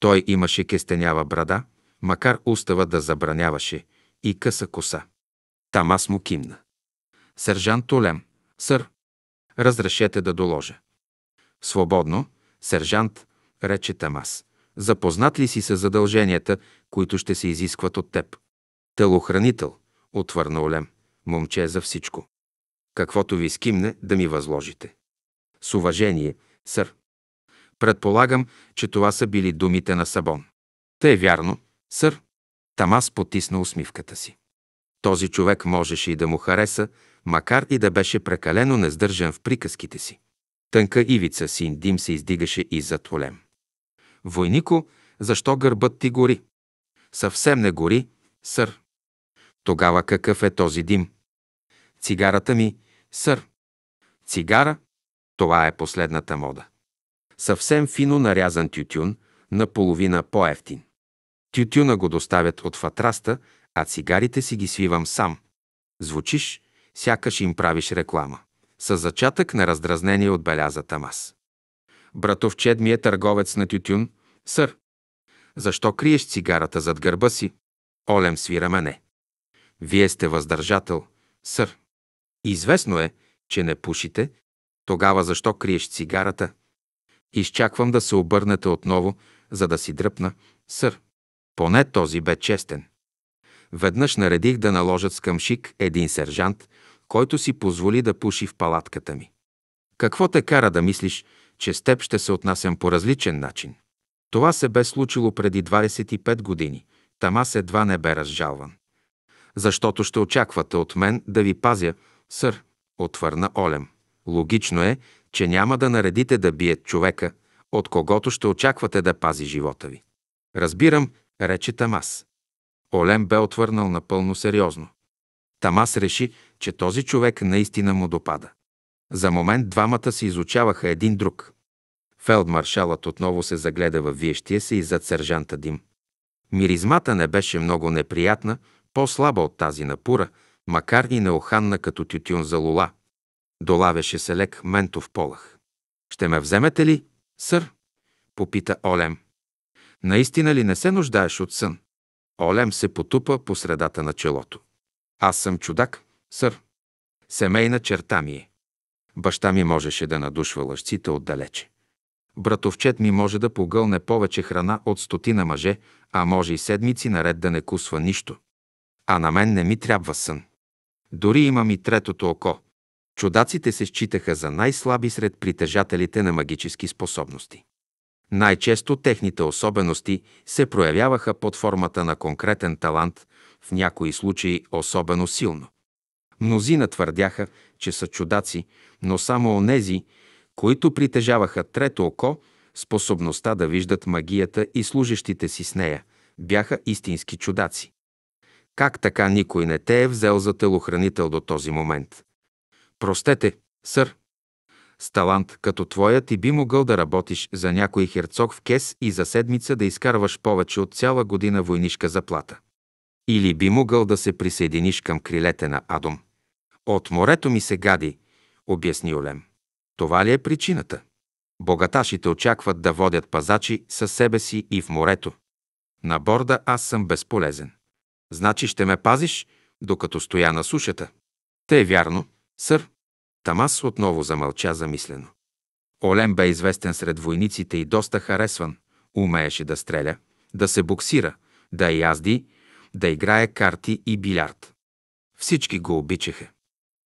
Той имаше кестенява брада, макар устава да забраняваше, и къса коса. Тамас му кимна. Сержант Олем, Сър, разрешете да доложа. Свободно, сержант, рече Тамас. Запознат ли си с задълженията, които ще се изискват от теб? Телохранител, отвърна Олем. Момче за всичко. Каквото ви скимне, да ми възложите. С уважение, сър. Предполагам, че това са били думите на Сабон. Та е вярно, сър. Тамас потисна усмивката си. Този човек можеше и да му хареса, макар и да беше прекалено нездържан в приказките си. Тънка ивица син дим се издигаше и зад олем. Войнико, защо гърбът ти гори? Съвсем не гори, сър. Тогава какъв е този дим? Цигарата ми, сър. Цигара? Това е последната мода. Съвсем фино нарязан тютюн, наполовина по-ефтин. Тютюна го доставят от фатраста, а цигарите си ги свивам сам. Звучиш, сякаш им правиш реклама. С зачатък на раздразнение отбеляза Тамас. Братовчед ми е търговец на тютюн, сър. Защо криеш цигарата зад гърба си? Олем свира мене. Вие сте въздържател, сър. Известно е, че не пушите, тогава защо криеш цигарата? Изчаквам да се обърнете отново, за да си дръпна, сър. Поне този бе честен. Веднъж наредих да наложат с един сержант, който си позволи да пуши в палатката ми. Какво те кара да мислиш, че с теб ще се отнасям по различен начин? Това се бе случило преди 25 години. Тамас едва не бе разжалван. Защото ще очаквате от мен да ви пазя, сър, отвърна Олем. Логично е, че няма да наредите да бият човека, от когото ще очаквате да пази живота ви. Разбирам, рече Тамас. Олем бе отвърнал напълно сериозно. Тамас реши, че този човек наистина му допада. За момент двамата се изучаваха един друг. Фелдмаршалът отново се загледа във виещия се и зад сержанта Дим. Миризмата не беше много неприятна, по-слаба от тази на пура, макар и неоханна като тютюн за лула. Долавяше се лек ментов полах. «Ще ме вземете ли, сър?» попита Олем. «Наистина ли не се нуждаеш от сън?» Олем се потупа по средата на челото. «Аз съм чудак, Сър, семейна черта ми е. Баща ми можеше да надушва лъжците отдалече. Братовчет ми може да погълне повече храна от стотина мъже, а може и седмици наред да не кусва нищо. А на мен не ми трябва сън. Дори имам и третото око. Чудаците се считаха за най-слаби сред притежателите на магически способности. Най-често техните особености се проявяваха под формата на конкретен талант, в някои случаи особено силно. Мнозина твърдяха, че са чудаци, но само онези, които притежаваха трето око, способността да виждат магията и служащите си с нея, бяха истински чудаци. Как така никой не те е взел за телохранител до този момент? Простете, сър. С талант като твоя ти би могъл да работиш за някой херцог в кес и за седмица да изкарваш повече от цяла година войнишка заплата. Или би могъл да се присъединиш към крилете на Адом. От морето ми се гади, обясни Олем. Това ли е причината? Богаташите очакват да водят пазачи със себе си и в морето. На борда аз съм безполезен. Значи ще ме пазиш, докато стоя на сушата. Те е вярно, сър. Тамас отново замълча замислено. Олем бе известен сред войниците и доста харесван. Умееше да стреля, да се боксира, да язди, да играе карти и билярд. Всички го обичаха.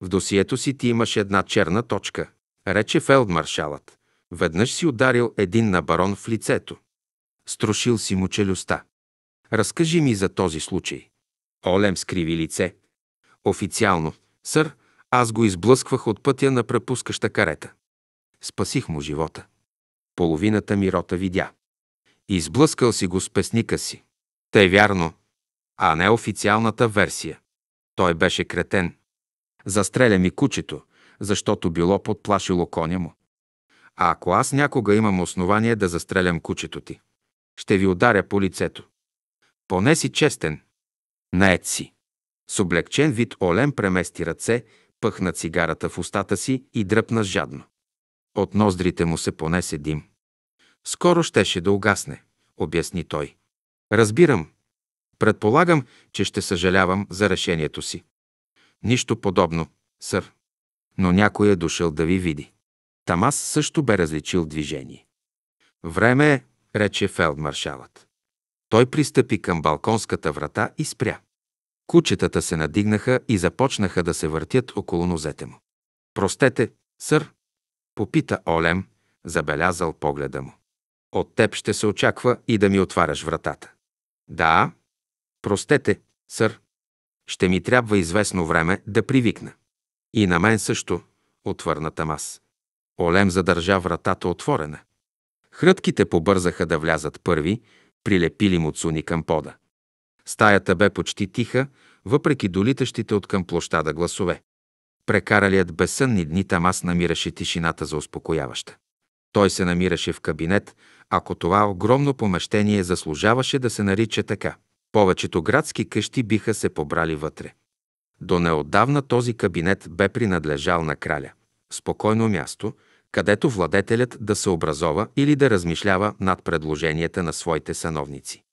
В досието си ти имаш една черна точка, рече фелдмаршалът. Веднъж си ударил един на барон в лицето. Струшил си му челюста. Разкажи ми за този случай. Олем скриви лице. Официално, сър, аз го изблъсквах от пътя на препускаща карета. Спасих му живота. Половината ми рота видя. Изблъскал си го с песника си. Тъй вярно, а не официалната версия. Той беше кретен. Застреля ми кучето, защото било подплашило коня му. А ако аз някога имам основание да застрелям кучето ти, ще ви ударя по лицето. Поне си честен. Наед си. С облегчен вид Олен премести ръце, пъхна цигарата в устата си и дръпна жадно. От ноздрите му се понесе дим. Скоро щеше да угасне, обясни той. Разбирам. Предполагам, че ще съжалявам за решението си. Нищо подобно, сър. Но някой е дошъл да ви види. Тамас също бе различил движение. Време е, рече фелдмаршалът. Той пристъпи към балконската врата и спря. Кучетата се надигнаха и започнаха да се въртят около нозете му. Простете, сър, попита Олем, забелязал погледа му. От теб ще се очаква и да ми отваряш вратата. Да, простете, сър, ще ми трябва известно време да привикна. И на мен също, отвърна Тамас. Олем задържа вратата отворена. Хрътките побързаха да влязат първи, прилепили муцуни към пода. Стаята бе почти тиха, въпреки долитащите от към площада гласове. Прекаралият безсънни дни Тамас намираше тишината за успокояваща. Той се намираше в кабинет, ако това огромно помещение заслужаваше да се нарича така. Повечето градски къщи биха се побрали вътре. До неотдавна този кабинет бе принадлежал на краля. Спокойно място, където владетелят да се образова или да размишлява над предложенията на своите сановници.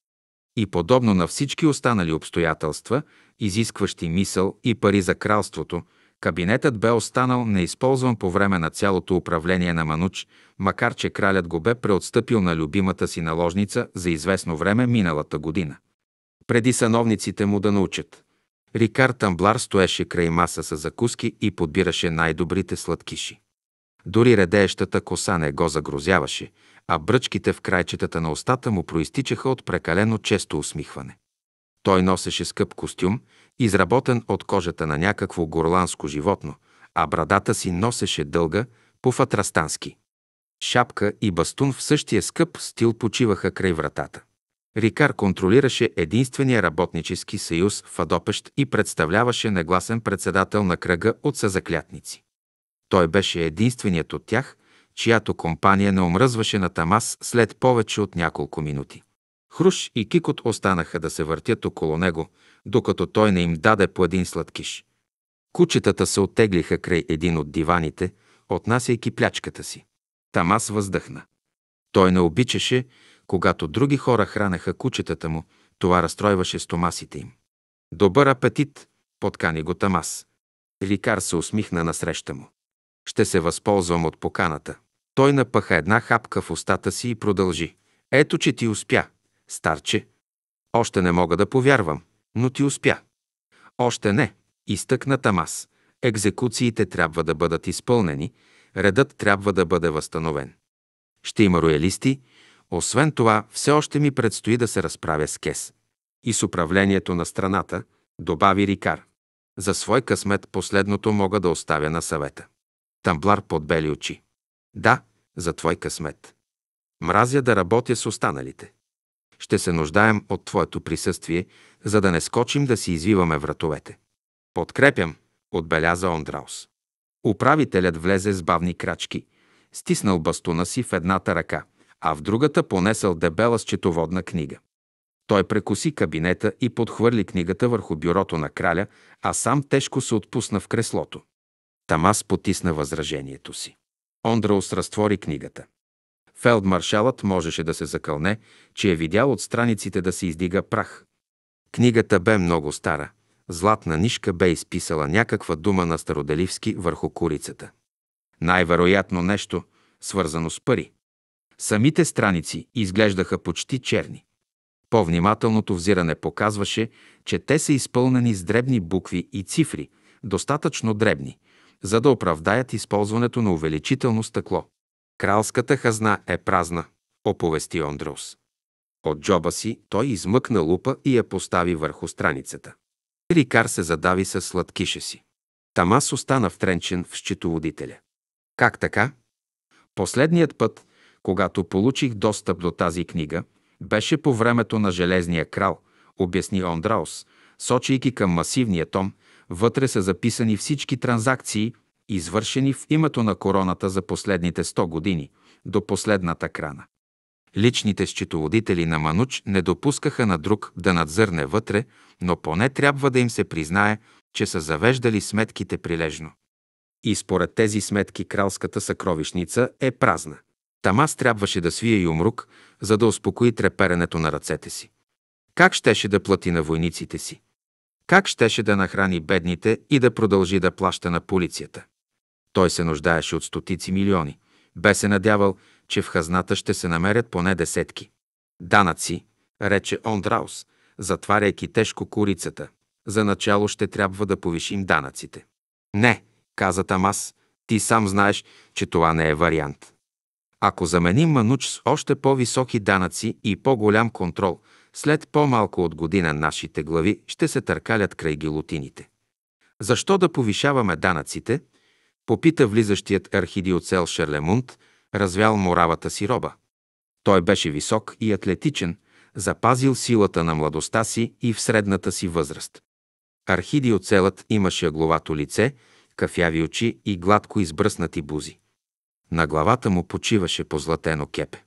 И подобно на всички останали обстоятелства, изискващи мисъл и пари за кралството, кабинетът бе останал неизползван по време на цялото управление на Мануч, макар че кралят го бе преотстъпил на любимата си наложница за известно време миналата година преди сановниците му да научат. Рикар Тамблар стоеше край маса с закуски и подбираше най-добрите сладкиши. Дори редеещата коса не го загрозяваше, а бръчките в крайчетата на устата му проистичаха от прекалено често усмихване. Той носеше скъп костюм, изработен от кожата на някакво горландско животно, а брадата си носеше дълга, по-фатрастански. Шапка и бастун в същия скъп стил почиваха край вратата. Рикар контролираше единствения работнически съюз в Адопещ и представляваше негласен председател на кръга от съзаклятници. Той беше единственият от тях, чиято компания не омръзваше на Тамас след повече от няколко минути. Хруш и Кикот останаха да се въртят около него, докато той не им даде по един сладкиш. Кучетата се оттеглиха край един от диваните, отнасяйки плячката си. Тамас въздъхна. Той не обичаше, когато други хора хранеха кучетата му, това разстройваше стомасите им. Добър апетит, подкани го Тамас. Ликар се усмихна насреща му. Ще се възползвам от поканата. Той напъха една хапка в устата си и продължи. Ето, че ти успя, старче. Още не мога да повярвам, но ти успя. Още не, изтъкна Тамас. Екзекуциите трябва да бъдат изпълнени, редът трябва да бъде възстановен. Ще има роялисти, освен това, все още ми предстои да се разправя с Кес. И с управлението на страната, добави Рикар. За свой късмет последното мога да оставя на съвета. Тамблар подбели очи. Да, за твой късмет. Мразя да работя с останалите. Ще се нуждаем от твоето присъствие, за да не скочим да си извиваме вратовете. Подкрепям, отбеляза Ондраус. Управителят влезе с бавни крачки, стиснал бастуна си в едната ръка – а в другата понесъл дебела счетоводна книга. Той прекуси кабинета и подхвърли книгата върху бюрото на краля, а сам тежко се отпусна в креслото. Тамас потисна възражението си. Ондраус разтвори книгата. Фелдмаршалът можеше да се закълне, че е видял от страниците да се издига прах. Книгата бе много стара. Златна нишка бе изписала някаква дума на Староделивски върху курицата. Най-вероятно нещо, свързано с пари. Самите страници изглеждаха почти черни. По-внимателното взиране показваше, че те са изпълнени с дребни букви и цифри, достатъчно дребни, за да оправдаят използването на увеличително стъкло. Кралската хазна е празна, оповести Ондрус. От джоба си той измъкна лупа и я постави върху страницата. Рикар се задави със сладкиша си. Тамас остана втренчен в счетоводителя. Как така? Последният път, когато получих достъп до тази книга, беше по времето на Железния крал, обясни Ондраус, сочейки към масивния том, вътре са записани всички транзакции, извършени в името на короната за последните 100 години, до последната крана. Личните счетоводители на Мануч не допускаха на друг да надзърне вътре, но поне трябва да им се признае, че са завеждали сметките прилежно. И според тези сметки кралската съкровищница е празна. Тамас трябваше да свие юмрук, за да успокои треперенето на ръцете си. Как щеше да плати на войниците си? Как щеше да нахрани бедните и да продължи да плаща на полицията? Той се нуждаеше от стотици милиони. Бе се надявал, че в хазната ще се намерят поне десетки. Данъци, рече Ондраус, затваряйки тежко курицата. За начало ще трябва да повишим данъците. Не, каза Тамас, ти сам знаеш, че това не е вариант. Ако заменим мануч с още по-високи данъци и по-голям контрол, след по-малко от година нашите глави ще се търкалят край гилотините. Защо да повишаваме данъците? Попита влизащият архидиоцел Шерлемунд, развял моравата си роба. Той беше висок и атлетичен, запазил силата на младостта си и в средната си възраст. Архидиоцелът имаше главато лице, кафяви очи и гладко избръснати бузи. На главата му почиваше позлатено кепе.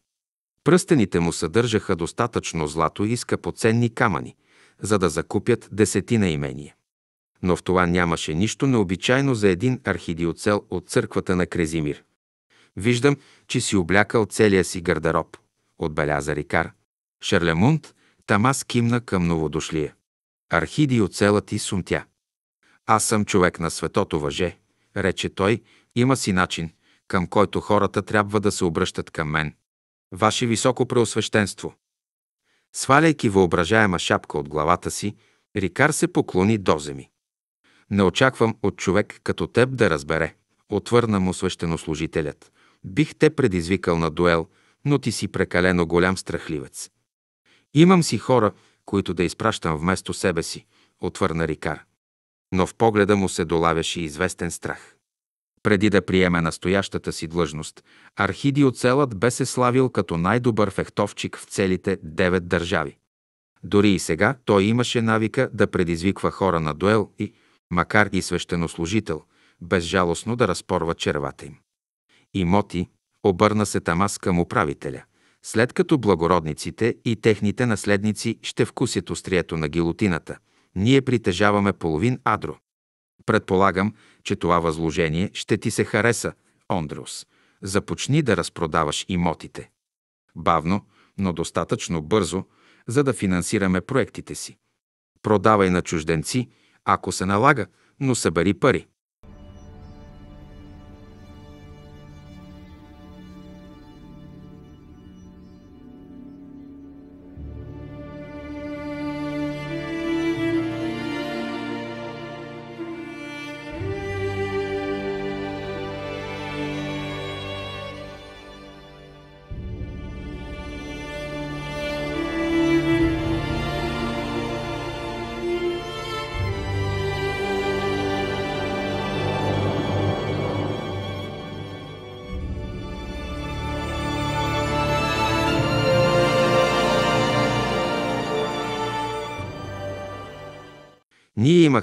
Пръстените му съдържаха достатъчно злато и скъпоценни камъни, за да закупят десетина имения. Но в това нямаше нищо необичайно за един архидиоцел от църквата на Крезимир. Виждам, че си облякал целия си гардероб, отбеляза Рикар. Шерлемунд Тамас кимна към новодошлия. Архидиоцелът и сумтя. Аз съм човек на светото въже, рече той, има си начин към който хората трябва да се обръщат към мен. Ваше високо преосвещенство. Сваляйки въображаема шапка от главата си, Рикар се поклони до земи. Не очаквам от човек като теб да разбере, отвърна му свещенослужителят. Бих те предизвикал на дуел, но ти си прекалено голям страхливец. Имам си хора, които да изпращам вместо себе си, отвърна Рикар. Но в погледа му се долавяше известен страх. Преди да приеме настоящата си длъжност, архидиоцелът бе се славил като най-добър фехтовчик в целите девет държави. Дори и сега той имаше навика да предизвиква хора на дуел и, макар и свещенослужител, безжалостно да разпорва червата им. И Моти, обърна се Тамас към управителя, след като благородниците и техните наследници ще вкусят острието на гилотината. Ние притежаваме половин адро, Предполагам, че това възложение ще ти се хареса, Ондрюс. Започни да разпродаваш имотите. Бавно, но достатъчно бързо, за да финансираме проектите си. Продавай на чужденци, ако се налага, но събери пари.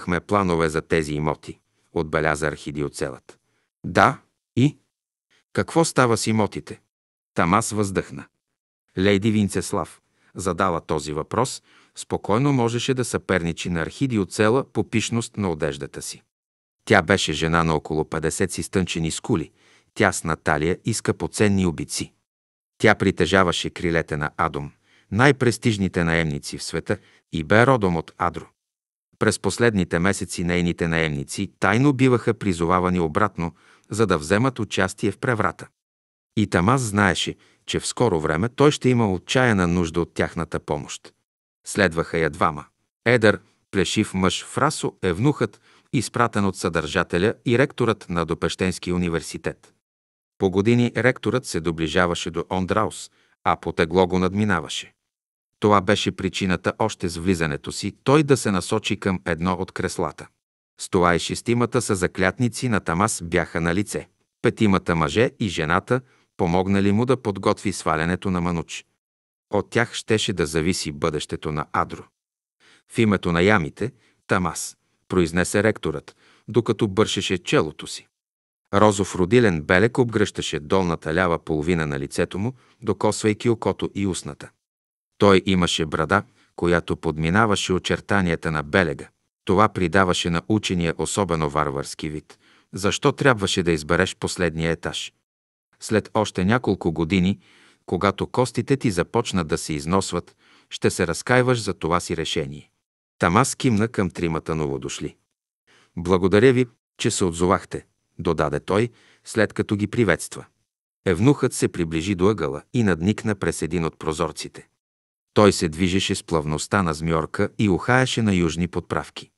имахме планове за тези имоти, отбеляза архидиоцелът. Да, и? Какво става с имотите? Тамас въздъхна. Лейди Винцеслав задала този въпрос, спокойно можеше да съперничи на архидиоцела по пишност на одеждата си. Тя беше жена на около 50 си стънчени скули, тясна талия и скъпоценни обици. Тя притежаваше крилете на Адом, най-престижните наемници в света и бе родом от Адро. През последните месеци нейните наемници тайно биваха призовавани обратно, за да вземат участие в преврата. И Тамас знаеше, че в скоро време той ще има отчаяна нужда от тяхната помощ. Следваха я двама. Едър, плешив мъж Фрасо, е внухът, изпратен от съдържателя и ректорът на Допещенски университет. По години ректорът се доближаваше до Ондраус, а по тегло го надминаваше. Това беше причината още с влизането си той да се насочи към едно от креслата. С това и шестимата са заклятници на Тамас бяха на лице. Петимата мъже и жената помогнали му да подготви свалянето на Мануч. От тях щеше да зависи бъдещето на Адро. В името на ямите – Тамас, произнесе ректорът, докато бършеше челото си. Розов родилен белек обгръщаше долната лява половина на лицето му, докосвайки окото и устната. Той имаше брада, която подминаваше очертанията на белега. Това придаваше на учения особено варварски вид. Защо трябваше да избереш последния етаж? След още няколко години, когато костите ти започнат да се износват, ще се разкаиваш за това си решение. Тамас кимна към тримата новодошли. Благодаря ви, че се отзовахте, додаде той, след като ги приветства. Евнухът се приближи до ъгъла и надникна през един от прозорците. Той се движеше с плавността на змьорка и ухаеше на южни подправки.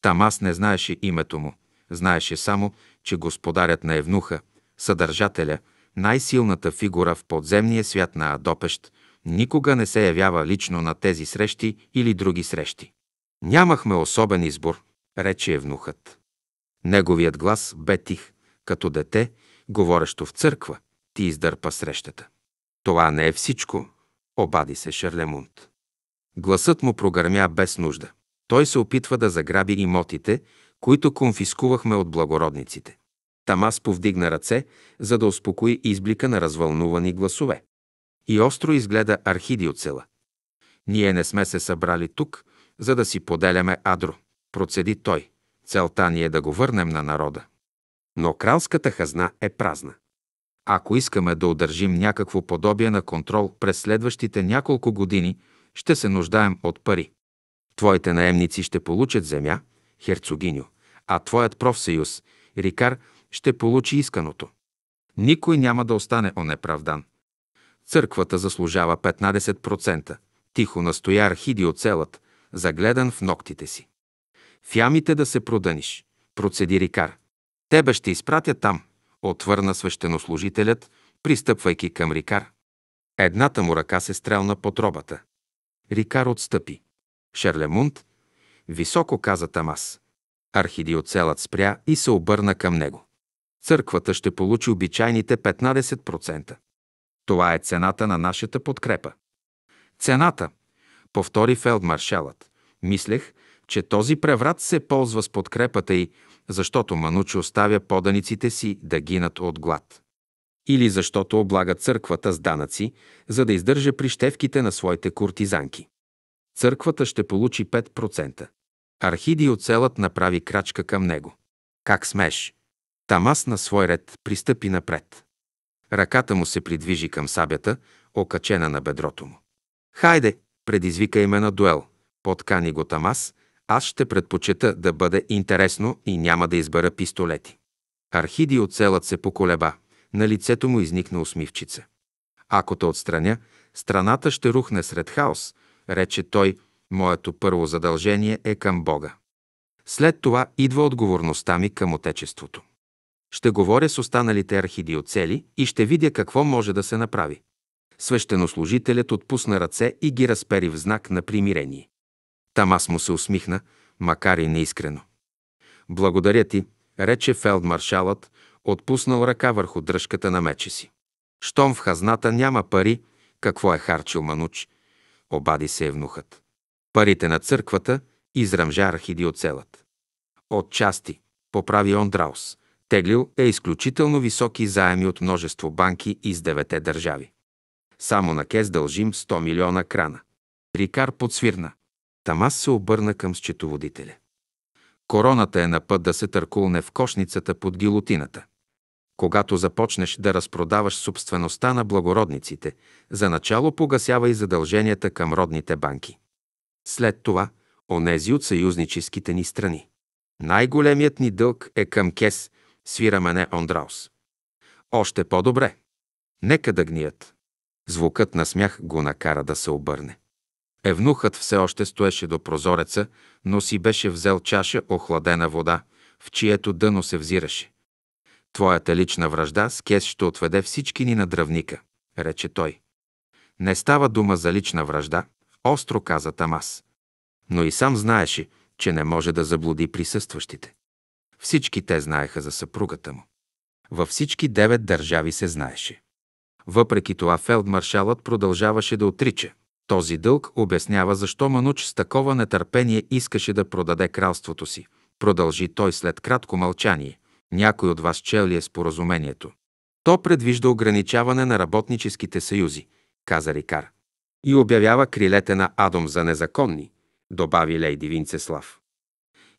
Там аз не знаеше името му. Знаеше само, че господарят на Евнуха, съдържателя, най-силната фигура в подземния свят на Адопещ, никога не се явява лично на тези срещи или други срещи. Нямахме особен избор, рече Евнухът. Неговият глас бе тих, като дете, говорещо в църква. Ти издърпа срещата. Това не е всичко, обади се Шарлемунд. Гласът му прогърмя без нужда. Той се опитва да заграби имотите, които конфискувахме от благородниците. Тамас повдигна ръце, за да успокои изблика на развълнувани гласове. И остро изгледа архидиоцела. Ние не сме се събрали тук, за да си поделяме адро, процеди той. Целта ни е да го върнем на народа. Но кралската хазна е празна. Ако искаме да удържим някакво подобие на контрол през следващите няколко години, ще се нуждаем от пари. Твоите наемници ще получат земя, херцогиню, а твоят профсъюз, Рикар, ще получи исканото. Никой няма да остане онеправдан. Църквата заслужава 15%. Тихо настоя архидиоцелът, загледан в ногтите си. В ямите да се проданиш, процеди Рикар. Тебе ще изпратя там – отвърна свещенослужителят, пристъпвайки към Рикар. Едната му ръка се стрелна под робата. Рикар отстъпи. Шерлемунд, високо каза Тамас. Архидиоцелът спря и се обърна към него. Църквата ще получи обичайните 15%. Това е цената на нашата подкрепа. Цената, повтори фелдмаршалът. Мислех, че този преврат се ползва с подкрепата и защото манучо оставя поданиците си да гинат от глад. Или защото облага църквата с данъци, за да издържа прищевките на своите куртизанки. Църквата ще получи 5%. Архидиоцелът направи крачка към него. Как смеш? Тамас на свой ред пристъпи напред. Ръката му се придвижи към сабята, окачена на бедрото му. Хайде, предизвика име на дуел. Подкани го Тамас, аз ще предпочета да бъде интересно и няма да избера пистолети. Архиди от селът се поколеба. На лицето му изникна усмивчица. Ако те отстраня, страната ще рухне сред хаос, рече той, моето първо задължение е към Бога. След това идва отговорността ми към Отечеството. Ще говоря с останалите архидиоцели и ще видя какво може да се направи. Свещенослужителят отпусна ръце и ги разпери в знак на примирение. Там аз му се усмихна, макар и неискрено. Благодаря ти, рече фелдмаршалът, отпуснал ръка върху дръжката на меча си. Щом в хазната няма пари, какво е харчил Мануч? Обади се евнухът. Парите на църквата израмжа архидиоцелът. От части, поправи он Драус, теглил е изключително високи заеми от множество банки из девете държави. Само на Кес дължим 100 милиона крана. Рикар подсвирна. Тамас се обърна към счетоводителя. Короната е на път да се търкулне в кошницата под гилотината. Когато започнеш да разпродаваш собствеността на благородниците, за начало погасява и задълженията към родните банки. След това – онези от съюзническите ни страни. Най-големият ни дълг е към Кес, свира мене Ондраус. Още по-добре. Нека да гният. Звукът на смях го накара да се обърне. Евнухът все още стоеше до прозореца, но си беше взел чаша охладена вода, в чието дъно се взираше. Твоята лична връжда с кес ще отведе всички ни на дръвника, рече той. Не става дума за лична връжда, остро каза Тамас. Но и сам знаеше, че не може да заблуди присъстващите. Всички те знаеха за съпругата му. Във всички девет държави се знаеше. Въпреки това фелдмаршалът продължаваше да отрича. Този дълг обяснява защо Мануч с такова нетърпение искаше да продаде кралството си. Продължи той след кратко мълчание. Някой от вас чел ли е споразумението? То предвижда ограничаване на работническите съюзи, каза Рикар. И обявява крилете на Адом за незаконни, добави Лейди Винцеслав.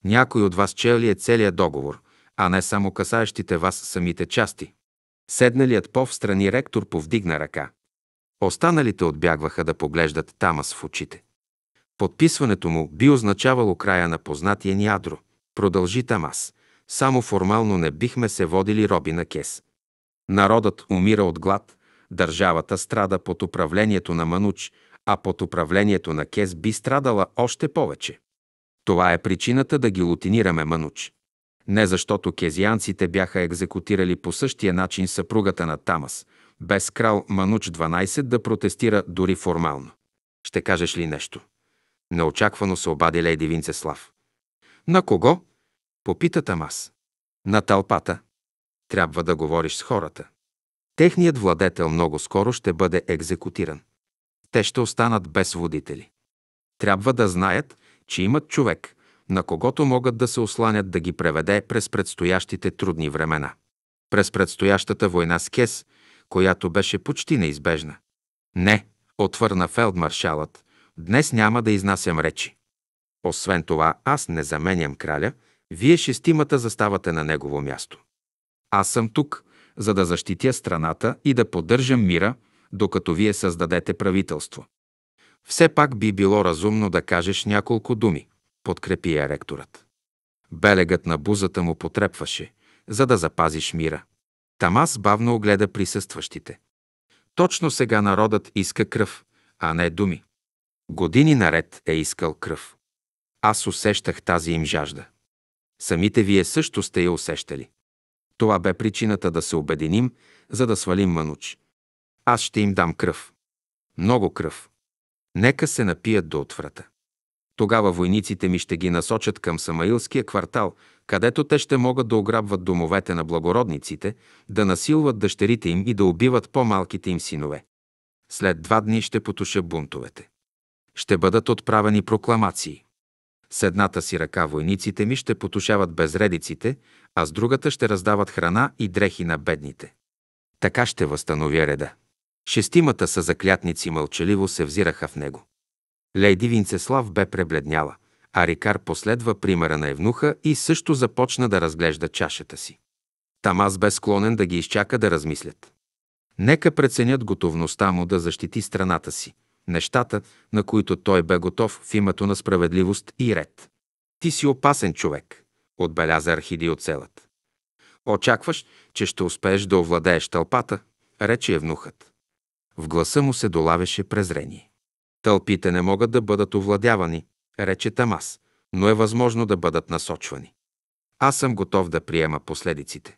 Някой от вас чел ли е целият договор, а не само касаещите вас самите части? Седналият по-встрани ректор повдигна ръка. Останалите отбягваха да поглеждат Тамас в очите. Подписването му би означавало края на познатия ни адро. Продължи Тамас. Само формално не бихме се водили роби на кес. Народът умира от глад, държавата страда под управлението на Мануч, а под управлението на Кес би страдала още повече. Това е причината да ги лутинираме Мануч. Не защото кезианците бяха екзекутирали по същия начин съпругата на Тамас – без крал Мануч 12 да протестира дори формално. Ще кажеш ли нещо? Неочаквано се обади Лейди Винцеслав. На кого? Попита Тамас. На тълпата. Трябва да говориш с хората. Техният владетел много скоро ще бъде екзекутиран. Те ще останат без водители. Трябва да знаят, че имат човек, на когото могат да се осланят да ги преведе през предстоящите трудни времена. През предстоящата война с Кес – която беше почти неизбежна. Не, отвърна фелдмаршалът, днес няма да изнасям речи. Освен това, аз не заменям краля, вие шестимата заставате на негово място. Аз съм тук, за да защитя страната и да поддържам мира, докато вие създадете правителство. Все пак би било разумно да кажеш няколко думи, подкрепи я ректорът. Белегът на бузата му потрепваше, за да запазиш мира. Тамас бавно огледа присъстващите. Точно сега народът иска кръв, а не думи. Години наред е искал кръв. Аз усещах тази им жажда. Самите вие също сте я усещали. Това бе причината да се обединим, за да свалим Мануч. Аз ще им дам кръв. Много кръв. Нека се напият до отврата. Тогава войниците ми ще ги насочат към Самаилския квартал, където те ще могат да ограбват домовете на благородниците, да насилват дъщерите им и да убиват по-малките им синове. След два дни ще потуша бунтовете. Ще бъдат отправени прокламации. С едната си ръка войниците ми ще потушават безредиците, а с другата ще раздават храна и дрехи на бедните. Така ще възстановя реда. Шестимата са заклятници мълчаливо се взираха в него. Лейди Винцеслав бе пребледняла, а Рикар последва примера на Евнуха и също започна да разглежда чашата си. Тамаз бе склонен да ги изчака да размислят. Нека преценят готовността му да защити страната си, нещата, на които той бе готов в името на справедливост и ред. Ти си опасен човек, отбеляза архидиоцелът. Очакваш, че ще успееш да овладееш тълпата, рече евнухът. В гласа му се долавеше презрение. Тълпите не могат да бъдат овладявани, рече Тамас, но е възможно да бъдат насочвани. Аз съм готов да приема последиците.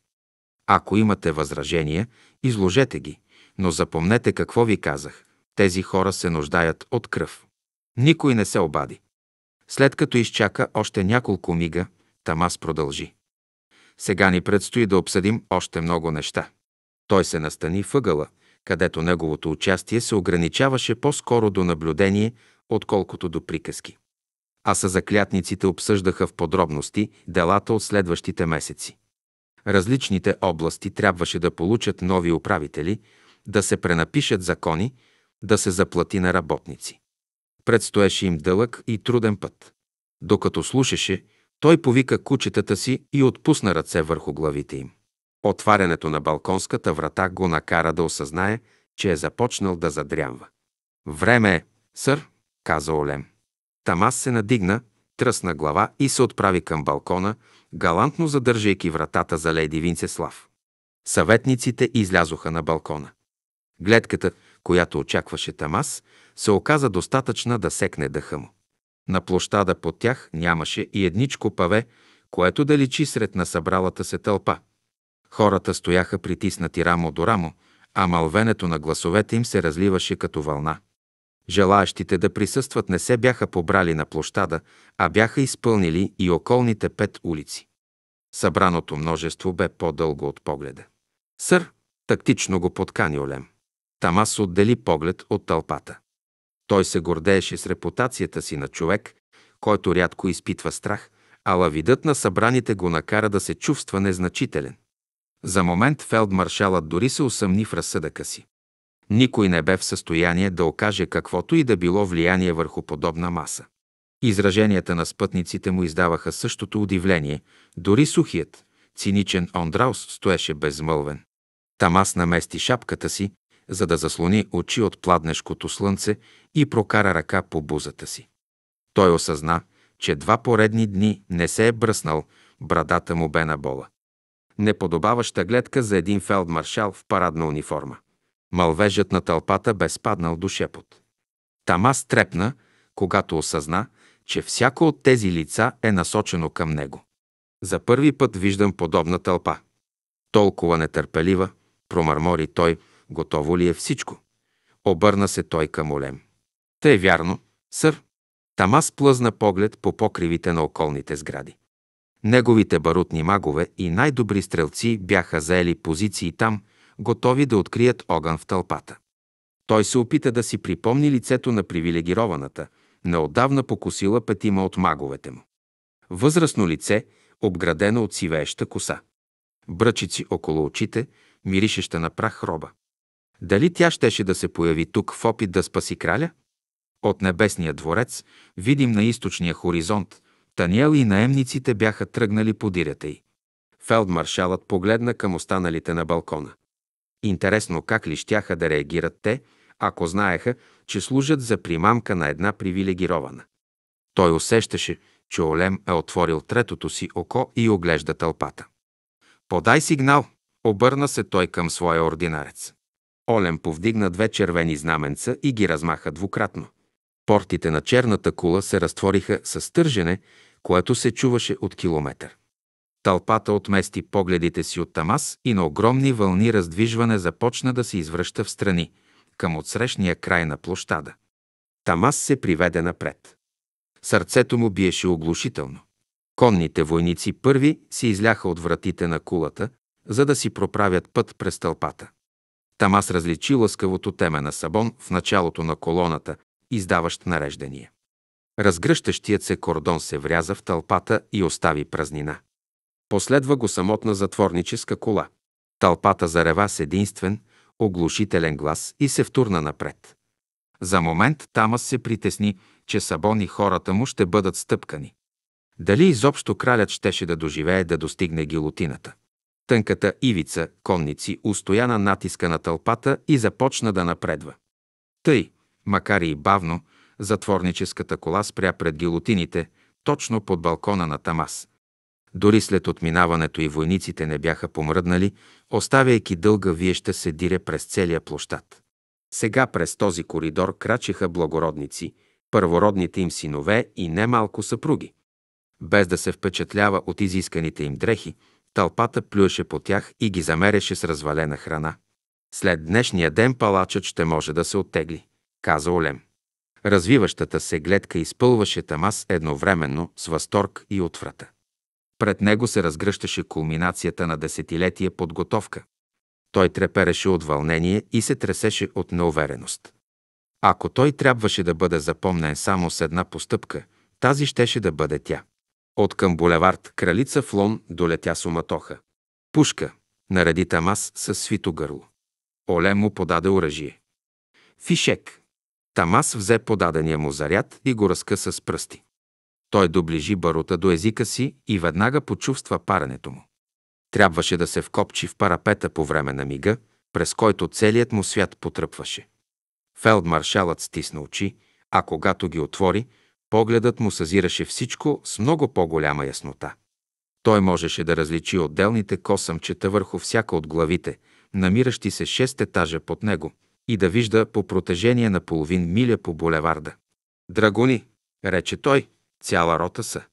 Ако имате възражения, изложете ги, но запомнете какво ви казах. Тези хора се нуждаят от кръв. Никой не се обади. След като изчака още няколко мига, Тамас продължи. Сега ни предстои да обсъдим още много неща. Той се настани въгъла където неговото участие се ограничаваше по-скоро до наблюдение, отколкото до приказки. А са заклятниците обсъждаха в подробности делата от следващите месеци. Различните области трябваше да получат нови управители, да се пренапишат закони, да се заплати на работници. Предстоеше им дълъг и труден път. Докато слушаше, той повика кучетата си и отпусна ръце върху главите им. Отварянето на балконската врата го накара да осъзнае, че е започнал да задрямва. Време е, сър, каза Олем. Тамас се надигна, тръсна глава и се отправи към балкона, галантно задържайки вратата за леди Винцеслав. Съветниците излязоха на балкона. Гледката, която очакваше Тамас, се оказа достатъчна да секне дъха му. На площада под тях нямаше и едничко паве, което да личи сред насъбралата се тълпа – Хората стояха притиснати рамо до рамо, а малвенето на гласовете им се разливаше като вълна. Желаящите да присъстват не се бяха побрали на площада, а бяха изпълнили и околните пет улици. Събраното множество бе по-дълго от погледа. Сър тактично го подкани Олем. Тамас отдели поглед от тълпата. Той се гордееше с репутацията си на човек, който рядко изпитва страх, ала видът на събраните го накара да се чувства незначителен. За момент фелдмаршалът дори се усъмни в разсъдъка си. Никой не бе в състояние да окаже каквото и да било влияние върху подобна маса. Израженията на спътниците му издаваха същото удивление, дори сухият, циничен Ондраус стоеше безмълвен. Тамас намести шапката си, за да заслони очи от пладнешкото слънце и прокара ръка по бузата си. Той осъзна, че два поредни дни не се е бръснал, брадата му бе на бола неподобаваща гледка за един фелдмаршал в парадна униформа. Малвежът на тълпата бе спаднал до шепот. Тама стрепна, когато осъзна, че всяко от тези лица е насочено към него. За първи път виждам подобна тълпа. Толкова нетърпелива, промърмори той, готово ли е всичко. Обърна се той към Олем. Те е вярно, сър. Тамас плъзна поглед по покривите на околните сгради. Неговите барутни магове и най-добри стрелци бяха заели позиции там, готови да открият огън в тълпата. Той се опита да си припомни лицето на привилегированата, неодавна покусила петима от маговете му. Възрастно лице, обградено от сивееща коса. Бръчици около очите, миришеща на прах роба. Дали тя щеше да се появи тук в опит да спаси краля? От небесния дворец, видим на източния хоризонт, Таниел и наемниците бяха тръгнали подирята й. Фелдмаршалът погледна към останалите на балкона. Интересно как ли щяха да реагират те, ако знаеха, че служат за примамка на една привилегирована. Той усещаше, че Олем е отворил третото си око и оглежда тълпата. «Подай сигнал!» – обърна се той към своя ординарец. Олем повдигна две червени знаменца и ги размаха двукратно – Портите на черната кула се разтвориха с тържене, което се чуваше от километър. Тълпата отмести погледите си от Тамас и на огромни вълни раздвижване започна да се извръща в страни, към отсрещния край на площада. Тамас се приведе напред. Сърцето му биеше оглушително. Конните войници първи се изляха от вратите на кулата, за да си проправят път през тълпата. Тамас различи лъскавото теме на Сабон в началото на колоната, издаващ нареждания. Разгръщащият се кордон се вряза в тълпата и остави празнина. Последва го самотна затворническа кола. Тълпата зарева с единствен, оглушителен глас и се втурна напред. За момент Тамас се притесни, че Сабони хората му ще бъдат стъпкани. Дали изобщо кралят щеше да доживее да достигне гилотината? Тънката ивица, конници, устоя на натиска на тълпата и започна да напредва. Тъй, Макар и бавно, затворническата кола спря пред гилотините, точно под балкона на Тамас. Дори след отминаването и войниците не бяха помръднали, оставяйки дълга виеща се дире през целия площад. Сега през този коридор крачиха благородници, първородните им синове и немалко съпруги. Без да се впечатлява от изисканите им дрехи, тълпата плюеше по тях и ги замереше с развалена храна. След днешния ден палачът ще може да се оттегли каза Олем. Развиващата се гледка изпълваше Тамас едновременно с възторг и отврата. Пред него се разгръщаше кулминацията на десетилетия подготовка. Той трепереше от вълнение и се тресеше от неувереност. Ако той трябваше да бъде запомнен само с една постъпка, тази щеше да бъде тя. От към булевард Кралица Флон долетя суматоха. Пушка, нареди Тамас със свито гърло. Оле му подаде оръжие. Фишек, Тамас взе подадения му заряд и го разкъса с пръсти. Той доближи барута до езика си и веднага почувства паренето му. Трябваше да се вкопчи в парапета по време на мига, през който целият му свят потръпваше. Фелдмаршалът стисна очи, а когато ги отвори, погледът му съзираше всичко с много по-голяма яснота. Той можеше да различи отделните косъмчета върху всяка от главите, намиращи се шест етажа под него, и да вижда по протежение на половин миля по булеварда. Драгони, рече той, цяла рота са.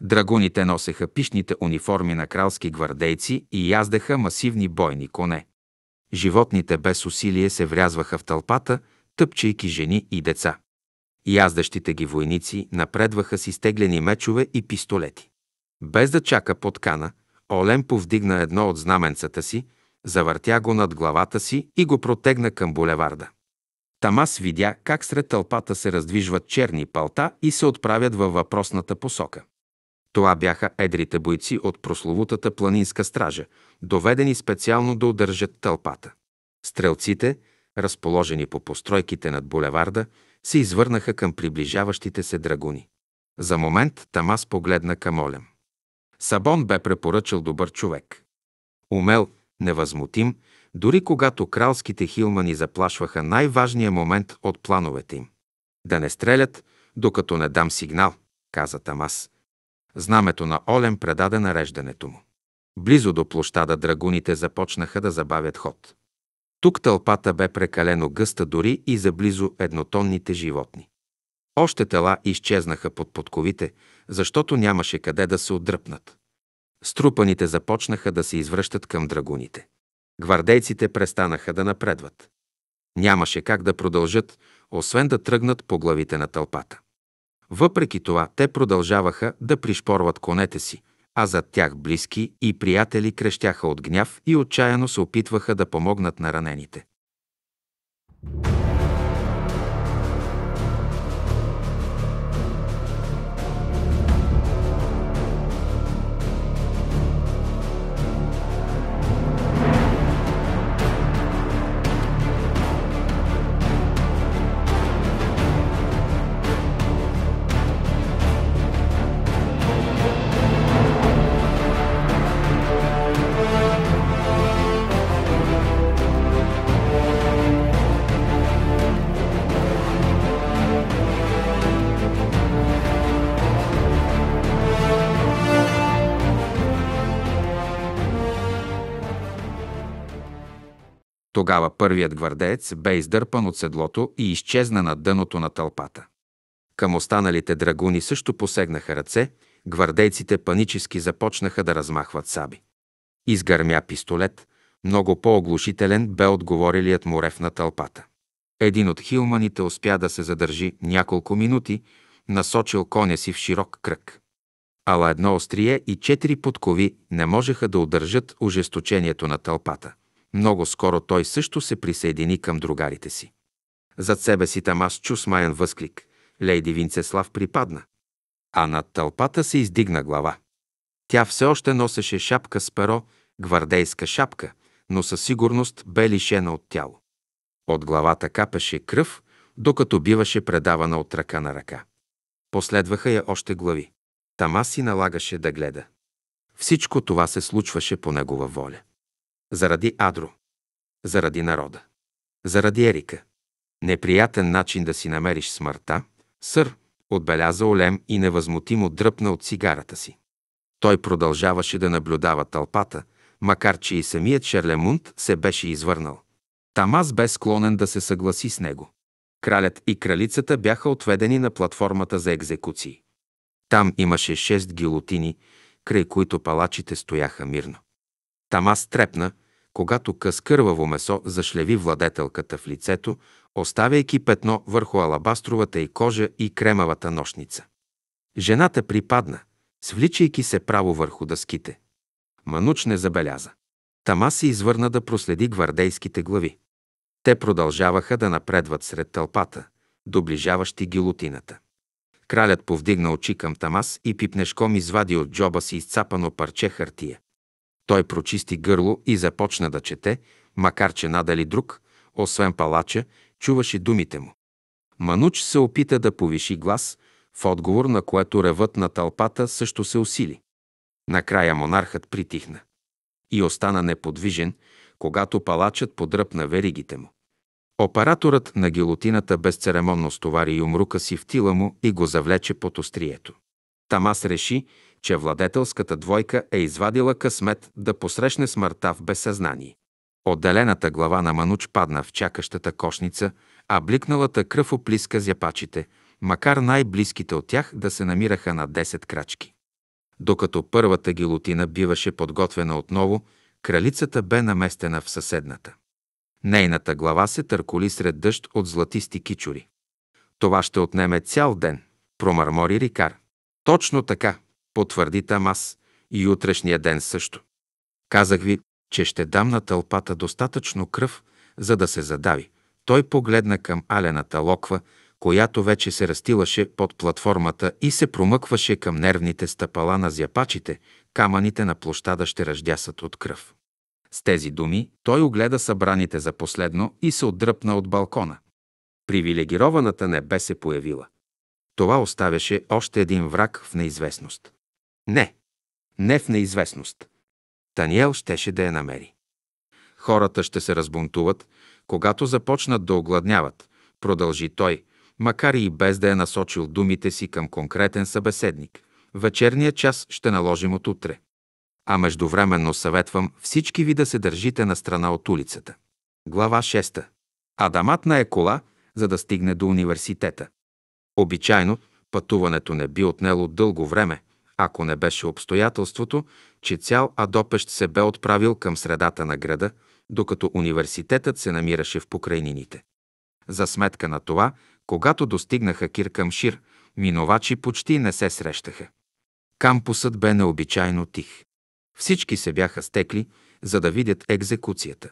Драгуните носеха пишните униформи на кралски гвардейци и яздеха масивни бойни коне. Животните без усилие се врязваха в тълпата, тъпчейки жени и деца. Яздащите ги войници напредваха с изтеглени мечове и пистолети. Без да чака подкана, Олен повдигна едно от знаменцата си, завъртя го над главата си и го протегна към булеварда. Тамас видя как сред тълпата се раздвижват черни палта и се отправят във въпросната посока. Това бяха едрите бойци от прословутата планинска стража, доведени специално да удържат тълпата. Стрелците, разположени по постройките над булеварда, се извърнаха към приближаващите се драгуни. За момент Тамас погледна към Олем. Сабон бе препоръчал добър човек. Умел, невъзмутим, дори когато кралските хилмани заплашваха най-важния момент от плановете им. Да не стрелят, докато не дам сигнал, каза Тамас. Знамето на Олен предаде нареждането му. Близо до площада драгуните започнаха да забавят ход. Тук тълпата бе прекалено гъста дори и за близо еднотонните животни. Още тела изчезнаха под подковите, защото нямаше къде да се отдръпнат. Струпаните започнаха да се извръщат към драгуните. Гвардейците престанаха да напредват. Нямаше как да продължат, освен да тръгнат по главите на тълпата. Въпреки това, те продължаваха да пришпорват конете си, а зад тях близки и приятели крещяха от гняв и отчаяно се опитваха да помогнат на ранените. thank you Тогава първият гвардеец бе издърпан от седлото и изчезна на дъното на тълпата. Към останалите драгуни също посегнаха ръце, гвардейците панически започнаха да размахват саби. Изгърмя пистолет, много по-оглушителен бе отговорилият му на тълпата. Един от хилманите успя да се задържи няколко минути, насочил коня си в широк кръг. Ала едно острие и четири подкови не можеха да удържат ожесточението на тълпата. Много скоро той също се присъедини към другарите си. Зад себе си там аз чу смаян възклик. Лейди Винцеслав припадна. А над тълпата се издигна глава. Тя все още носеше шапка с перо, гвардейска шапка, но със сигурност бе лишена от тяло. От главата капеше кръв, докато биваше предавана от ръка на ръка. Последваха я още глави. Тама си налагаше да гледа. Всичко това се случваше по негова воля. Заради Адро. Заради народа. Заради Ерика. Неприятен начин да си намериш смъртта, сър, отбеляза Олем и невъзмутимо дръпна от цигарата си. Той продължаваше да наблюдава тълпата, макар че и самият Шерлемунд се беше извърнал. Тамас бе склонен да се съгласи с него. Кралят и кралицата бяха отведени на платформата за екзекуции. Там имаше шест гилотини, край които палачите стояха мирно. Тамас трепна, когато къскърваво месо зашлеви владетелката в лицето, оставяйки петно върху алабастровата и кожа и кремавата нощница. Жената припадна, свличайки се право върху дъските. Мануч не забеляза. Тама се извърна да проследи гвардейските глави. Те продължаваха да напредват сред тълпата, доближаващи гилотината. Кралят повдигна очи към Тамас и пипнешком извади от джоба си изцапано парче хартия. Той прочисти гърло и започна да чете, макар че надали друг, освен палача, чуваше думите му. Мануч се опита да повиши глас, в отговор на което ревът на тълпата също се усили. Накрая монархът притихна и остана неподвижен, когато палачът подръпна веригите му. Операторът на гилотината безцеремонно стовари юмрука си в тила му и го завлече под острието. Тамас реши, че владетелската двойка е извадила късмет да посрещне смъртта в безсъзнание. Отделената глава на Мануч падна в чакащата кошница, а бликналата кръв оплиска зяпачите, макар най-близките от тях да се намираха на 10 крачки. Докато първата гилотина биваше подготвена отново, кралицата бе наместена в съседната. Нейната глава се търколи сред дъжд от златисти кичури. Това ще отнеме цял ден, промърмори Рикар. Точно така, потвърди Тамас и утрешния ден също. Казах ви, че ще дам на тълпата достатъчно кръв, за да се задави. Той погледна към алената локва, която вече се растилаше под платформата и се промъкваше към нервните стъпала на зяпачите, камъните на площада ще ръждясат от кръв. С тези думи той огледа събраните за последно и се отдръпна от балкона. Привилегированата небе се появила – това оставяше още един враг в неизвестност. Не, не в неизвестност. Таниел щеше да я намери. Хората ще се разбунтуват, когато започнат да огладняват, продължи той, макар и без да е насочил думите си към конкретен събеседник. Вечерният час ще наложим от утре. А междувременно съветвам всички ви да се държите на страна от улицата. Глава 6. Адамат на е кола, за да стигне до университета. Обичайно пътуването не би отнело дълго време, ако не беше обстоятелството, че цял Адопещ се бе отправил към средата на града, докато университетът се намираше в покрайнините. За сметка на това, когато достигнаха Киркамшир, миновачи почти не се срещаха. Кампусът бе необичайно тих. Всички се бяха стекли, за да видят екзекуцията.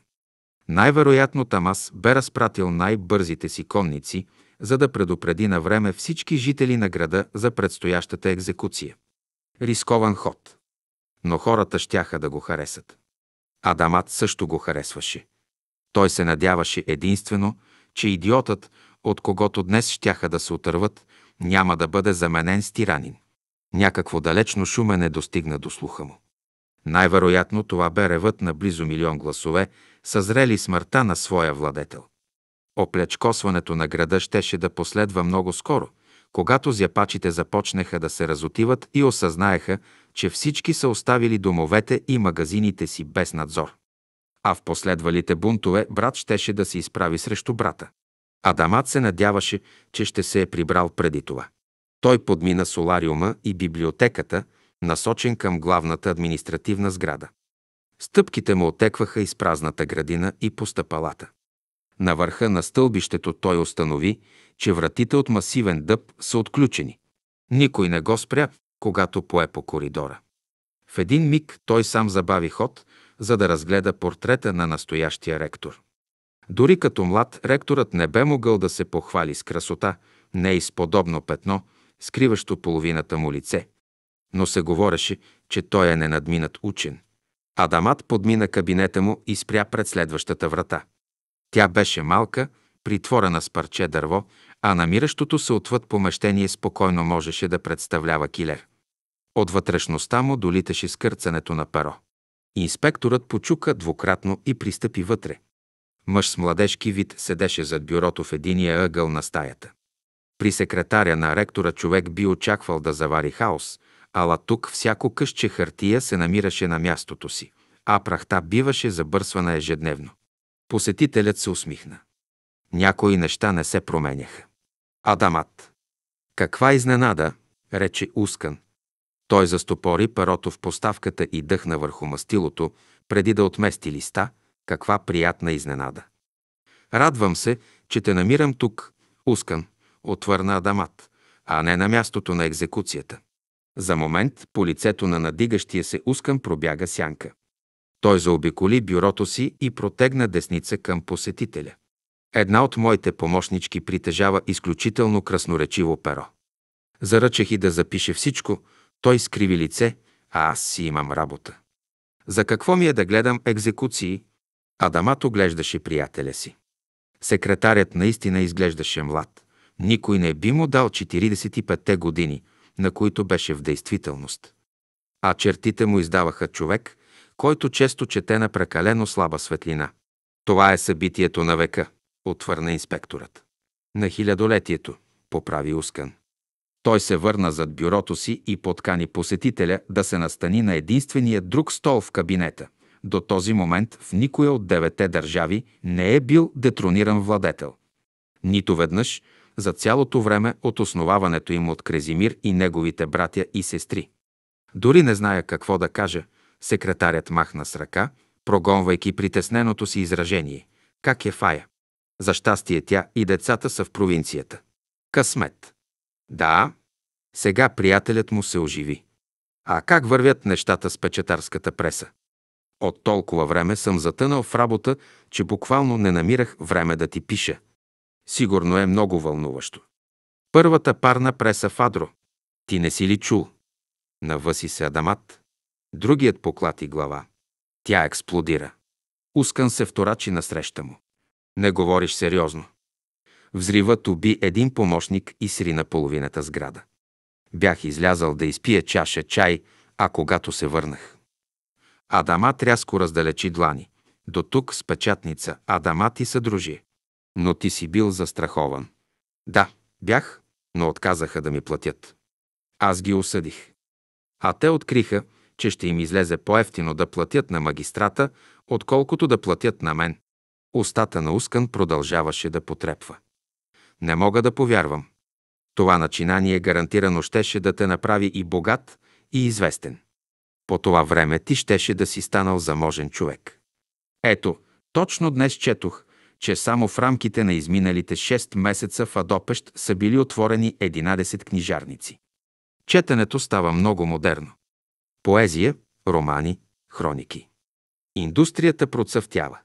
Най-вероятно Тамас бе разпратил най-бързите си конници за да предупреди на време всички жители на града за предстоящата екзекуция. Рискован ход. Но хората щяха да го харесат. Адамат също го харесваше. Той се надяваше единствено, че идиотът, от когото днес щяха да се отърват, няма да бъде заменен с тиранин. Някакво далечно шумене достигна до слуха му. Най-вероятно това бе ревът на близо милион гласове, съзрели смъртта на своя владетел. Оплячкосването на града щеше да последва много скоро, когато зяпачите започнаха да се разотиват и осъзнаеха, че всички са оставили домовете и магазините си без надзор. А в последвалите бунтове брат щеше да се изправи срещу брата. Адамат се надяваше, че ще се е прибрал преди това. Той подмина солариума и библиотеката, насочен към главната административна сграда. Стъпките му отекваха из празната градина и по стъпалата. На върха на стълбището той установи, че вратите от масивен дъб са отключени. Никой не го спря, когато пое по коридора. В един миг той сам забави ход, за да разгледа портрета на настоящия ректор. Дори като млад, ректорът не бе могъл да се похвали с красота, не и с подобно петно, скриващо половината му лице. Но се говореше, че той е ненадминат учен. Адамат подмина кабинета му и спря пред следващата врата. Тя беше малка, притворена с парче дърво, а намиращото се отвъд помещение спокойно можеше да представлява килер. От вътрешността му долиташе скърцането на перо. Инспекторът почука двукратно и пристъпи вътре. Мъж с младежки вид седеше зад бюрото в единия ъгъл на стаята. При секретаря на ректора човек би очаквал да завари хаос, ала тук всяко къщче хартия се намираше на мястото си, а прахта биваше забърсвана ежедневно. Посетителят се усмихна. Някои неща не се променяха. Адамат. Каква изненада, рече Ускан. Той застопори парото в поставката и дъхна върху мастилото, преди да отмести листа. Каква приятна изненада. Радвам се, че те намирам тук, Ускан, отвърна Адамат, а не на мястото на екзекуцията. За момент по лицето на надигащия се Ускан пробяга сянка. Той заобиколи бюрото си и протегна десница към посетителя. Една от моите помощнички притежава изключително красноречиво перо. Заръчах и да запише всичко, той скриви лице, а аз си имам работа. За какво ми е да гледам екзекуции? Адамат оглеждаше приятеля си. Секретарят наистина изглеждаше млад. Никой не би му дал 45-те години, на които беше в действителност. А чертите му издаваха човек, който често чете на прекалено слаба светлина. Това е събитието на века, отвърна инспекторът. На хилядолетието, поправи Ускан. Той се върна зад бюрото си и подкани посетителя да се настани на единствения друг стол в кабинета. До този момент в никоя от девете държави не е бил детрониран владетел. Нито веднъж за цялото време от основаването им от Крезимир и неговите братя и сестри. Дори не зная какво да кажа – Секретарят махна с ръка, прогонвайки притесненото си изражение. Как е Фая? За щастие тя и децата са в провинцията. Късмет. Да. Сега приятелят му се оживи. А как вървят нещата с печатарската преса? От толкова време съм затънал в работа, че буквално не намирах време да ти пиша. Сигурно е много вълнуващо. Първата парна преса Фадро. Ти не си ли чул? Навъси се Адамат. Другият поклати глава. Тя експлодира. Ускан се вторачи насреща му. Не говориш сериозно. Взривът уби един помощник и сри на половината сграда. Бях излязал да изпия чаша чай, а когато се върнах. Адама тряско раздалечи длани. До тук с печатница Адама ти съдружи. Но ти си бил застрахован. Да, бях, но отказаха да ми платят. Аз ги осъдих. А те откриха, че ще им излезе по-ефтино да платят на магистрата, отколкото да платят на мен. Устата на Ускан продължаваше да потрепва. Не мога да повярвам. Това начинание гарантирано щеше да те направи и богат, и известен. По това време ти щеше да си станал заможен човек. Ето, точно днес четох, че само в рамките на изминалите 6 месеца в Адопещ са били отворени 11 книжарници. Четенето става много модерно. Поезия, романи, хроники. Индустрията процъфтява.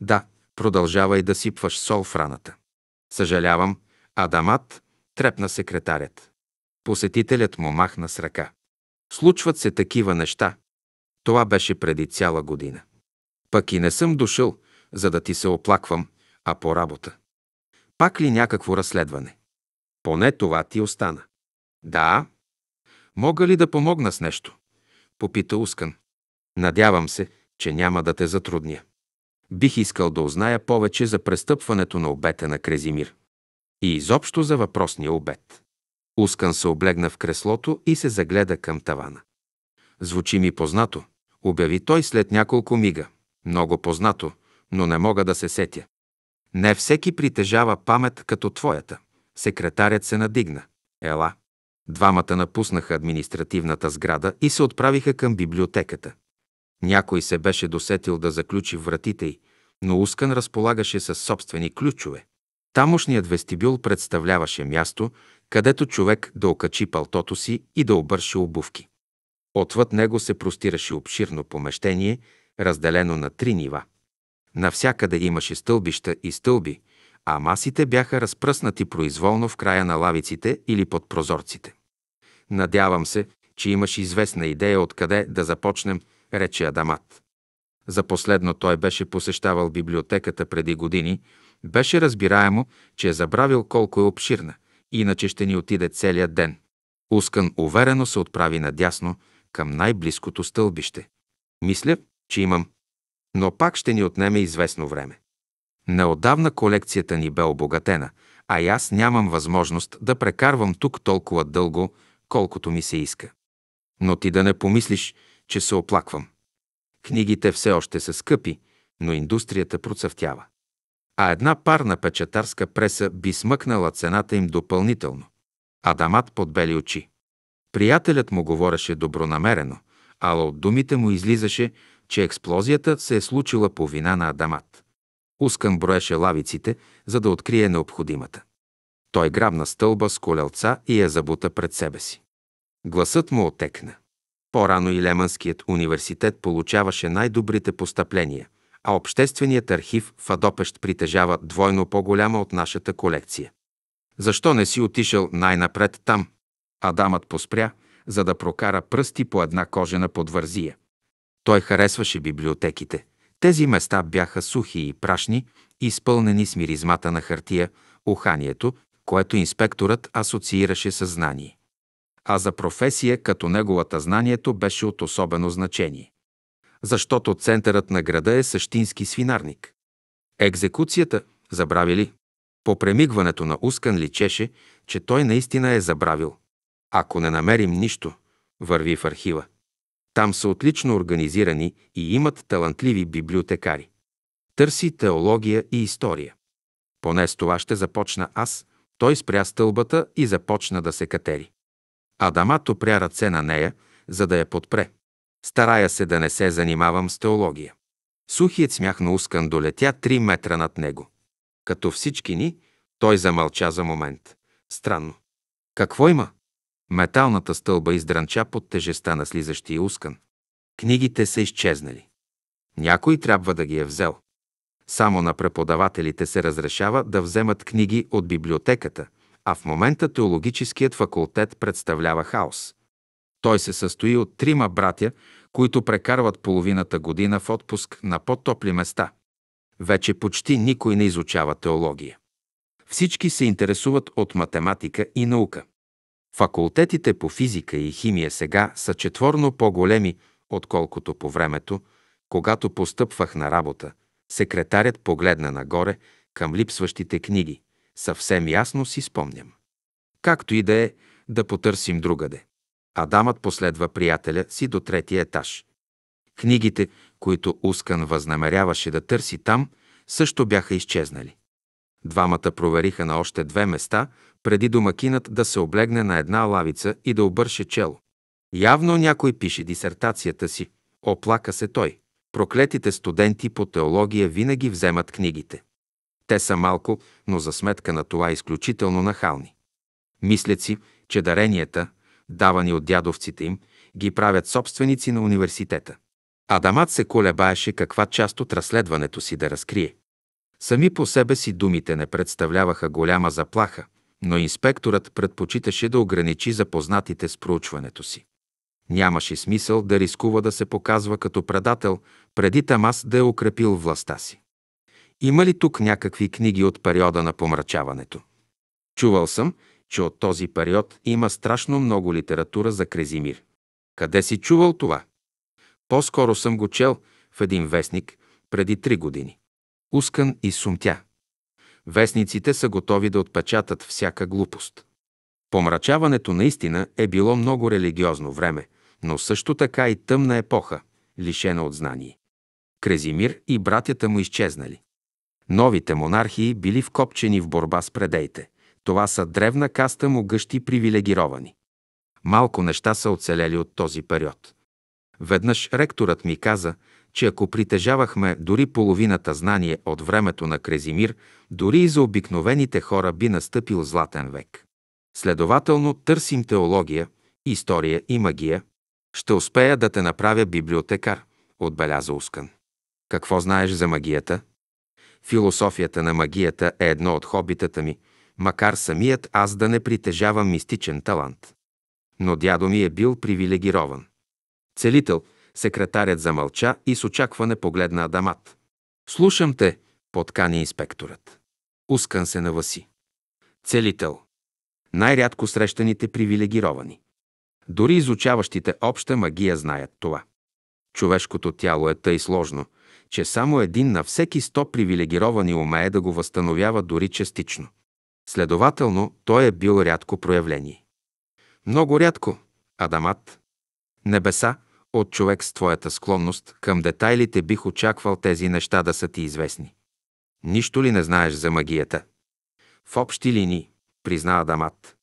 Да, продължавай да сипваш сол в раната. Съжалявам, Адамат, трепна секретарят. Посетителят му махна с ръка. Случват се такива неща. Това беше преди цяла година. Пък и не съм дошъл, за да ти се оплаквам, а по работа. Пак ли някакво разследване? Поне това ти остана. Да. Мога ли да помогна с нещо? Попита Ускан. Надявам се, че няма да те затрудня. Бих искал да узная повече за престъпването на обета на Крезимир. И изобщо за въпросния обет. Ускан се облегна в креслото и се загледа към тавана. Звучи ми познато, обяви той след няколко мига. Много познато, но не мога да се сетя. Не всеки притежава памет като твоята. Секретарят се надигна. Ела. Двамата напуснаха административната сграда и се отправиха към библиотеката. Някой се беше досетил да заключи вратите й, но Ускан разполагаше със собствени ключове. Тамошният вестибюл представляваше място, където човек да окачи палтото си и да обърши обувки. Отвъд него се простираше обширно помещение, разделено на три нива. Навсякъде имаше стълбища и стълби, а масите бяха разпръснати произволно в края на лавиците или под прозорците. Надявам се, че имаш известна идея откъде да започнем, рече Адамат. За последно той беше посещавал библиотеката преди години, беше разбираемо, че е забравил колко е обширна, иначе ще ни отиде целият ден. Ускан уверено се отправи надясно към най-близкото стълбище. Мисля, че имам, но пак ще ни отнеме известно време. Неодавна колекцията ни бе обогатена, а и аз нямам възможност да прекарвам тук толкова дълго, колкото ми се иска. Но ти да не помислиш, че се оплаквам. Книгите все още са скъпи, но индустрията процъфтява. А една парна печатарска преса би смъкнала цената им допълнително. Адамат подбели очи. Приятелят му говореше добронамерено, ала от думите му излизаше, че експлозията се е случила по вина на Адамат. Ускан броеше лавиците, за да открие необходимата. Той грабна стълба с колелца и я забута пред себе си. Гласът му отекна. По-рано и Леманският университет получаваше най-добрите постъпления, а Общественият архив в Адопещ притежава двойно по-голяма от нашата колекция. Защо не си отишъл най-напред там? Адамът поспря, за да прокара пръсти по една кожена подвързия. Той харесваше библиотеките – тези места бяха сухи и прашни, изпълнени с миризмата на хартия, уханието, което инспекторът асоциираше със знание. А за професия като неговата знанието беше от особено значение. Защото центърът на града е същински свинарник. Екзекуцията, забравили. По премигването на Ускан личеше, че той наистина е забравил. Ако не намерим нищо, върви в архива – там са отлично организирани и имат талантливи библиотекари. Търси теология и история. Поне с това ще започна аз. Той спря стълбата и започна да се катери. Адамат опря ръце на нея, за да я подпре. Старая се да не се занимавам с теология. Сухият смях на Ускан долетя три метра над него. Като всички ни, той замълча за момент. Странно. Какво има? Металната стълба издранча под тежеста на слизащия ускън. Книгите са изчезнали. Някой трябва да ги е взел. Само на преподавателите се разрешава да вземат книги от библиотеката, а в момента теологическият факултет представлява хаос. Той се състои от трима братя, които прекарват половината година в отпуск на по-топли места. Вече почти никой не изучава теология. Всички се интересуват от математика и наука. Факултетите по физика и химия сега са четворно по-големи, отколкото по времето, когато постъпвах на работа. Секретарят погледна нагоре към липсващите книги. Съвсем ясно си спомням. Както и да е, да потърсим другаде. Адамът последва приятеля си до третия етаж. Книгите, които Ускан възнамеряваше да търси там, също бяха изчезнали. Двамата провериха на още две места преди домакинът да се облегне на една лавица и да обърше чело. Явно някой пише дисертацията си. Оплака се той. Проклетите студенти по теология винаги вземат книгите. Те са малко, но за сметка на това изключително нахални. Мислят си, че даренията, давани от дядовците им, ги правят собственици на университета. Адамат се колебаеше каква част от разследването си да разкрие. Сами по себе си думите не представляваха голяма заплаха, но инспекторът предпочиташе да ограничи запознатите с проучването си. Нямаше смисъл да рискува да се показва като предател, преди Тамас да е укрепил властта си. Има ли тук някакви книги от периода на помрачаването? Чувал съм, че от този период има страшно много литература за Крезимир. Къде си чувал това? По-скоро съм го чел в един вестник преди три години. Ускан и сумтя. Вестниците са готови да отпечатат всяка глупост. Помрачаването наистина е било много религиозно време, но също така и тъмна епоха, лишена от знание. Крезимир и братята му изчезнали. Новите монархии били вкопчени в борба с предеите. Това са древна каста могъщи привилегировани. Малко неща са оцелели от този период. Веднъж ректорът ми каза, че ако притежавахме дори половината знание от времето на Крезимир, дори и за обикновените хора би настъпил златен век. Следователно търсим теология, история и магия. Ще успея да те направя библиотекар, отбеляза Ускан. Какво знаеш за магията? Философията на магията е едно от хобитата ми, макар самият аз да не притежавам мистичен талант. Но дядо ми е бил привилегирован. Целител – Секретарят замълча и с очакване погледна Адамат. Слушам те, подкани инспекторът. Ускан се на Васи. Целител. Най-рядко срещаните привилегировани. Дори изучаващите обща магия знаят това. Човешкото тяло е тъй сложно, че само един на всеки сто привилегировани умее да го възстановява дори частично. Следователно, той е бил рядко проявление. Много рядко, Адамат. Небеса, от човек с твоята склонност към детайлите бих очаквал тези неща да са ти известни. Нищо ли не знаеш за магията? В общи линии, призна Адамат.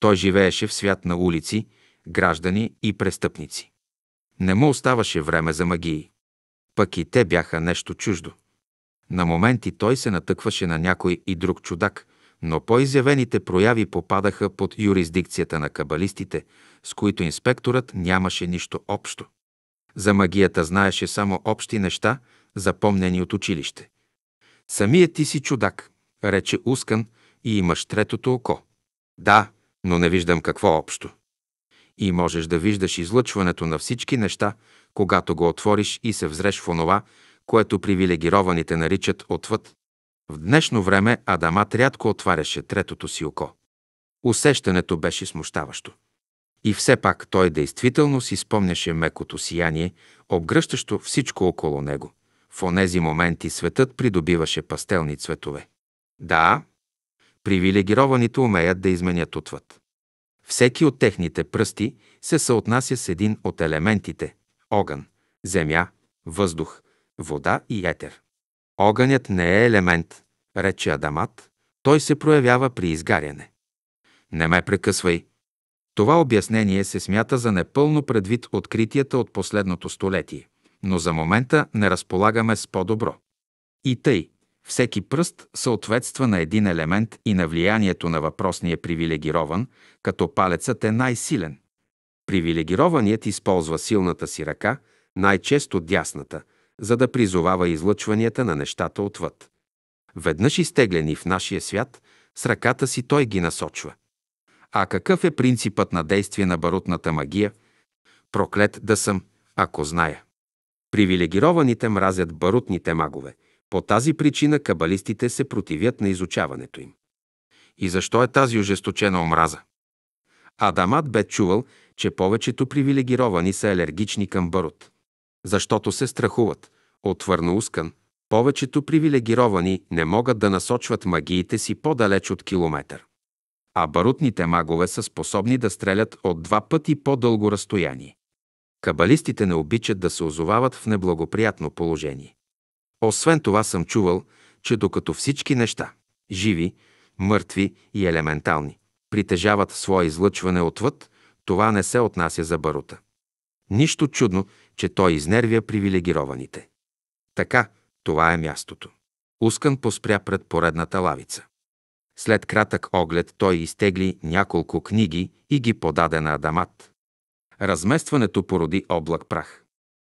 Той живееше в свят на улици, граждани и престъпници. Не му оставаше време за магии. Пък и те бяха нещо чуждо. На моменти той се натъкваше на някой и друг чудак, но по-изявените прояви попадаха под юрисдикцията на кабалистите, с които инспекторът нямаше нищо общо. За магията знаеше само общи неща, запомнени от училище. Самият ти си чудак, рече Ускан, и имаш третото око. Да, но не виждам какво общо. И можеш да виждаш излъчването на всички неща, когато го отвориш и се взреш в онова, което привилегированите наричат отвъд. В днешно време Адамат рядко отваряше третото си око. Усещането беше смущаващо. И все пак той действително си спомняше мекото сияние, обгръщащо всичко около него. В онези моменти светът придобиваше пастелни цветове. Да, привилегированите умеят да изменят отвъд. Всеки от техните пръсти се съотнася с един от елементите – огън, земя, въздух, вода и етер. Огънят не е елемент, рече Адамат. Той се проявява при изгаряне. Не ме прекъсвай. Това обяснение се смята за непълно предвид откритията от последното столетие, но за момента не разполагаме с по-добро. И тъй, всеки пръст съответства на един елемент и на влиянието на въпросния привилегирован, като палецът е най-силен. Привилегированият използва силната си ръка, най-често дясната – за да призовава излъчванията на нещата отвъд. Веднъж изтеглени в нашия свят, с ръката си той ги насочва. А какъв е принципът на действие на барутната магия? Проклет да съм, ако зная. Привилегированите мразят барутните магове. По тази причина кабалистите се противят на изучаването им. И защо е тази ожесточена омраза? Адамат бе чувал, че повечето привилегировани са алергични към барут защото се страхуват. Отвърна Ускан. Повечето привилегировани не могат да насочват магиите си по-далеч от километър. А барутните магове са способни да стрелят от два пъти по-дълго разстояние. Кабалистите не обичат да се озовават в неблагоприятно положение. Освен това съм чувал, че докато всички неща – живи, мъртви и елементални – притежават свое излъчване отвъд, това не се отнася за барута. Нищо чудно, че той изнервя привилегированите. Така, това е мястото. Ускан поспря пред поредната лавица. След кратък оглед той изтегли няколко книги и ги подаде на Адамат. Разместването породи облак прах.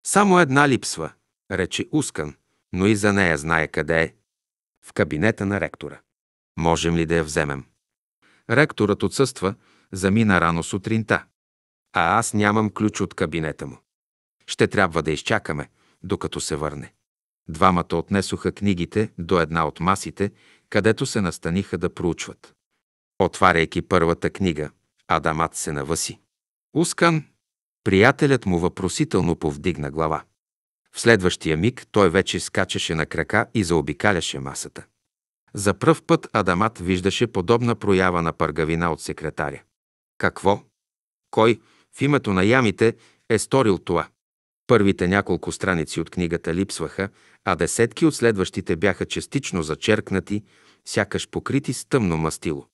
Само една липсва, рече Ускан, но и за нея знае къде е. В кабинета на ректора. Можем ли да я вземем? Ректорът отсъства, замина рано сутринта. А аз нямам ключ от кабинета му. Ще трябва да изчакаме, докато се върне. Двамата отнесоха книгите до една от масите, където се настаниха да проучват. Отваряйки първата книга, Адамат се навъси. Ускан! Приятелят му въпросително повдигна глава. В следващия миг той вече скачаше на крака и заобикаляше масата. За пръв път Адамат виждаше подобна проява на пъргавина от секретаря. Какво? Кой в името на ямите е сторил това? Първите няколко страници от книгата липсваха, а десетки от следващите бяха частично зачеркнати, сякаш покрити с тъмно мастило.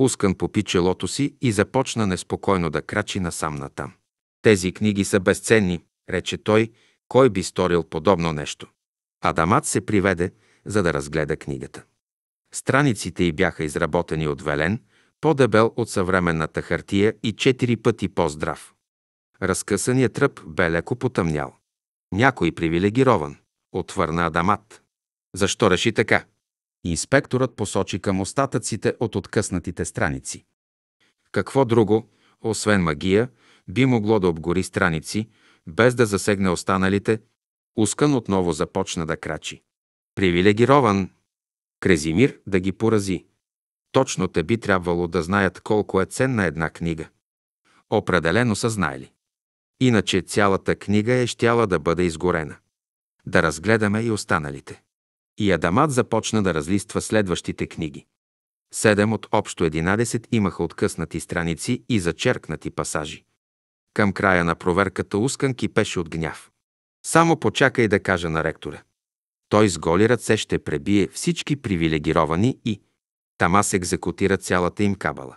Ускан попи челото си и започна неспокойно да крачи насам натам. Тези книги са безценни, рече той, кой би сторил подобно нещо. Адамат се приведе, за да разгледа книгата. Страниците й бяха изработени от велен, по-дебел от съвременната хартия и четири пъти по-здрав. Разкъсаният тръп бе леко потъмнял. Някой привилегирован, отвърна Адамат. Защо реши така? Инспекторът посочи към остатъците от откъснатите страници. Какво друго, освен магия, би могло да обгори страници, без да засегне останалите, Ускън отново започна да крачи. Привилегирован. Крезимир да ги порази. Точно те би трябвало да знаят колко е ценна една книга. Определено са знаели. Иначе цялата книга е щяла да бъде изгорена. Да разгледаме и останалите. И Адамат започна да разлиства следващите книги. Седем от общо 11 имаха откъснати страници и зачеркнати пасажи. Към края на проверката Ускан кипеше от гняв. Само почакай да кажа на ректора. Той с голи ръце ще пребие всички привилегировани и тама екзекутира цялата им кабала.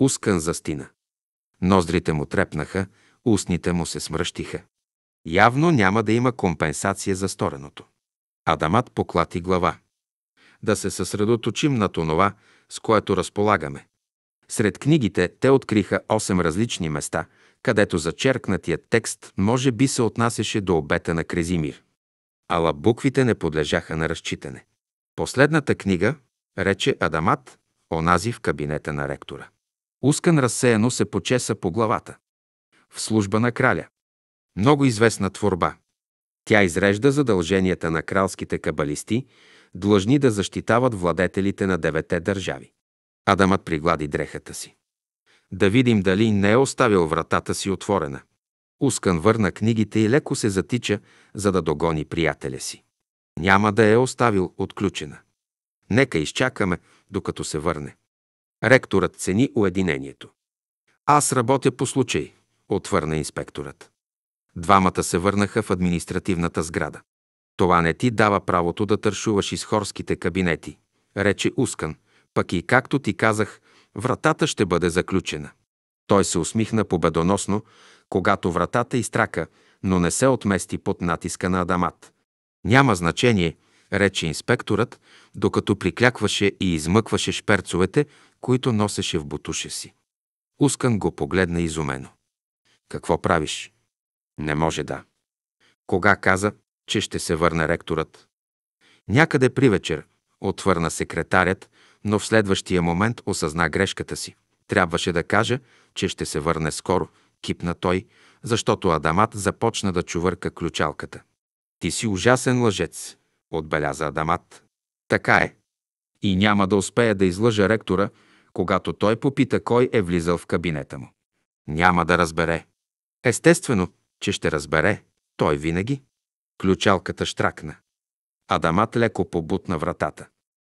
Ускан застина. Ноздрите му трепнаха, Устните му се смръщиха. Явно няма да има компенсация за стореното. Адамат поклати глава. Да се съсредоточим на онова, с което разполагаме. Сред книгите те откриха 8 различни места, където зачеркнатият текст може би се отнасяше до обета на Крезимир. Ала буквите не подлежаха на разчитане. Последната книга, рече Адамат, онази в кабинета на ректора. Ускан разсеяно се почеса по главата в служба на краля. Много известна творба. Тя изрежда задълженията на кралските кабалисти, длъжни да защитават владетелите на девете държави. Адамът приглади дрехата си. Да видим дали не е оставил вратата си отворена. Ускан върна книгите и леко се затича, за да догони приятеля си. Няма да е оставил отключена. Нека изчакаме, докато се върне. Ректорът цени уединението. Аз работя по случай отвърна инспекторът. Двамата се върнаха в административната сграда. Това не ти дава правото да тършуваш из хорските кабинети, рече Ускан, пък и както ти казах, вратата ще бъде заключена. Той се усмихна победоносно, когато вратата изтрака, но не се отмести под натиска на Адамат. Няма значение, рече инспекторът, докато приклякваше и измъкваше шперцовете, които носеше в бутуша си. Ускан го погледна изумено. Какво правиш? Не може да. Кога каза, че ще се върне ректорът? Някъде при вечер, отвърна секретарят, но в следващия момент осъзна грешката си. Трябваше да каже, че ще се върне скоро, кипна той, защото Адамат започна да чувърка ключалката. Ти си ужасен лъжец, отбеляза Адамат. Така е. И няма да успея да излъжа ректора, когато той попита кой е влизал в кабинета му. Няма да разбере. Естествено, че ще разбере. Той винаги. Ключалката штракна. Адамат леко побутна вратата.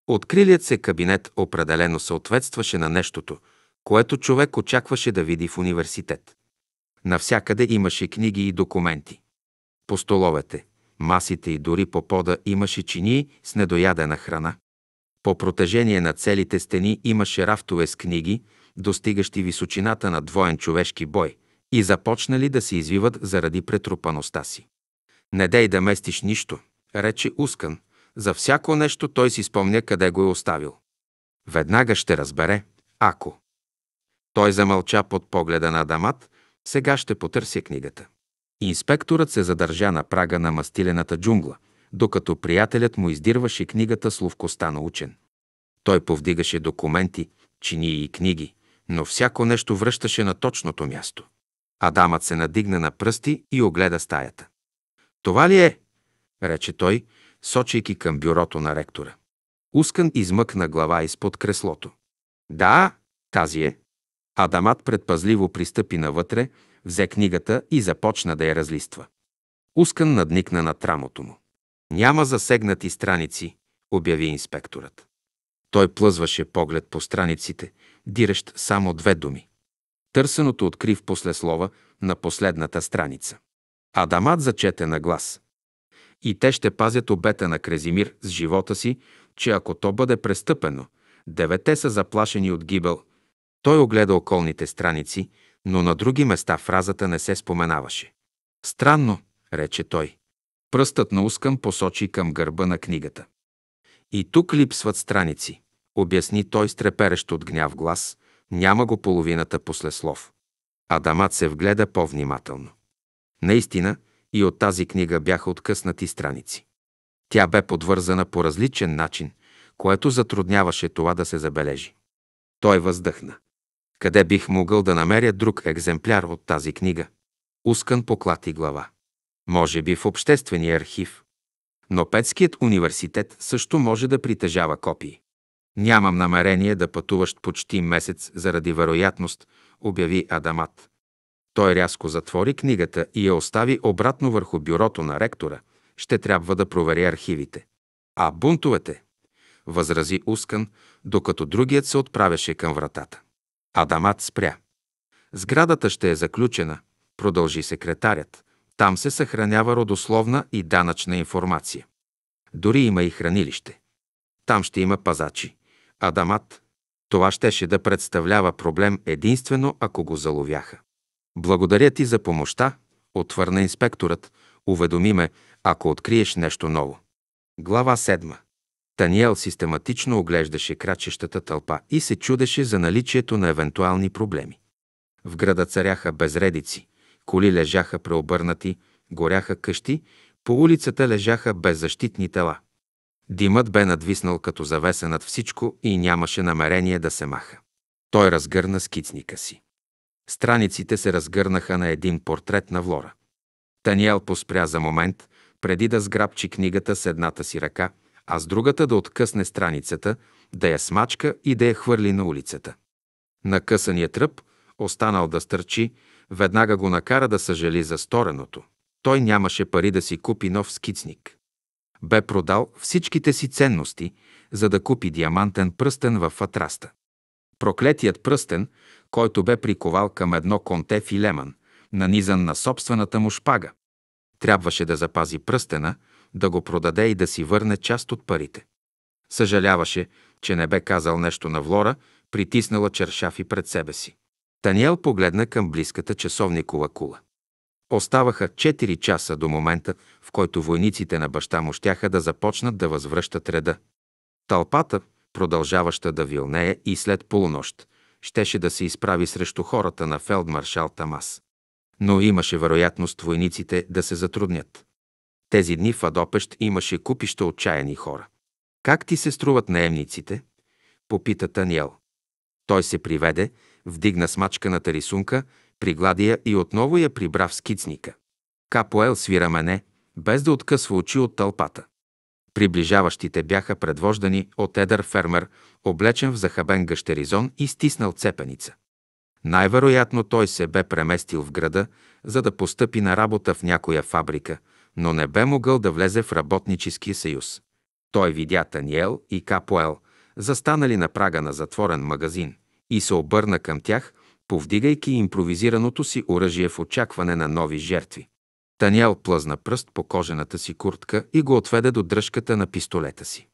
Открилият се кабинет определено съответстваше на нещото, което човек очакваше да види в университет. Навсякъде имаше книги и документи. По столовете, масите и дори по пода имаше чинии с недоядена храна. По протежение на целите стени имаше рафтове с книги, достигащи височината на двоен човешки бой – и започнали да се извиват заради претрупаността си. Не дей да местиш нищо, рече Ускан. За всяко нещо той си спомня къде го е оставил. Веднага ще разбере, ако. Той замълча под погледа на Дамат, сега ще потърся книгата. Инспекторът се задържа на прага на мастилената джунгла, докато приятелят му издирваше книгата с ловкостта на учен. Той повдигаше документи, чинии и книги, но всяко нещо връщаше на точното място. Адамът се надигна на пръсти и огледа стаята. Това ли е? рече той, сочейки към бюрото на ректора. Ускан измъкна глава изпод креслото. Да, тази е. Адамат предпазливо пристъпи навътре, взе книгата и започна да я разлиства. Ускан надникна над рамото му. Няма засегнати страници, обяви инспекторът. Той плъзваше поглед по страниците, дирещ само две думи Търсеното открив послеслова на последната страница. Адамат зачете на глас. И те ще пазят обета на Крезимир с живота си, че ако то бъде престъпено, девете са заплашени от гибел. Той огледа околните страници, но на други места фразата не се споменаваше. Странно, рече той. Пръстът на ускъм посочи към гърба на книгата. И тук липсват страници, обясни той с треперещ от гняв глас, няма го половината после слов. Адамат се вгледа по-внимателно. Наистина, и от тази книга бяха откъснати страници. Тя бе подвързана по различен начин, което затрудняваше това да се забележи. Той въздъхна. Къде бих могъл да намеря друг екземпляр от тази книга? Ускан поклати глава. Може би в Обществения архив. Но Петският университет също може да притежава копии. Нямам намерение да пътуваш почти месец заради вероятност, обяви Адамат. Той рязко затвори книгата и я остави обратно върху бюрото на ректора. Ще трябва да провери архивите. А бунтовете? Възрази Ускан, докато другият се отправяше към вратата. Адамат спря. Сградата ще е заключена, продължи секретарят. Там се съхранява родословна и данъчна информация. Дори има и хранилище. Там ще има пазачи, Адамат. Това щеше да представлява проблем единствено, ако го заловяха. Благодаря ти за помощта, отвърна инспекторът. Уведоми ме, ако откриеш нещо ново. Глава 7. Таниел систематично оглеждаше крачещата тълпа и се чудеше за наличието на евентуални проблеми. В града царяха безредици, коли лежаха преобърнати, горяха къщи, по улицата лежаха беззащитни тела. Димът бе надвиснал като завеса над всичко и нямаше намерение да се маха. Той разгърна скицника си. Страниците се разгърнаха на един портрет на Влора. Таниел поспря за момент, преди да сграбчи книгата с едната си ръка, а с другата да откъсне страницата, да я смачка и да я хвърли на улицата. късания тръп, останал да стърчи, веднага го накара да съжали за стореното. Той нямаше пари да си купи нов скицник бе продал всичките си ценности, за да купи диамантен пръстен в Атраста. Проклетият пръстен, който бе приковал към едно конте филеман, нанизан на собствената му шпага. Трябваше да запази пръстена, да го продаде и да си върне част от парите. Съжаляваше, че не бе казал нещо на Влора, притиснала чершафи пред себе си. Таниел погледна към близката часовникова кула. Оставаха 4 часа до момента, в който войниците на баща му щяха да започнат да възвръщат реда. Тълпата, продължаваща да вилнее и след полунощ, щеше да се изправи срещу хората на фелдмаршал Тамас. Но имаше вероятност войниците да се затруднят. Тези дни в Адопещ имаше купища отчаяни хора. Как ти се струват наемниците? Попита Таниел. Той се приведе, вдигна смачканата рисунка приглади я и отново я прибра в скицника. Капоел свира мене, без да откъсва очи от тълпата. Приближаващите бяха предвождани от едър фермер, облечен в захабен гъщеризон и стиснал цепеница. Най-вероятно той се бе преместил в града, за да постъпи на работа в някоя фабрика, но не бе могъл да влезе в работническия съюз. Той видя Таниел и Капоел, застанали на прага на затворен магазин, и се обърна към тях – повдигайки импровизираното си оръжие в очакване на нови жертви. Таниел плъзна пръст по кожената си куртка и го отведе до дръжката на пистолета си.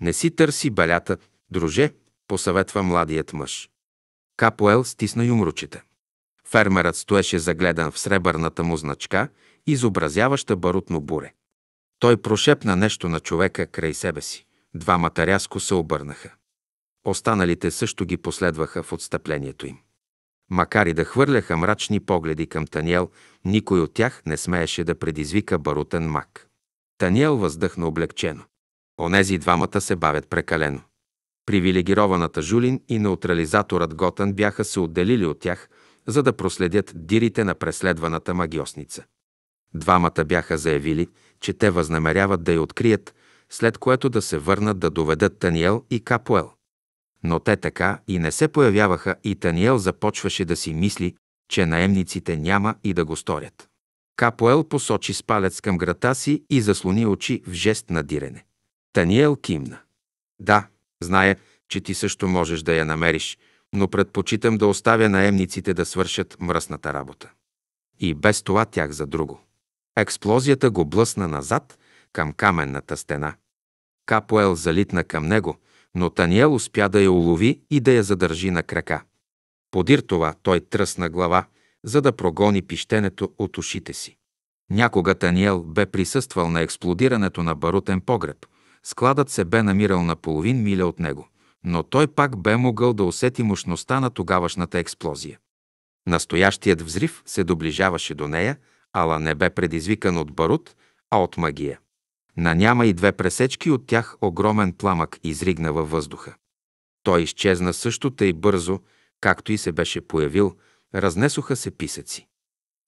Не си търси балята, друже, посъветва младият мъж. Капоел стисна юмручите. Фермерът стоеше загледан в сребърната му значка, изобразяваща барутно буре. Той прошепна нещо на човека край себе си. Двамата рязко се обърнаха. Останалите също ги последваха в отстъплението им. Макар и да хвърляха мрачни погледи към Таниел, никой от тях не смееше да предизвика барутен мак. Таниел въздъхна облегчено. Онези двамата се бавят прекалено. Привилегированата Жулин и неутрализаторът Готън бяха се отделили от тях, за да проследят дирите на преследваната магиосница. Двамата бяха заявили, че те възнамеряват да я открият, след което да се върнат да доведат Таниел и Капуел. Но те така и не се появяваха и Таниел започваше да си мисли, че наемниците няма и да го сторят. Капоел посочи с палец към грата си и заслони очи в жест на дирене. Таниел кимна. Да, зная, че ти също можеш да я намериш, но предпочитам да оставя наемниците да свършат мръсната работа. И без това тях за друго. Експлозията го блъсна назад към каменната стена. Капоел залитна към него, но Таниел успя да я улови и да я задържи на крака. Подир това той тръсна глава, за да прогони пищенето от ушите си. Някога Таниел бе присъствал на експлодирането на барутен погреб. Складът се бе намирал на половин миля от него, но той пак бе могъл да усети мощността на тогавашната експлозия. Настоящият взрив се доближаваше до нея, ала не бе предизвикан от барут, а от магия. На няма и две пресечки от тях огромен пламък изригна във въздуха. Той изчезна също тъй бързо, както и се беше появил, разнесоха се писъци.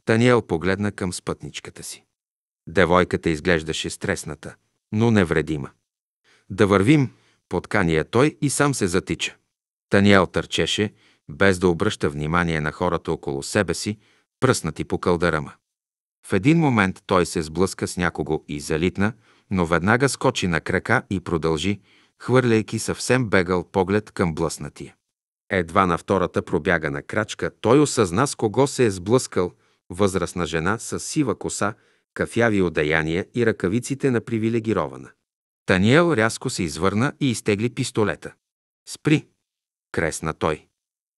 Таниел погледна към спътничката си. Девойката изглеждаше стресната, но невредима. Да вървим, подкания той и сам се затича. Таниел търчеше, без да обръща внимание на хората около себе си, пръснати по кълдарама. В един момент той се сблъска с някого и залитна, но веднага скочи на крака и продължи, хвърляйки съвсем бегал поглед към блъснатия. Едва на втората пробяга на крачка той осъзна с кого се е сблъскал възрастна жена с сива коса, кафяви одеяния и ръкавиците на привилегирована. Таниел рязко се извърна и изтегли пистолета. «Спри!» – кресна той.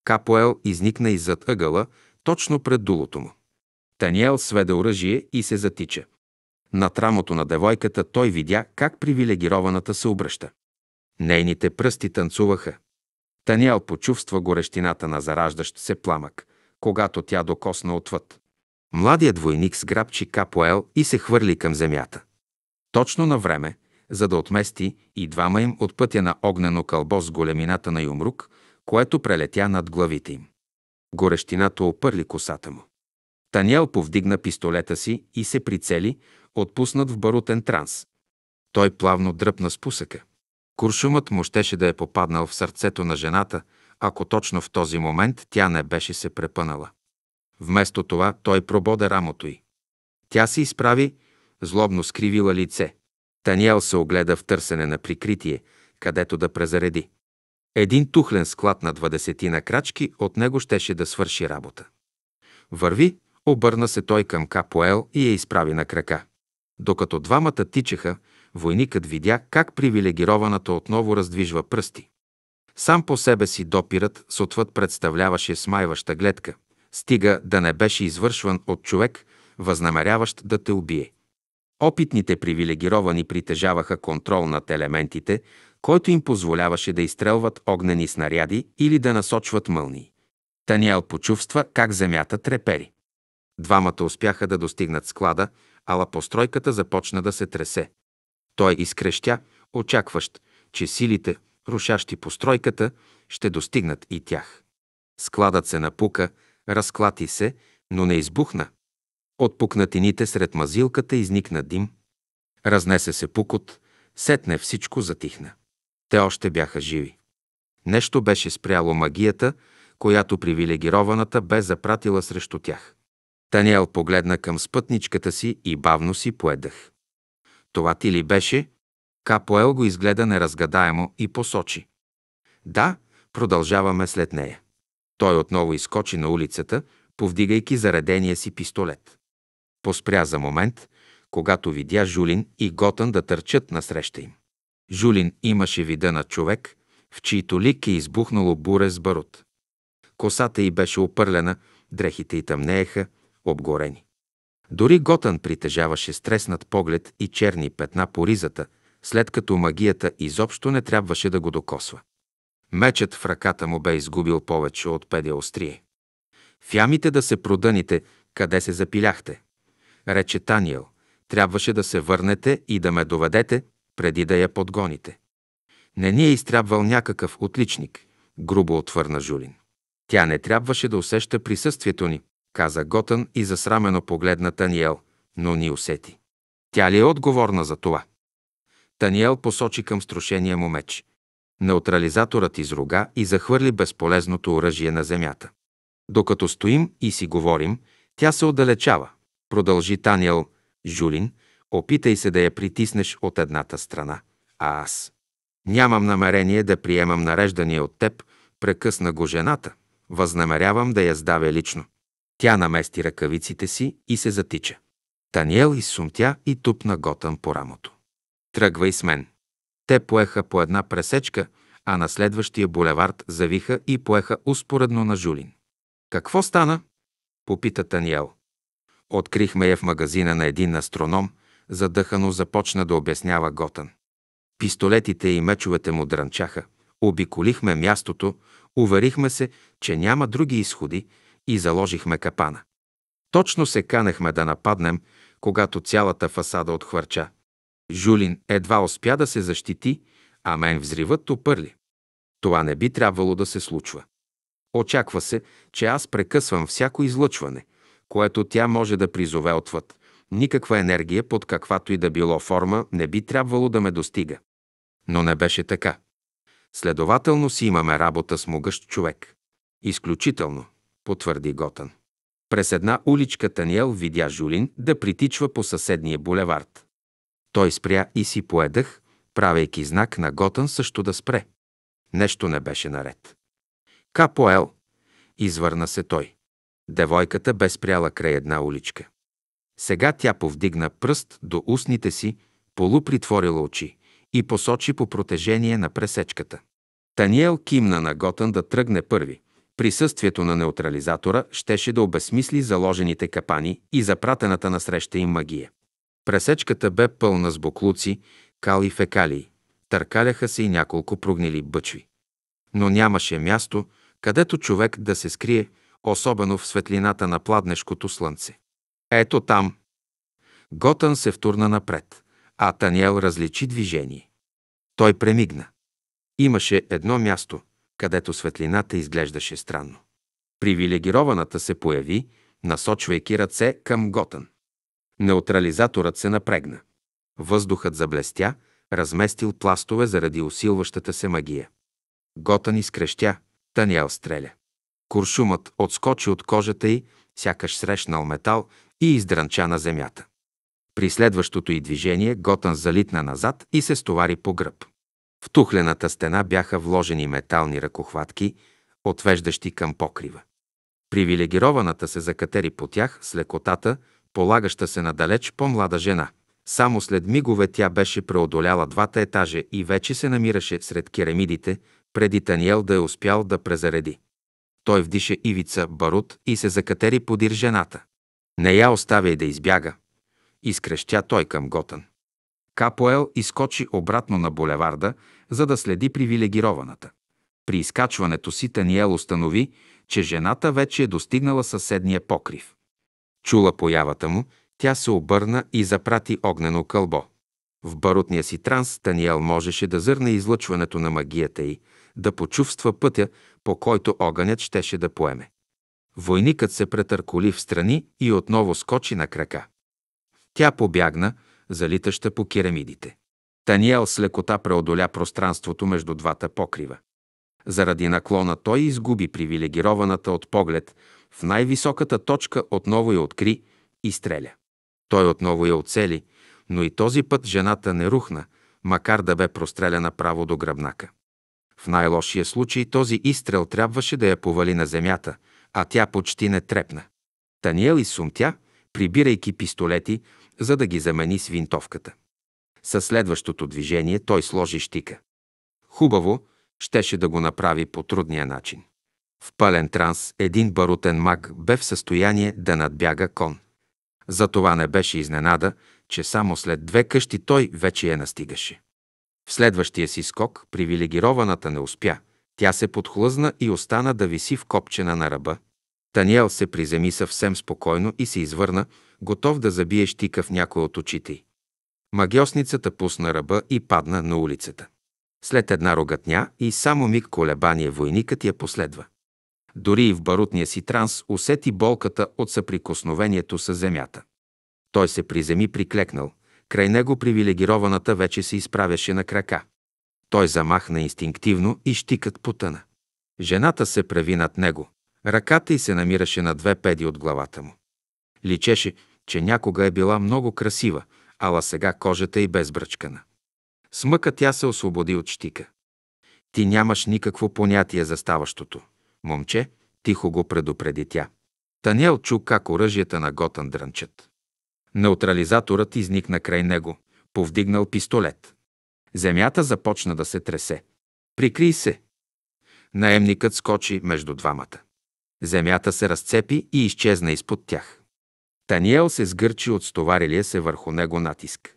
Капоел изникна иззад ъгъла, точно пред дулото му. Таниел сведе оръжие и се затича. На трамото на девойката той видя как привилегированата се обръща. Нейните пръсти танцуваха. Таниел почувства горещината на зараждащ се пламък, когато тя докосна отвъд. Младият двойник сграбчи Капоел и се хвърли към земята. Точно на време, за да отмести и двама им от пътя на огнено кълбо с големината на юмрук, което прелетя над главите им. Горещината опърли косата му. Таниел повдигна пистолета си и се прицели, отпуснат в барутен транс. Той плавно дръпна спусъка. Куршумът му щеше да е попаднал в сърцето на жената, ако точно в този момент тя не беше се препънала. Вместо това той прободе рамото й. Тя се изправи, злобно скривила лице. Таниел се огледа в търсене на прикритие, където да презареди. Един тухлен склад на двадесетина крачки от него щеше да свърши работа. Върви, Обърна се той към Капоел и я изправи на крака. Докато двамата тичаха, войникът видя как привилегированата отново раздвижва пръсти. Сам по себе си допират с отвъд представляваше смайваща гледка, стига да не беше извършван от човек, възнамеряващ да те убие. Опитните привилегировани притежаваха контрол над елементите, който им позволяваше да изстрелват огнени снаряди или да насочват мълни. Таниел почувства как земята трепери. Двамата успяха да достигнат склада, ала постройката започна да се тресе. Той изкрещя, очакващ, че силите, рушащи постройката, ще достигнат и тях. Складът се напука, разклати се, но не избухна. От пукнатините сред мазилката изникна дим. Разнесе се пукот, сетне всичко затихна. Те още бяха живи. Нещо беше спряло магията, която привилегированата бе запратила срещу тях. Таниел погледна към спътничката си и бавно си поедах. Това ти ли беше? Капоел го изгледа неразгадаемо и посочи. Да, продължаваме след нея. Той отново изкочи на улицата, повдигайки заредения си пистолет. Поспря за момент, когато видя Жулин и Готън да търчат насреща им. Жулин имаше вида на човек, в чието лик е избухнало буре с барут. Косата й беше опърлена, дрехите й тъмнееха, обгорени. Дори Готан притежаваше стреснат поглед и черни петна по ризата, след като магията изобщо не трябваше да го докосва. Мечът в ръката му бе изгубил повече от педе острие. В ямите да се продъните, къде се запиляхте. Рече Таниел, трябваше да се върнете и да ме доведете, преди да я подгоните. Не ни е изтрябвал някакъв отличник, грубо отвърна Жулин. Тя не трябваше да усеща присъствието ни, каза Готън и засрамено погледна Таниел, но ни усети. Тя ли е отговорна за това? Таниел посочи към струшения му меч. Неутрализаторът изруга и захвърли безполезното оръжие на земята. Докато стоим и си говорим, тя се отдалечава. Продължи Таниел, Жулин, опитай се да я притиснеш от едната страна, а аз. Нямам намерение да приемам нареждания от теб, прекъсна го жената. Възнамерявам да я сдавя лично. Тя намести ръкавиците си и се затича. Таниел изсумтя и тупна Готъм по рамото. Тръгвай с мен. Те поеха по една пресечка, а на следващия булевард завиха и поеха успоредно на Жулин. Какво стана? попита Таниел. Открихме я в магазина на един астроном, задъхано започна да обяснява Готън. Пистолетите и мечовете му дрънчаха, обиколихме мястото, уверихме се, че няма други изходи и заложихме капана. Точно се канехме да нападнем, когато цялата фасада отхвърча. Жулин едва успя да се защити, а мен взривът опърли. Това не би трябвало да се случва. Очаква се, че аз прекъсвам всяко излъчване, което тя може да призове отвъд. Никаква енергия под каквато и да било форма не би трябвало да ме достига. Но не беше така. Следователно си имаме работа с могъщ човек. Изключително потвърди Готан. През една уличка Таниел видя Жулин да притичва по съседния булевард. Той спря и си поедах, правейки знак на Готан също да спре. Нещо не беше наред. Капоел, извърна се той. Девойката бе спряла край една уличка. Сега тя повдигна пръст до устните си, полупритворила очи и посочи по протежение на пресечката. Таниел кимна на Готан да тръгне първи – Присъствието на неутрализатора щеше да обесмисли заложените капани и запратената насреща им магия. Пресечката бе пълна с буклуци, кали и фекалии. Търкаляха се и няколко прогнили бъчви. Но нямаше място, където човек да се скрие, особено в светлината на пладнешкото слънце. Ето там. Готън се втурна напред, а Таниел различи движение. Той премигна. Имаше едно място – където светлината изглеждаше странно. Привилегированата се появи, насочвайки ръце към Готън. Неутрализаторът се напрегна. Въздухът заблестя, разместил пластове заради усилващата се магия. Готън изкрещя, Таниел стреля. Куршумът отскочи от кожата й, сякаш срещнал метал и издранча на земята. При следващото й движение Готън залитна назад и се стовари по гръб. В тухлената стена бяха вложени метални ръкохватки, отвеждащи към покрива. Привилегированата се закатери по тях с лекотата, полагаща се надалеч по-млада жена. Само след мигове тя беше преодоляла двата етажа и вече се намираше сред керамидите, преди Таниел да е успял да презареди. Той вдиша ивица барут и се закатери подир жената. Не я оставяй да избяга, изкрещя той към готан. Капоел изкочи обратно на булеварда, за да следи привилегированата. При изкачването си Таниел установи, че жената вече е достигнала съседния покрив. Чула появата му, тя се обърна и запрати огнено кълбо. В барутния си транс Таниел можеше да зърне излъчването на магията й, да почувства пътя, по който огънят щеше да поеме. Войникът се претърколи в страни и отново скочи на крака. Тя побягна, залитаща по керамидите. Таниел с лекота преодоля пространството между двата покрива. Заради наклона той изгуби привилегированата от поглед, в най-високата точка отново я откри и стреля. Той отново я оцели, но и този път жената не рухна, макар да бе простреляна право до гръбнака. В най-лошия случай този изстрел трябваше да я повали на земята, а тя почти не трепна. Таниел сумтя, прибирайки пистолети, за да ги замени с винтовката. Със следващото движение той сложи щика. Хубаво, щеше да го направи по трудния начин. В пълен транс един барутен маг бе в състояние да надбяга кон. Затова не беше изненада, че само след две къщи той вече я настигаше. В следващия си скок привилегированата не успя. Тя се подхлъзна и остана да виси в копчена на ръба. Таниел се приземи съвсем спокойно и се извърна, готов да забиеш тика в някой от очите й. Магиосницата пусна ръба и падна на улицата. След една рогатня и само миг колебание войникът я последва. Дори и в барутния си транс усети болката от съприкосновението с земята. Той се приземи приклекнал. Край него привилегированата вече се изправяше на крака. Той замахна инстинктивно и щикът потъна. Жената се прави над него. Ръката й се намираше на две педи от главата му. Личеше, че някога е била много красива, ала сега кожата е безбръчкана. С мъка тя се освободи от щика. Ти нямаш никакво понятие за ставащото. Момче, тихо го предупреди тя. Таниел чу как оръжията на готан дрънчат. Неутрализаторът изникна край него, повдигнал пистолет. Земята започна да се тресе. Прикрий се! Наемникът скочи между двамата. Земята се разцепи и изчезна изпод тях. Таниел се сгърчи от стоварилия се върху него натиск.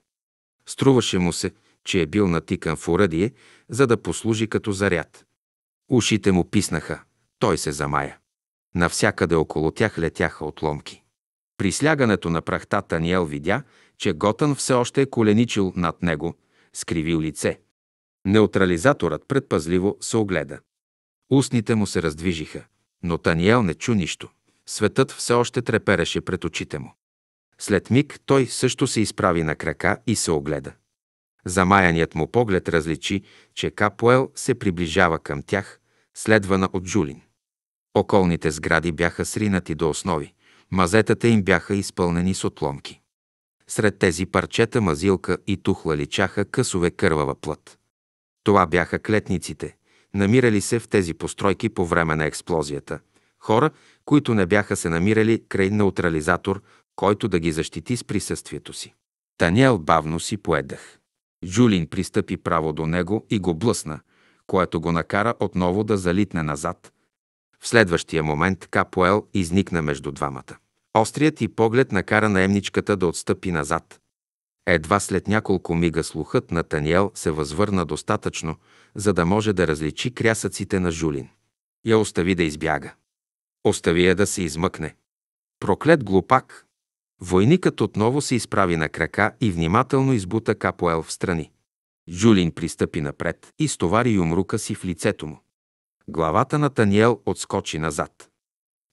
Струваше му се, че е бил натикан в уръдие, за да послужи като заряд. Ушите му писнаха, той се замая. Навсякъде около тях летяха отломки. При слягането на прахта Таниел видя, че Готън все още е коленичил над него, скривил лице. Неутрализаторът предпазливо се огледа. Устните му се раздвижиха, но Таниел не чу нищо. Светът все още трепереше пред очите му. След миг той също се изправи на крака и се огледа. Замаяният му поглед различи, че Капуел се приближава към тях, следвана от Джулин. Околните сгради бяха сринати до основи, мазетата им бяха изпълнени с отломки. Сред тези парчета мазилка и тухла личаха късове кървава плът. Това бяха клетниците, намирали се в тези постройки по време на експлозията – хора, които не бяха се намирали край неутрализатор, който да ги защити с присъствието си. Таниел бавно си поедах. Джулин пристъпи право до него и го блъсна, което го накара отново да залитне назад. В следващия момент Капуел изникна между двамата. Острият и поглед накара наемничката да отстъпи назад. Едва след няколко мига слухът на Таниел се възвърна достатъчно, за да може да различи крясъците на Жулин. Я остави да избяга. Остави я да се измъкне. Проклет глупак! Войникът отново се изправи на крака и внимателно избута Капоел в страни. Жулин пристъпи напред и стовари юмрука си в лицето му. Главата на Таниел отскочи назад.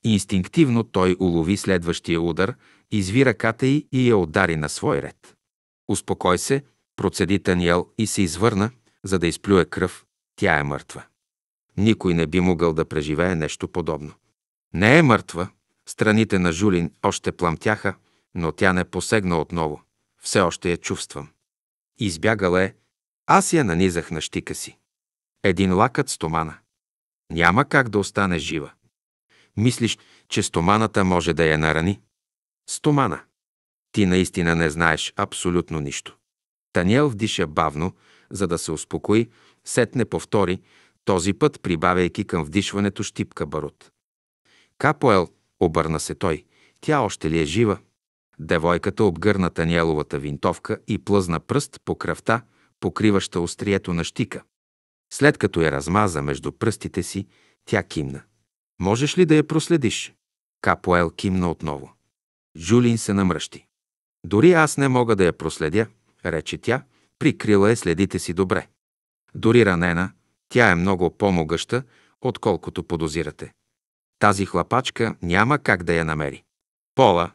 Инстинктивно той улови следващия удар, изви ръката й и я удари на свой ред. Успокой се, процеди Таниел и се извърна, за да изплюе кръв. Тя е мъртва. Никой не би могъл да преживее нещо подобно. Не е мъртва. Страните на Жулин още пламтяха, но тя не посегна отново. Все още я чувствам. Избягала е. Аз я нанизах на щика си. Един лакът стомана. Няма как да остане жива. Мислиш, че стоманата може да я нарани? Стомана. Ти наистина не знаеш абсолютно нищо. Таниел вдиша бавно, за да се успокои, сетне повтори, този път прибавяйки към вдишването щипка барут. Капоел, обърна се той, тя още ли е жива? Девойката обгърна Таняловата винтовка и плъзна пръст по кръвта, покриваща острието на щика. След като я размаза между пръстите си, тя кимна. Можеш ли да я проследиш? Капоел кимна отново. Жулин се намръщи. Дори аз не мога да я проследя, рече тя, прикрила е следите си добре. Дори ранена, тя е много по-могъща, отколкото подозирате. Тази хлапачка няма как да я намери. Пола,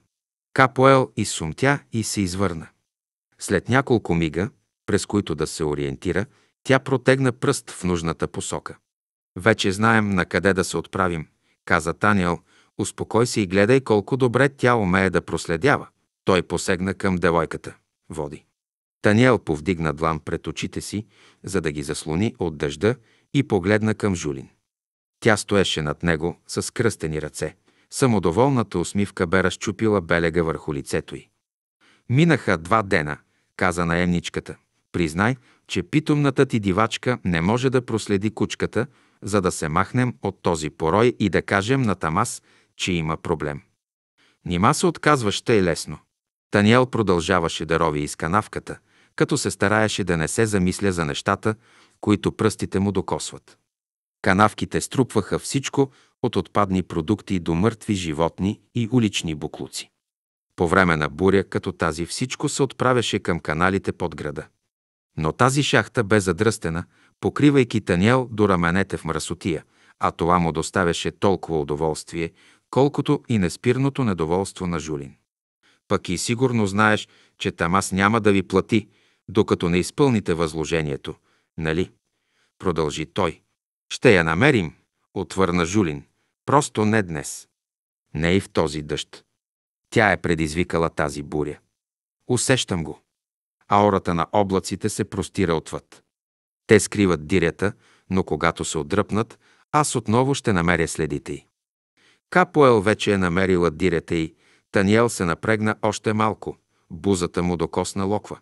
Капоел изсумтя и се извърна. След няколко мига, през които да се ориентира, тя протегна пръст в нужната посока. Вече знаем на къде да се отправим, каза Таниел. Успокой се и гледай колко добре тя умее да проследява. Той посегна към девойката. Води. Таниел повдигна длан пред очите си, за да ги заслони от дъжда и погледна към Жулин. Тя стоеше над него с кръстени ръце. Самодоволната усмивка бе разчупила белега върху лицето й. Минаха два дена, каза наемничката. Признай, че питомната ти дивачка не може да проследи кучката, за да се махнем от този порой и да кажем на Тамас, че има проблем. Нима се отказваш тъй лесно. Таниел продължаваше да рови из канавката, като се стараеше да не се замисля за нещата, които пръстите му докосват. Канавките струпваха всичко от отпадни продукти до мъртви животни и улични буклуци. По време на буря, като тази, всичко се отправяше към каналите под града. Но тази шахта бе задръстена, покривайки Таниел до раменете в мръсотия, а това му доставяше толкова удоволствие, колкото и неспирното недоволство на Жулин. Пък и сигурно знаеш, че Тамас няма да ви плати, докато не изпълните възложението, нали? Продължи той – ще я намерим, отвърна Жулин. Просто не днес. Не и в този дъжд. Тя е предизвикала тази буря. Усещам го. Аората на облаците се простира отвъд. Те скриват дирята, но когато се отдръпнат, аз отново ще намеря следите й. Капоел вече е намерила дирята й. Таниел се напрегна още малко. Бузата му докосна локва.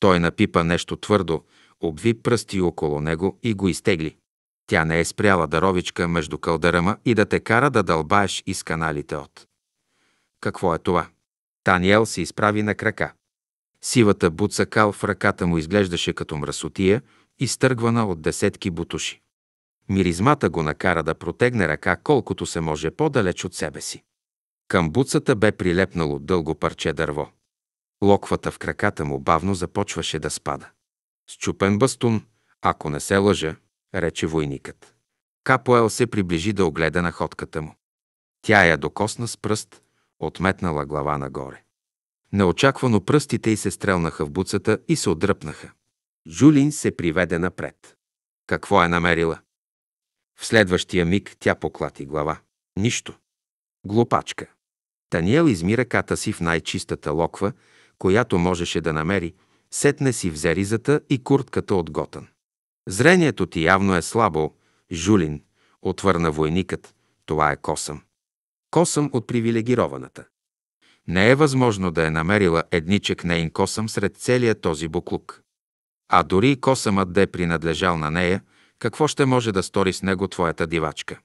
Той напипа нещо твърдо, обви пръсти около него и го изтегли. Тя не е спряла даровичка между кълдарама и да те кара да дълбаеш из каналите от. Какво е това? Таниел се изправи на крака. Сивата буца кал в ръката му изглеждаше като мръсотия, изтъргвана от десетки бутуши. Миризмата го накара да протегне ръка колкото се може по-далеч от себе си. Към буцата бе прилепнало дълго парче дърво. Локвата в краката му бавно започваше да спада. С чупен бастун, ако не се лъжа, рече войникът. Капоел се приближи да огледа находката му. Тя я докосна с пръст, отметнала глава нагоре. Неочаквано пръстите й се стрелнаха в буцата и се отдръпнаха. Жулин се приведе напред. Какво е намерила? В следващия миг тя поклати глава. Нищо. Глупачка. Таниел изми ръката си в най-чистата локва, която можеше да намери, сетне си взеризата и куртката от Готън. Зрението ти явно е слабо, Жулин, отвърна войникът. Това е косъм. Косъм от привилегированата. Не е възможно да е намерила едничък нейн косъм сред целия този буклук. А дори и косъмът да е принадлежал на нея, какво ще може да стори с него твоята дивачка?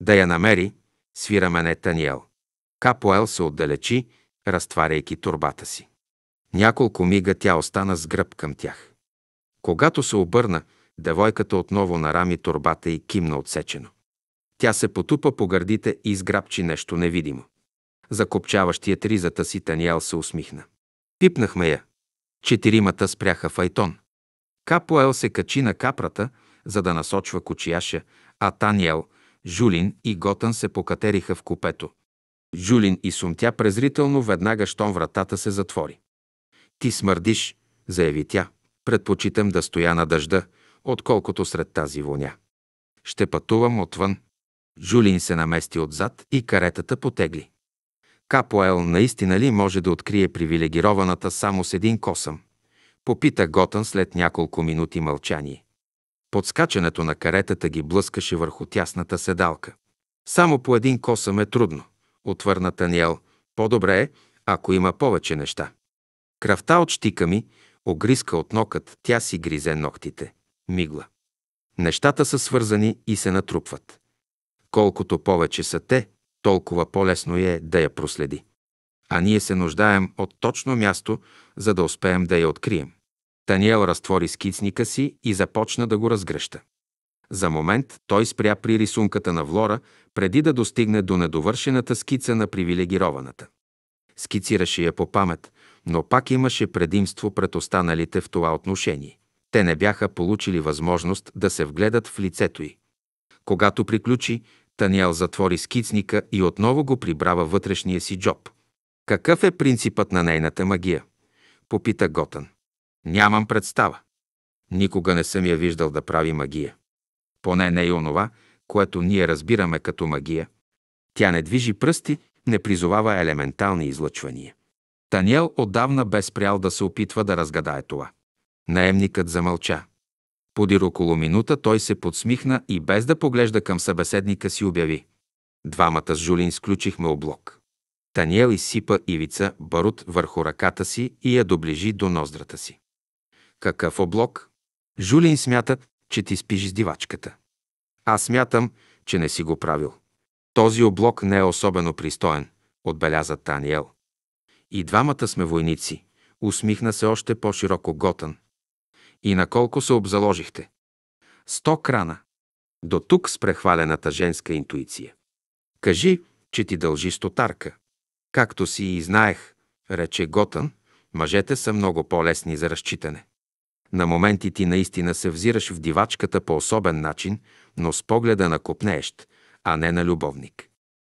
Да я намери, свира мене Таниел. Капоел се отдалечи, разтваряйки турбата си. Няколко мига тя остана с гръб към тях. Когато се обърна, Девойката отново нарами турбата и кимна отсечено. Тя се потупа по гърдите и изграбчи нещо невидимо. Закопчаващият ризата си Таниел се усмихна. Пипнахме я. Четиримата спряха файтон. Капоел се качи на капрата, за да насочва кочияша, а Таниел, Жулин и Готън се покатериха в купето. Жулин и сумтя презрително веднага, щом вратата се затвори. «Ти смърдиш», заяви тя. «Предпочитам да стоя на дъжда, отколкото сред тази воня. Ще пътувам отвън. Жулин се намести отзад и каретата потегли. Капоел наистина ли може да открие привилегированата само с един косъм? Попита Готън след няколко минути мълчание. Подскачането на каретата ги блъскаше върху тясната седалка. Само по един косъм е трудно, отвърна Таниел. По-добре е, ако има повече неща. Кръвта от щика ми огриска от нокът, тя си гризе ногтите мигла. Нещата са свързани и се натрупват. Колкото повече са те, толкова по-лесно е да я проследи. А ние се нуждаем от точно място, за да успеем да я открием. Таниел разтвори скицника си и започна да го разгръща. За момент той спря при рисунката на Влора, преди да достигне до недовършената скица на привилегированата. Скицираше я по памет, но пак имаше предимство пред останалите в това отношение те не бяха получили възможност да се вгледат в лицето й. Когато приключи, Таниел затвори скицника и отново го прибра във вътрешния си джоб. Какъв е принципът на нейната магия? Попита Готън. Нямам представа. Никога не съм я виждал да прави магия. Поне не и онова, което ние разбираме като магия. Тя не движи пръсти, не призовава елементални излъчвания. Таниел отдавна бе спрял да се опитва да разгадае това. Наемникът замълча. Подир около минута той се подсмихна и без да поглежда към събеседника си обяви. Двамата с Жулин сключихме облок. Таниел изсипа ивица барут върху ръката си и я доближи до ноздрата си. Какъв облок? Жулин смята, че ти спиш дивачката. Аз смятам, че не си го правил. Този облок не е особено пристоен, отбеляза Таниел. И двамата сме войници. Усмихна се още по-широко Готън и на колко се обзаложихте. Сто крана. До тук с прехвалената женска интуиция. Кажи, че ти дължи стотарка. Както си и знаех, рече Готън, мъжете са много по-лесни за разчитане. На моменти ти наистина се взираш в дивачката по особен начин, но с погледа на копнеещ, а не на любовник.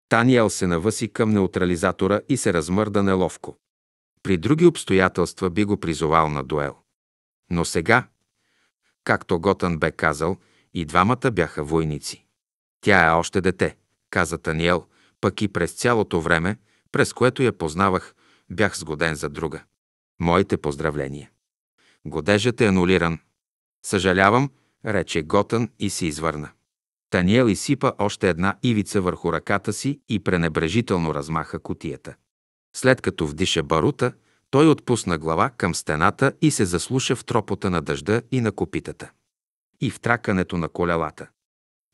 Таниел се навъси към неутрализатора и се размърда неловко. При други обстоятелства би го призовал на дуел. Но сега, както Готън бе казал, и двамата бяха войници. Тя е още дете, каза Таниел, пък и през цялото време, през което я познавах, бях сгоден за друга. Моите поздравления. Годежът е анулиран. Съжалявам, рече Готън и се извърна. Таниел изсипа още една ивица върху ръката си и пренебрежително размаха котията. След като вдиша барута, той отпусна глава към стената и се заслуша в тропота на дъжда и на копитата. И в тракането на колелата.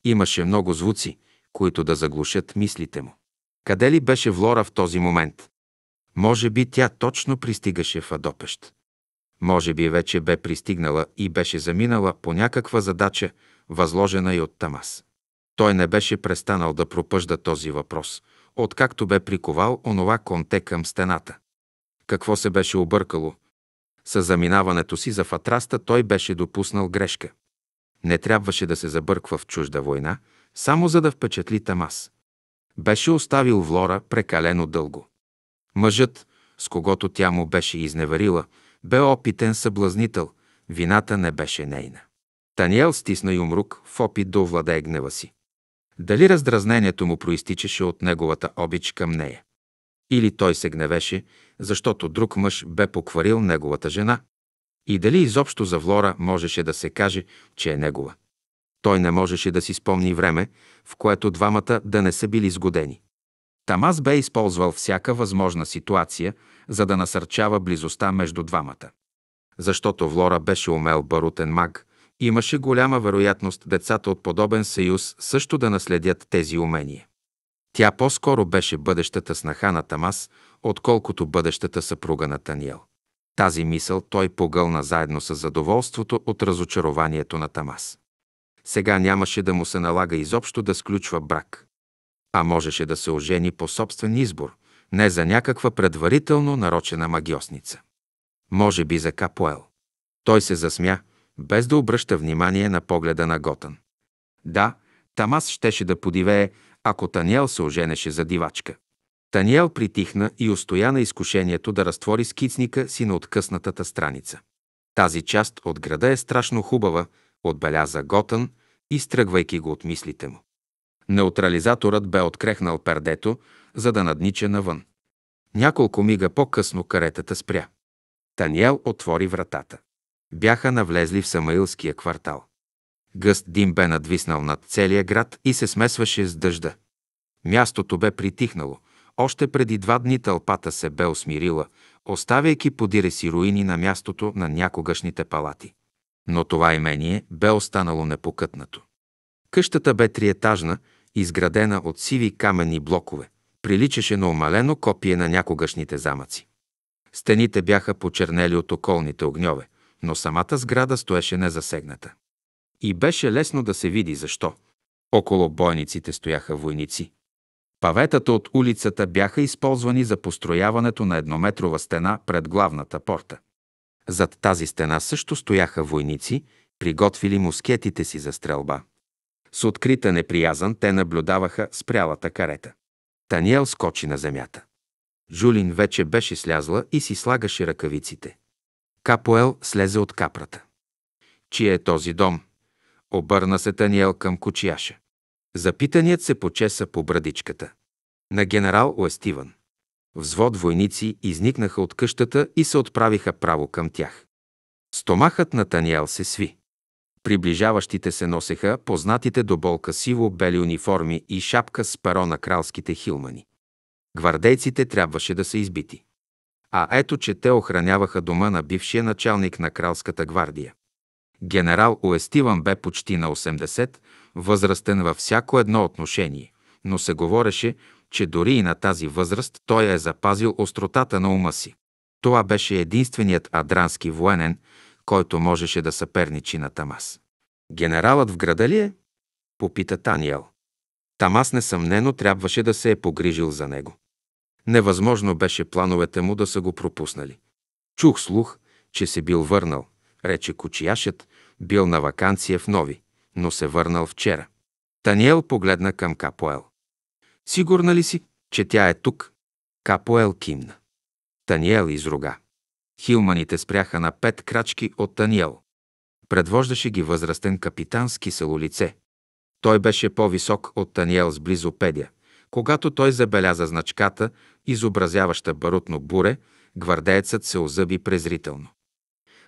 Имаше много звуци, които да заглушат мислите му. Къде ли беше Влора в този момент? Може би тя точно пристигаше в Адопещ. Може би вече бе пристигнала и беше заминала по някаква задача, възложена и от Тамас. Той не беше престанал да пропъжда този въпрос, откакто бе приковал онова конте към стената какво се беше объркало. С заминаването си за Фатраста той беше допуснал грешка. Не трябваше да се забърква в чужда война, само за да впечатли Тамас. Беше оставил Влора прекалено дълго. Мъжът, с когото тя му беше изневарила, бе опитен съблазнител, вината не беше нейна. Таниел стисна юмрук в опит да овладее гнева си. Дали раздразнението му проистичаше от неговата обич към нея? или той се гневеше, защото друг мъж бе покварил неговата жена. И дали изобщо за Влора можеше да се каже, че е негова. Той не можеше да си спомни време, в което двамата да не са били сгодени. Тамас бе използвал всяка възможна ситуация, за да насърчава близостта между двамата. Защото Влора беше умел барутен маг, имаше голяма вероятност децата от подобен съюз също да наследят тези умения. Тя по-скоро беше бъдещата снаха на Тамас, отколкото бъдещата съпруга на Таниел. Тази мисъл той погълна заедно с задоволството от разочарованието на Тамас. Сега нямаше да му се налага изобщо да сключва брак, а можеше да се ожени по собствен избор, не за някаква предварително нарочена магиосница. Може би за Капоел. Той се засмя, без да обръща внимание на погледа на Готан. Да, Тамас щеше да подивее ако Таниел се оженеше за дивачка. Таниел притихна и устоя на изкушението да разтвори скицника си на откъснатата страница. Тази част от града е страшно хубава, отбеляза Готън, изтръгвайки го от мислите му. Неутрализаторът бе открехнал пердето, за да наднича навън. Няколко мига по-късно каретата спря. Таниел отвори вратата. Бяха навлезли в Самаилския квартал. Гъст дим бе надвиснал над целия град и се смесваше с дъжда. Мястото бе притихнало. Още преди два дни тълпата се бе усмирила, оставяйки подире си руини на мястото на някогашните палати. Но това имение бе останало непокътнато. Къщата бе триетажна, изградена от сиви каменни блокове. Приличаше на омалено копие на някогашните замъци. Стените бяха почернели от околните огньове, но самата сграда стоеше незасегната. И беше лесно да се види защо. Около бойниците стояха войници. Паветата от улицата бяха използвани за построяването на еднометрова стена пред главната порта. Зад тази стена също стояха войници, приготвили мускетите си за стрелба. С открита неприязан те наблюдаваха спрялата карета. Таниел скочи на земята. Жулин вече беше слязла и си слагаше ръкавиците. Капоел слезе от капрата. Чие е този дом? Обърна се Таниел към кучияша. Запитаният се почеса по брадичката. На генерал Уестиван. Взвод войници изникнаха от къщата и се отправиха право към тях. Стомахът на Таниел се сви. Приближаващите се носеха познатите до болка сиво-бели униформи и шапка с перо на кралските хилмани. Гвардейците трябваше да са избити. А ето, че те охраняваха дома на бившия началник на кралската гвардия. Генерал Уестиван бе почти на 80, възрастен във всяко едно отношение, но се говореше, че дори и на тази възраст той е запазил остротата на ума си. Това беше единственият адрански военен, който можеше да съперничи на Тамас. Генералът в града ли е? Попита Таниел. Тамас несъмнено трябваше да се е погрижил за него. Невъзможно беше плановете му да са го пропуснали. Чух слух, че се бил върнал, рече кучияшът, бил на вакансия в Нови, но се върнал вчера. Таниел погледна към Капоел. Сигурна ли си, че тя е тук? Капоел кимна. Таниел изруга. Хилманите спряха на пет крачки от Таниел. Предвождаше ги възрастен капитан с кисело лице. Той беше по-висок от Таниел с близо педя. Когато той забеляза значката, изобразяваща барутно буре, гвардеецът се озъби презрително.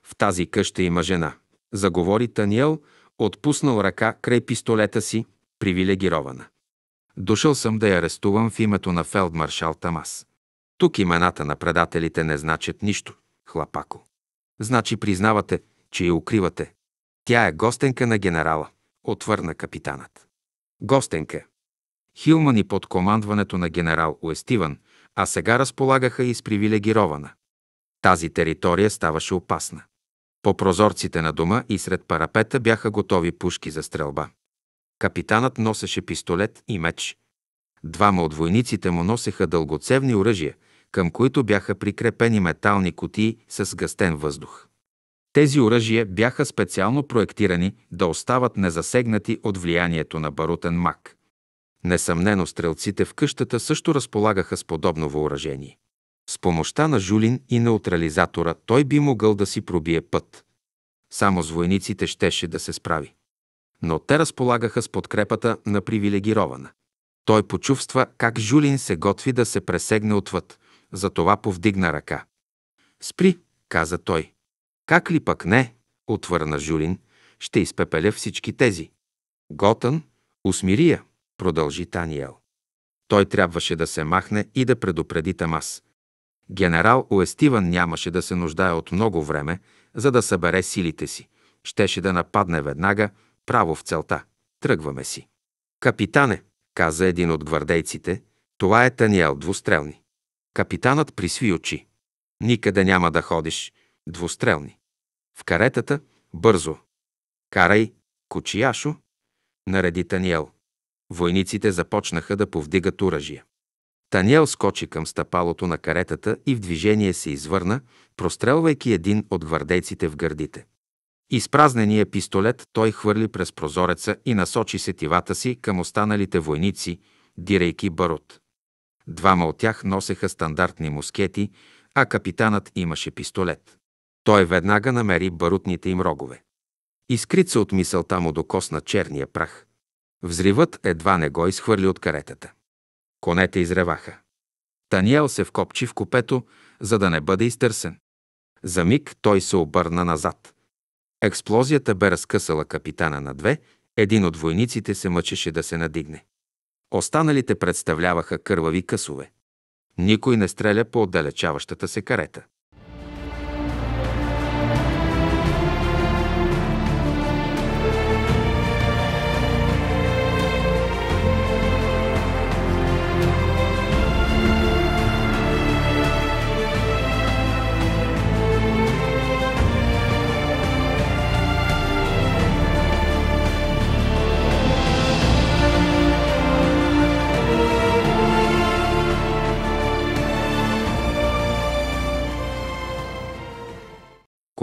В тази къща има жена. Заговори Таниел, отпуснал ръка край пистолета си, привилегирована. Дошъл съм да я арестувам в името на фелдмаршал Тамас. Тук имената на предателите не значат нищо, хлапако. Значи признавате, че я укривате. Тя е гостенка на генерала, отвърна капитанът. Гостенка. Хилмани под командването на генерал Уестиван, а сега разполагаха и с привилегирована. Тази територия ставаше опасна. По прозорците на дома и сред парапета бяха готови пушки за стрелба. Капитанът носеше пистолет и меч. Двама от войниците му носеха дългоцевни оръжия, към които бяха прикрепени метални кутии с гъстен въздух. Тези оръжия бяха специално проектирани да остават незасегнати от влиянието на барутен мак. Несъмнено стрелците в къщата също разполагаха с подобно въоръжение. С помощта на Жулин и неутрализатора той би могъл да си пробие път. Само с войниците щеше да се справи. Но те разполагаха с подкрепата на привилегирована. Той почувства как Жулин се готви да се пресегне отвъд, затова повдигна ръка. «Спри», каза той. «Как ли пък не?» отвърна Жулин. «Ще изпепеля всички тези». «Готън, усмирия», продължи Таниел. Той трябваше да се махне и да предупреди Тамас. Генерал Уестиван нямаше да се нуждае от много време, за да събере силите си. Щеше да нападне веднага, право в целта. Тръгваме си. Капитане, каза един от гвардейците, това е Таниел Двустрелни. Капитанът присви очи. Никъде няма да ходиш. Двустрелни. В каретата, бързо. Карай, кучияшо, нареди Таниел. Войниците започнаха да повдигат оръжия. Таниел скочи към стъпалото на каретата и в движение се извърна, прострелвайки един от гвардейците в гърдите. Изпразнения пистолет той хвърли през прозореца и насочи сетивата си към останалите войници, дирейки барут. Двама от тях носеха стандартни мускети, а капитанът имаше пистолет. Той веднага намери барутните им рогове. Искрица от мисълта му докосна черния прах. Взривът едва не го изхвърли от каретата. Конете изреваха. Таниел се вкопчи в копето, за да не бъде изтърсен. За миг той се обърна назад. Експлозията бе разкъсала капитана на две, един от войниците се мъчеше да се надигне. Останалите представляваха кървави късове. Никой не стреля по отдалечаващата се карета.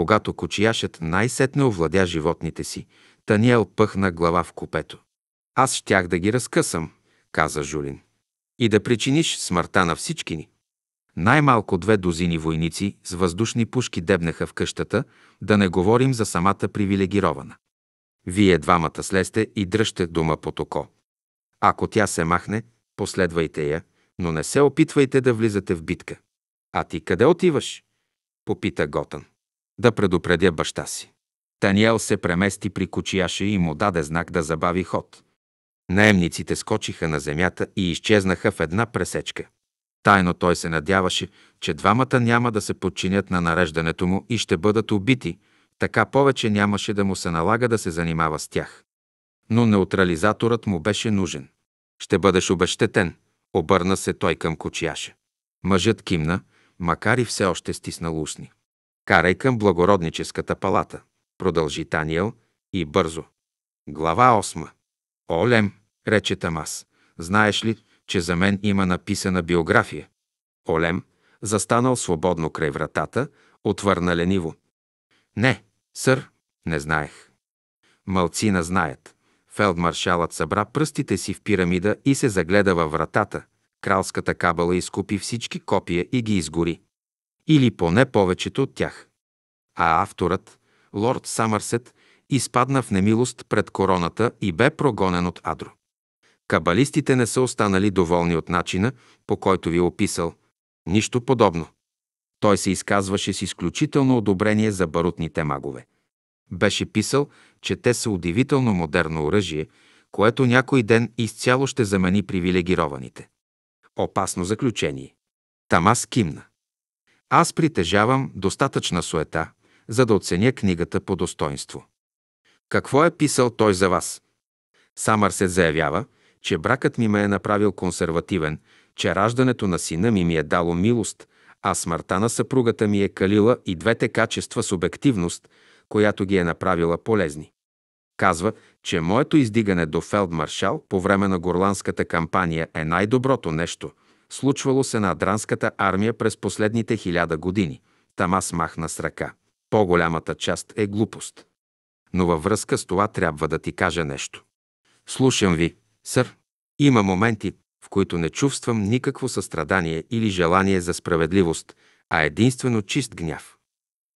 Когато кочияшът най-сетне овладя животните си, Таниел пъхна глава в купето. Аз щях да ги разкъсам, каза Жулин. И да причиниш смъртта на всички ни. Най-малко две дозини войници с въздушни пушки дебнаха в къщата, да не говорим за самата привилегирована. Вие двамата слезте и дръжте дома под око. Ако тя се махне, последвайте я, но не се опитвайте да влизате в битка. А ти къде отиваш? Попита Готан да предупредя баща си. Таниел се премести при кочияша и му даде знак да забави ход. Наемниците скочиха на земята и изчезнаха в една пресечка. Тайно той се надяваше, че двамата няма да се подчинят на нареждането му и ще бъдат убити, така повече нямаше да му се налага да се занимава с тях. Но неутрализаторът му беше нужен. Ще бъдеш обещетен, обърна се той към кочияша. Мъжът кимна, макар и все още стиснал устни карай към благородническата палата. Продължи Таниел и бързо. Глава 8. Олем, рече Тамас, знаеш ли, че за мен има написана биография? Олем, застанал свободно край вратата, отвърна лениво. Не, сър, не знаех. Малцина знаят. Фелдмаршалът събра пръстите си в пирамида и се загледа във вратата. Кралската кабала изкупи всички копия и ги изгори или поне повечето от тях. А авторът, лорд Самърсет, изпадна в немилост пред короната и бе прогонен от Адро. Кабалистите не са останали доволни от начина, по който ви е описал. Нищо подобно. Той се изказваше с изключително одобрение за барутните магове. Беше писал, че те са удивително модерно оръжие, което някой ден изцяло ще замени привилегированите. Опасно заключение. Тамас кимна. Аз притежавам достатъчна суета, за да оценя книгата по достоинство. Какво е писал той за вас? Самър се заявява, че бракът ми ме е направил консервативен, че раждането на сина ми ми е дало милост, а смъртта на съпругата ми е калила и двете качества с обективност, която ги е направила полезни. Казва, че моето издигане до фелдмаршал по време на горландската кампания е най-доброто нещо, Случвало се на Адранската армия през последните хиляда години. тамас махна с ръка. По-голямата част е глупост. Но във връзка с това трябва да ти кажа нещо. Слушам ви, сър. Има моменти, в които не чувствам никакво състрадание или желание за справедливост, а единствено чист гняв.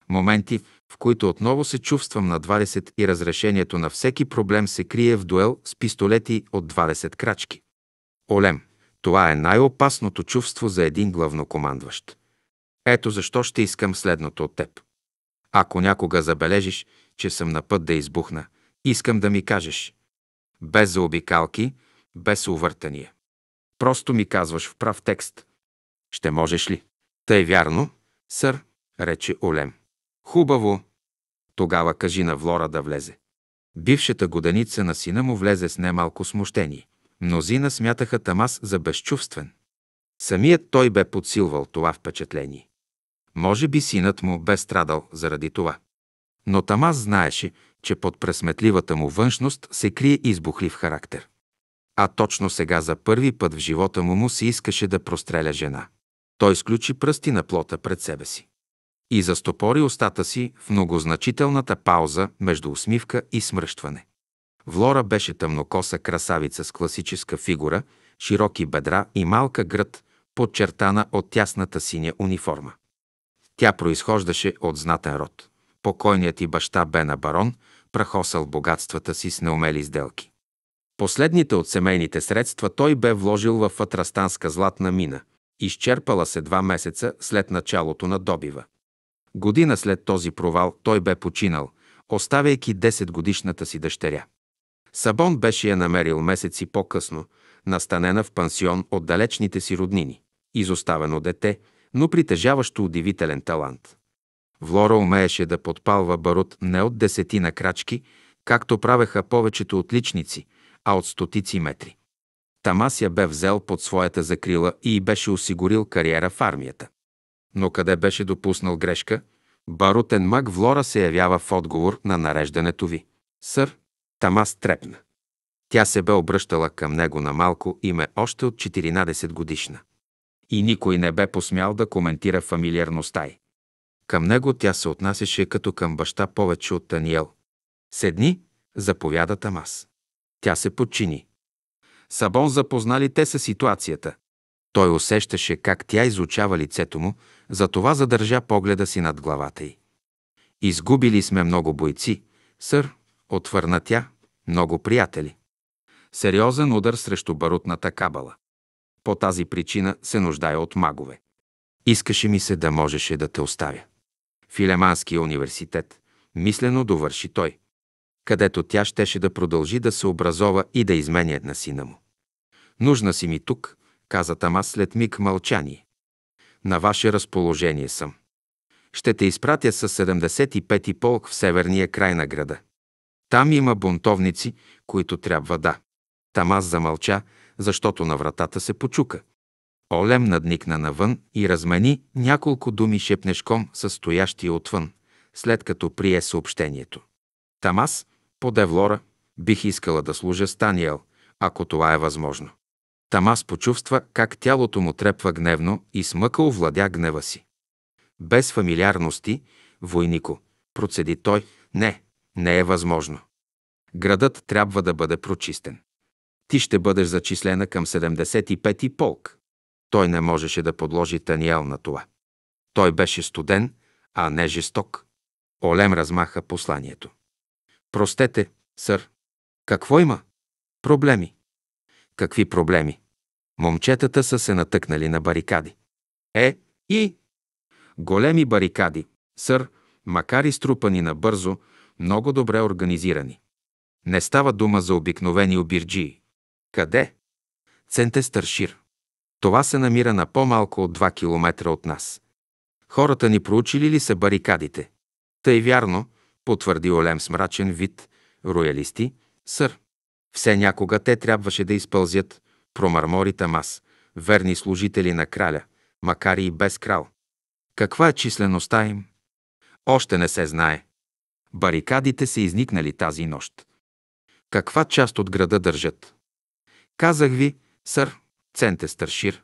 Моменти, в които отново се чувствам на 20 и разрешението на всеки проблем се крие в дуел с пистолети от 20 крачки. Олем. Това е най-опасното чувство за един главнокомандващ. Ето защо ще искам следното от теб. Ако някога забележиш, че съм на път да избухна, искам да ми кажеш. Без заобикалки, без увъртания. Просто ми казваш в прав текст. Ще можеш ли? Тъй вярно, сър, рече Олем. Хубаво. Тогава кажи на Влора да влезе. Бившата годеница на сина му влезе с немалко смущение. Мнозина смятаха Тамас за безчувствен. Самият той бе подсилвал това впечатление. Може би синът му бе страдал заради това. Но Тамас знаеше, че под пресметливата му външност се крие избухлив характер. А точно сега за първи път в живота му му се искаше да простреля жена. Той сключи пръсти на плота пред себе си и застопори устата си в многозначителната пауза между усмивка и смръщване. Влора беше тъмнокоса красавица с класическа фигура, широки бедра и малка гръд, подчертана от тясната синя униформа. Тя произхождаше от знатен род. Покойният и баща бе на барон, прахосал богатствата си с неумели сделки. Последните от семейните средства той бе вложил в Атрастанска златна мина, изчерпала се два месеца след началото на добива. Година след този провал той бе починал, оставяйки 10 годишната си дъщеря. Сабон беше я намерил месеци по-късно, настанена в пансион от далечните си роднини. Изоставено дете, но притежаващо удивителен талант. Влора умееше да подпалва барут не от десетина крачки, както правеха повечето отличници, а от стотици метри. Тамас я бе взел под своята закрила и беше осигурил кариера в армията. Но къде беше допуснал грешка, барутен маг Влора се явява в отговор на нареждането ви. Сър, Тама стрепна. Тя се бе обръщала към него на малко име още от 14 годишна. И никой не бе посмял да коментира фамилиарността й. Към него тя се отнасяше като към баща повече от Таниел. Седни, заповяда Тамас. Тя се подчини. Сабон запознали те с ситуацията. Той усещаше как тя изучава лицето му, затова задържа погледа си над главата й. Изгубили сме много бойци, сър, отвърна тя, много приятели. Сериозен удар срещу барутната кабала. По тази причина се нуждая от магове. Искаше ми се да можеше да те оставя. Филеманския университет, мислено довърши той, където тя щеше да продължи да се образова и да изменя на сина му. Нужна си ми тук, каза Тама след миг мълчание. На ваше разположение съм. Ще те изпратя с 75-ти полк в северния край на града. Там има бунтовници, които трябва да. Там аз замълча, защото на вратата се почука. Олем надникна навън и размени няколко думи шепнешком със стоящия отвън, след като прие съобщението. Там аз, по Девлора, бих искала да служа с Таниел, ако това е възможно. Тамас почувства как тялото му трепва гневно и смъка овладя гнева си. Без фамилиарности, войнико, процеди той, не, не е възможно. Градът трябва да бъде прочистен. Ти ще бъдеш зачислена към 75-ти полк. Той не можеше да подложи Таниел на това. Той беше студен, а не жесток. Олем размаха посланието. Простете, сър. Какво има? Проблеми. Какви проблеми? Момчетата са се натъкнали на барикади. Е, и? Големи барикади, сър, макар и струпани набързо, много добре организирани. Не става дума за обикновени обирджии. Къде? Центе Старшир. Това се намира на по-малко от 2 км от нас. Хората ни проучили ли са барикадите? Тъй вярно, потвърди Олем с мрачен вид, роялисти, сър. Все някога те трябваше да изпълзят, промърмори Тамас, верни служители на краля, макар и без крал. Каква е числеността им? Още не се знае. Барикадите са изникнали тази нощ. Каква част от града държат? Казах ви, сър, центе старшир.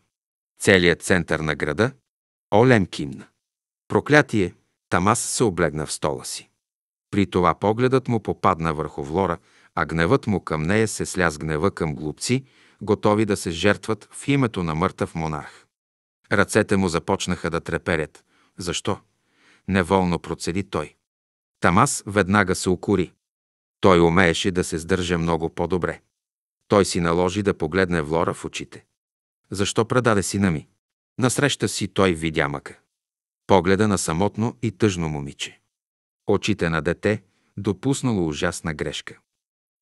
Целият център на града – Олем кимна. Проклятие, Тамас се облегна в стола си. При това погледът му попадна върху Влора, а гневът му към нея се сля с гнева към глупци, готови да се жертват в името на мъртъв монарх. Ръцете му започнаха да треперят. Защо? Неволно процеди той. Тамас веднага се укури. Той умееше да се сдържа много по-добре. Той си наложи да погледне Влора в очите. Защо предаде сина ми? Насреща си той видя мъка. Погледа на самотно и тъжно момиче. Очите на дете допуснало ужасна грешка.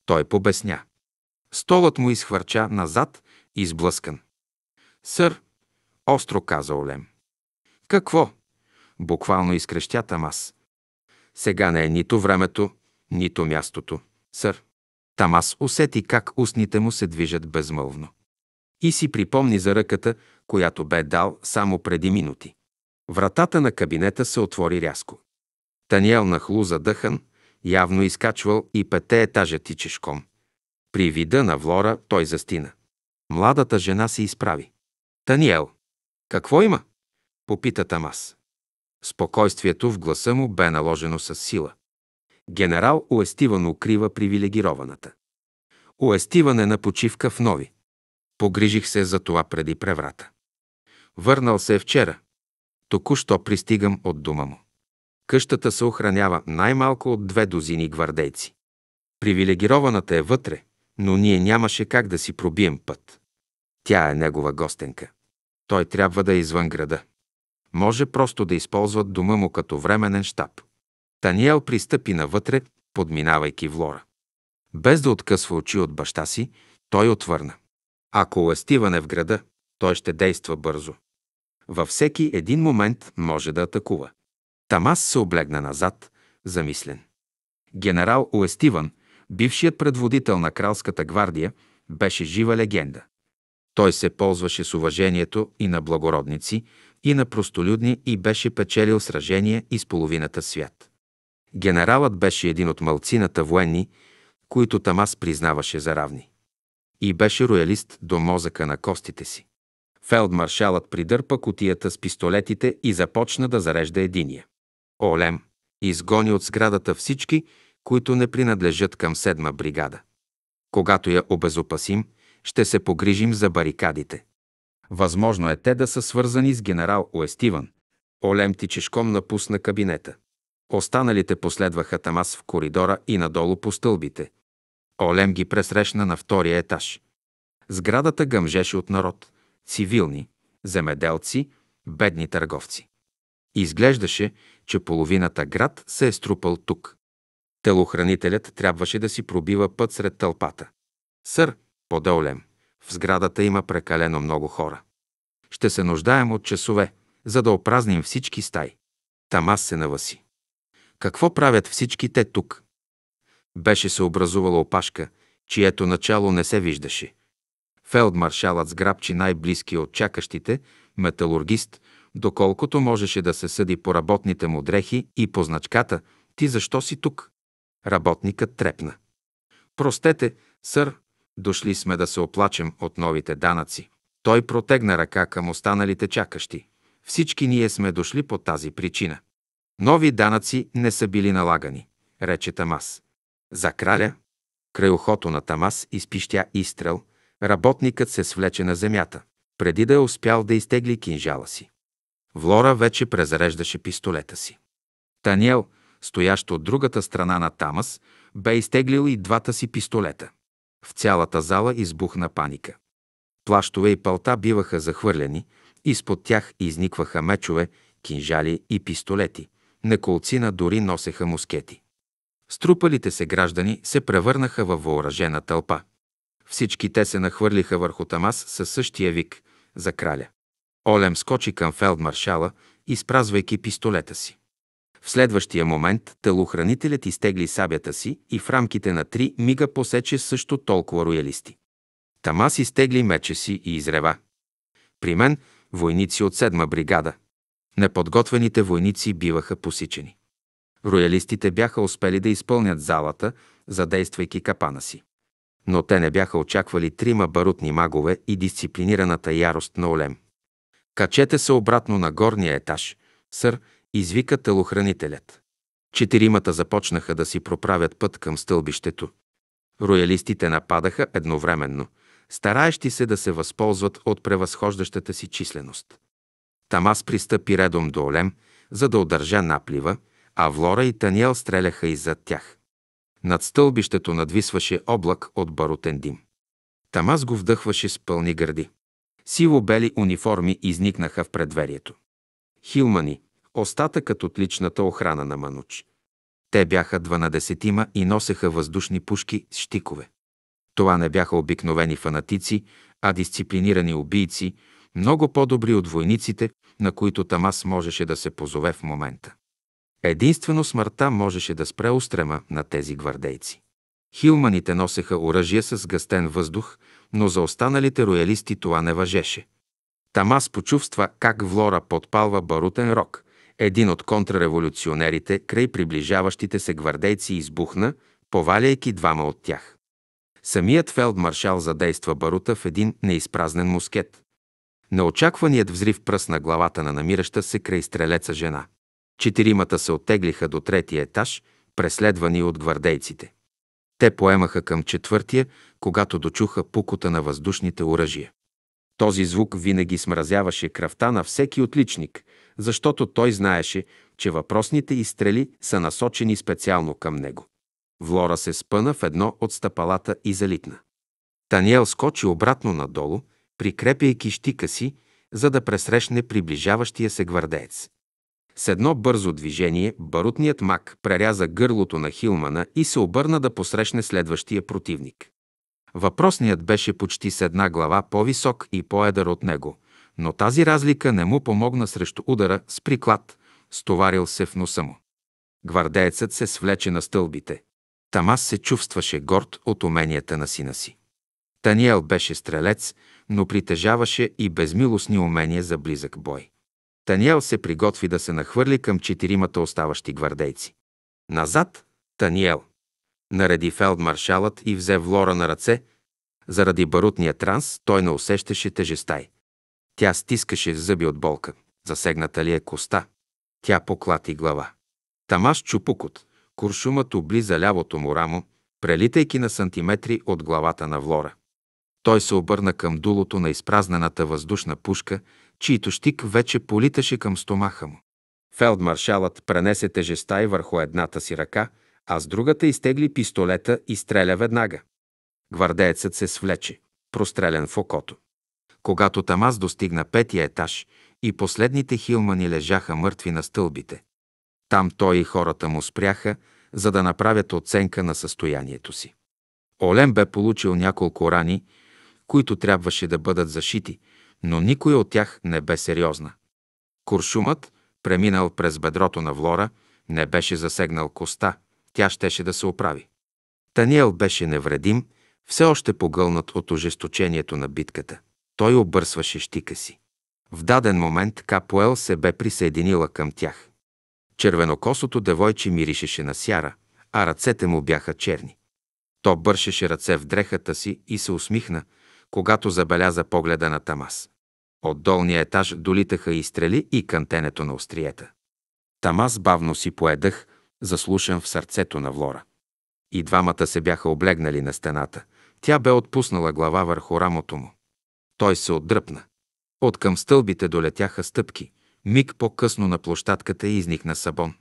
Той побесня. Столът му изхвърча назад, изблъскан. Сър, остро каза Олем. Какво? Буквално изкрещя Тамас. Сега не е нито времето, нито мястото. Сър. Там аз усети как устните му се движат безмълвно. И си припомни за ръката, която бе дал само преди минути. Вратата на кабинета се отвори рязко. Таниел нахлу задъхан, явно изкачвал и пете етажа тичешком. При вида на Влора той застина. Младата жена се изправи. Таниел, какво има? Попита Тамас. Спокойствието в гласа му бе наложено с сила. Генерал Уестиван укрива привилегированата. Уестиван е на почивка в Нови. Погрижих се за това преди преврата. Върнал се вчера. Току-що пристигам от дома му. Къщата се охранява най-малко от две дозини гвардейци. Привилегированата е вътре, но ние нямаше как да си пробием път. Тя е негова гостенка. Той трябва да е извън града. Може просто да използват дома му като временен щаб. Таниел пристъпи навътре, подминавайки Влора. Без да откъсва очи от баща си, той отвърна. Ако уестиване в града, той ще действа бързо. Във всеки един момент може да атакува. Тамас се облегна назад, замислен. Генерал Уестиван, бившият предводител на кралската гвардия, беше жива легенда. Той се ползваше с уважението и на благородници, и на простолюдни и беше печелил сражения из половината свят. Генералът беше един от малцината военни, които Тамас признаваше за равни. И беше роялист до мозъка на костите си. Фелдмаршалът придърпа котията с пистолетите и започна да зарежда единия. Олем изгони от сградата всички, които не принадлежат към седма бригада. Когато я обезопасим, ще се погрижим за барикадите. Възможно е те да са свързани с генерал Уестиван. Олем тичешком напусна кабинета. Останалите последваха Тамас в коридора и надолу по стълбите. Олем ги пресрещна на втория етаж. Сградата гъмжеше от народ. Цивилни, земеделци, бедни търговци. Изглеждаше, че половината град се е струпал тук. Телохранителят трябваше да си пробива път сред тълпата. Сър, Олем. В сградата има прекалено много хора. Ще се нуждаем от часове, за да опразним всички стаи. Тамас се наваси. Какво правят всички те тук? Беше се образувала опашка, чието начало не се виждаше. Фелдмаршалът сграбчи най близки от чакащите, металургист, доколкото можеше да се съди по работните му дрехи и по значката «Ти защо си тук?» Работникът трепна. Простете, сър, Дошли сме да се оплачем от новите данъци. Той протегна ръка към останалите чакащи. Всички ние сме дошли по тази причина. Нови данъци не са били налагани, рече Тамас. За краля, край ухото на Тамас изпищя изстрел, работникът се свлече на земята, преди да е успял да изтегли кинжала си. Влора вече презареждаше пистолета си. Таниел, стоящ от другата страна на Тамас, бе изтеглил и двата си пистолета – в цялата зала избухна паника. Плащове и палта биваха захвърляни, изпод тях изникваха мечове, кинжали и пистолети. Неколцина дори носеха мускети. Струпалите се граждани се превърнаха във въоръжена тълпа. Всички те се нахвърлиха върху Тамас със същия вик за краля. Олем скочи към фелдмаршала, изпразвайки пистолета си. В следващия момент телохранителят изтегли сабята си и в рамките на три мига посече също толкова роялисти. Тамас изтегли меча си и изрева. При мен войници от седма бригада. Неподготвените войници биваха посичени. Роялистите бяха успели да изпълнят залата, задействайки капана си. Но те не бяха очаквали трима барутни магове и дисциплинираната ярост на Олем. Качете се обратно на горния етаж, сър, извика телохранителят. Четиримата започнаха да си проправят път към стълбището. Роялистите нападаха едновременно, стараещи се да се възползват от превъзхождащата си численост. Тамас пристъпи редом до Олем, за да удържа наплива, а Влора и Таниел стреляха иззад тях. Над стълбището надвисваше облак от барутен дим. Тамас го вдъхваше с пълни гърди. Сиво бели униформи изникнаха в предверието. Хилмани, остатъкът от личната охрана на Мануч. Те бяха дванадесетима и носеха въздушни пушки с щикове. Това не бяха обикновени фанатици, а дисциплинирани убийци, много по-добри от войниците, на които Тамас можеше да се позове в момента. Единствено смъртта можеше да спре устрема на тези гвардейци. Хилманите носеха оръжие с гъстен въздух, но за останалите роялисти това не въжеше. Тамас почувства как Влора подпалва барутен рок, един от контрреволюционерите край приближаващите се гвардейци избухна, поваляйки двама от тях. Самият фелдмаршал задейства барута в един неизпразнен мускет. Неочакваният взрив пръсна главата на намираща се край стрелеца жена. Четиримата се оттеглиха до третия етаж, преследвани от гвардейците. Те поемаха към четвъртия, когато дочуха пукота на въздушните оръжия. Този звук винаги смразяваше кръвта на всеки отличник, защото той знаеше, че въпросните изстрели са насочени специално към него. Влора се спъна в едно от стъпалата и залитна. Таниел скочи обратно надолу, прикрепяйки щика си, за да пресрещне приближаващия се гвардеец. С едно бързо движение барутният мак преряза гърлото на Хилмана и се обърна да посрещне следващия противник. Въпросният беше почти с една глава по-висок и по-едър от него но тази разлика не му помогна срещу удара с приклад, стоварил се в носа му. Гвардеецът се свлече на стълбите. Тамас се чувстваше горд от уменията на сина си. Таниел беше стрелец, но притежаваше и безмилостни умения за близък бой. Таниел се приготви да се нахвърли към четиримата оставащи гвардейци. Назад – Таниел. Нареди фелдмаршалът и взе Влора на ръце. Заради барутния транс той не усещаше тежестай. Тя стискаше зъби от болка. Засегната ли е коста? Тя поклати глава. Тамаш Чупукот, куршумът облиза лявото му рамо, прелитайки на сантиметри от главата на Влора. Той се обърна към дулото на изпразнената въздушна пушка, чийто щик вече политаше към стомаха му. Фелдмаршалът пренесе тежеста и върху едната си ръка, а с другата изтегли пистолета и стреля веднага. Гвардеецът се свлече, прострелен в окото когато Тамаз достигна петия етаж и последните хилмани лежаха мъртви на стълбите. Там той и хората му спряха, за да направят оценка на състоянието си. Олен бе получил няколко рани, които трябваше да бъдат зашити, но никой от тях не бе сериозна. Куршумът, преминал през бедрото на Влора, не беше засегнал коста, тя щеше да се оправи. Таниел беше невредим, все още погълнат от ожесточението на битката той обърсваше щика си. В даден момент Капуел се бе присъединила към тях. Червенокосото девойче миришеше на сяра, а ръцете му бяха черни. То бършеше ръце в дрехата си и се усмихна, когато забеляза погледа на Тамас. От долния етаж долитаха и стрели и кантенето на остриета. Тамас бавно си поедах, заслушан в сърцето на Влора. И двамата се бяха облегнали на стената. Тя бе отпуснала глава върху рамото му. Той се отдръпна. От към стълбите долетяха стъпки. Миг по-късно на площадката изникна сабон.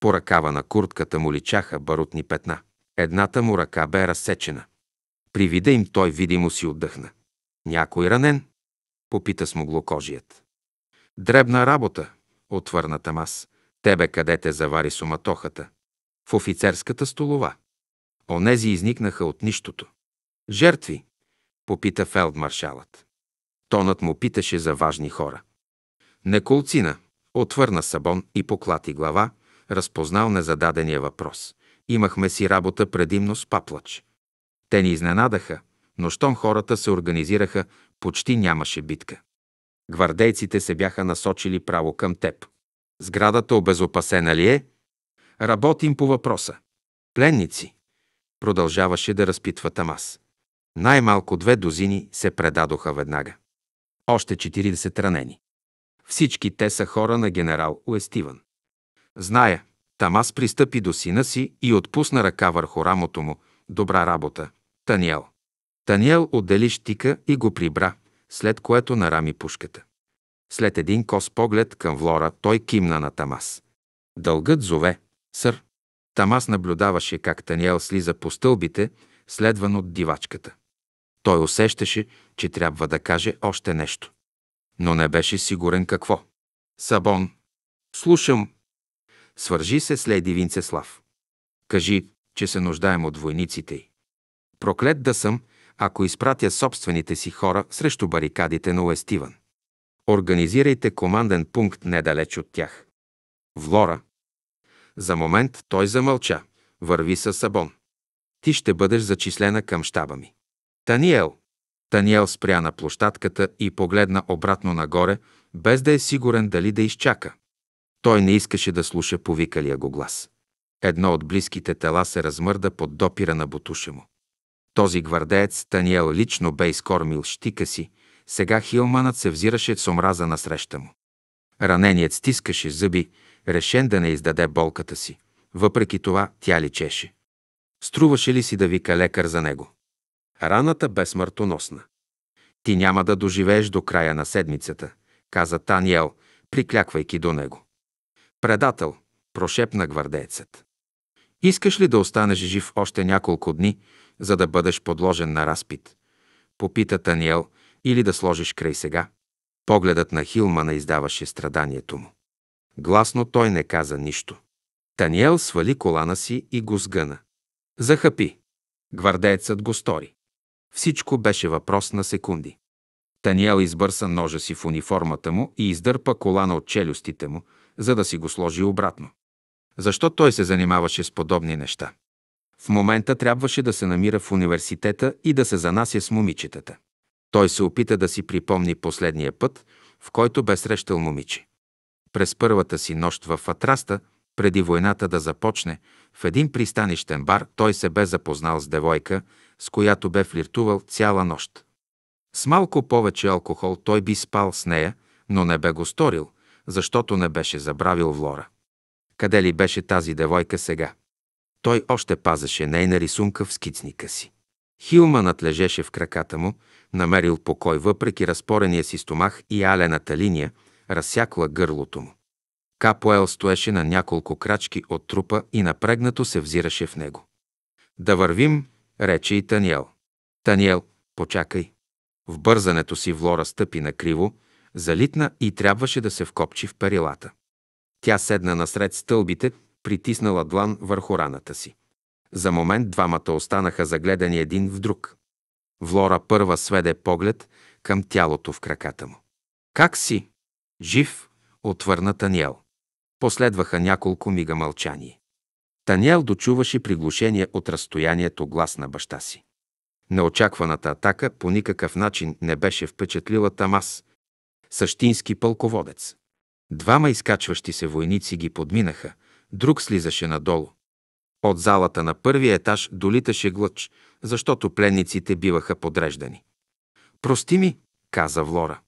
По ръкава на куртката му личаха барутни петна. Едната му ръка бе разсечена. При вида им той видимо си отдъхна. Някой ранен? Попита смуглокожият. Дребна работа, отвърна Тамас. Тебе къде те завари суматохата? В офицерската столова. Онези изникнаха от нищото. Жертви, попита фелдмаршалът. Тонът му питаше за важни хора. Неколцина, отвърна Сабон и поклати глава, разпознал незададения въпрос. Имахме си работа предимно с паплач. Те ни изненадаха, но щом хората се организираха, почти нямаше битка. Гвардейците се бяха насочили право към теб. Сградата обезопасена ли е? Работим по въпроса. Пленници. Продължаваше да разпитва Тамас. Най-малко две дозини се предадоха веднага. Още 40 ранени. Всички те са хора на генерал Уестиван. Зная, Тамас пристъпи до сина си и отпусна ръка върху рамото му. Добра работа, Таниел. Таниел отдели щика и го прибра, след което нарами пушката. След един кос поглед към Влора, той кимна на Тамас. Дългът зове, сър. Тамас наблюдаваше как Таниел слиза по стълбите, следван от дивачката. Той усещаше, че трябва да каже още нещо. Но не беше сигурен какво. Сабон. Слушам. Свържи се с леди Винцеслав. Кажи, че се нуждаем от войниците й. Проклет да съм, ако изпратя собствените си хора срещу барикадите на Уестиван. Организирайте команден пункт недалеч от тях. Влора. За момент той замълча. Върви със Сабон. Ти ще бъдеш зачислена към щаба ми. Таниел. Таниел спря на площадката и погледна обратно нагоре, без да е сигурен дали да изчака. Той не искаше да слуша повикалия го глас. Едно от близките тела се размърда под допира на бутуша му. Този гвардеец Таниел лично бе изкормил щика си, сега Хилманът се взираше с омраза на среща му. Раненият стискаше зъби, решен да не издаде болката си. Въпреки това тя личеше. Струваше ли си да вика лекар за него? Раната бе смъртоносна. Ти няма да доживееш до края на седмицата, каза Таниел, прикляквайки до него. Предател, прошепна гвардеецът. Искаш ли да останеш жив още няколко дни, за да бъдеш подложен на разпит? Попита Таниел, или да сложиш край сега? Погледът на Хилмана издаваше страданието му. Гласно той не каза нищо. Таниел свали колана си и го сгъна. Захъпи. Гвардеецът го стори. Всичко беше въпрос на секунди. Таниел избърса ножа си в униформата му и издърпа колана от челюстите му, за да си го сложи обратно. Защо той се занимаваше с подобни неща? В момента трябваше да се намира в университета и да се занася с момичетата. Той се опита да си припомни последния път, в който бе срещал момиче. През първата си нощ в Атраста, преди войната да започне, в един пристанищен бар той се бе запознал с девойка, с която бе флиртувал цяла нощ. С малко повече алкохол той би спал с нея, но не бе го сторил, защото не беше забравил Влора. Къде ли беше тази девойка сега? Той още пазеше нейна рисунка в скицника си. Хилманът лежеше в краката му, намерил покой въпреки разпорения си стомах и алената линия, разсякла гърлото му. Капоел стоеше на няколко крачки от трупа и напрегнато се взираше в него. Да вървим, рече и Таниел. Таниел, почакай. В бързането си Влора стъпи на криво, залитна и трябваше да се вкопчи в перилата. Тя седна насред стълбите, притиснала длан върху раната си. За момент двамата останаха загледани един в друг. Влора първа сведе поглед към тялото в краката му. «Как си?» «Жив», отвърна Таниел. Последваха няколко мига мълчание. Таниел дочуваше приглушение от разстоянието глас на баща си. Неочакваната атака по никакъв начин не беше впечатлила Тамас, същински пълководец. Двама изкачващи се войници ги подминаха, друг слизаше надолу. От залата на първия етаж долиташе глъч, защото пленниците биваха подреждани. «Прости ми», каза Влора.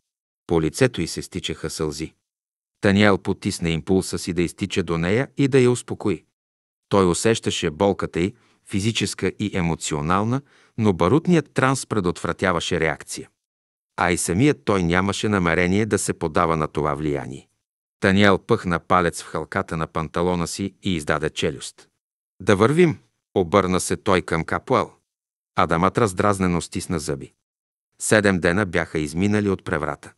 По лицето й се стичаха сълзи. Таниел потисна импулса си да изтича до нея и да я успокои. Той усещаше болката й, физическа и емоционална, но барутният транс предотвратяваше реакция. А и самият той нямаше намерение да се подава на това влияние. Таниел пъхна палец в халката на панталона си и издаде челюст. «Да вървим!» – обърна се той към Капуел. Адамат раздразнено стисна зъби. Седем дена бяха изминали от преврата.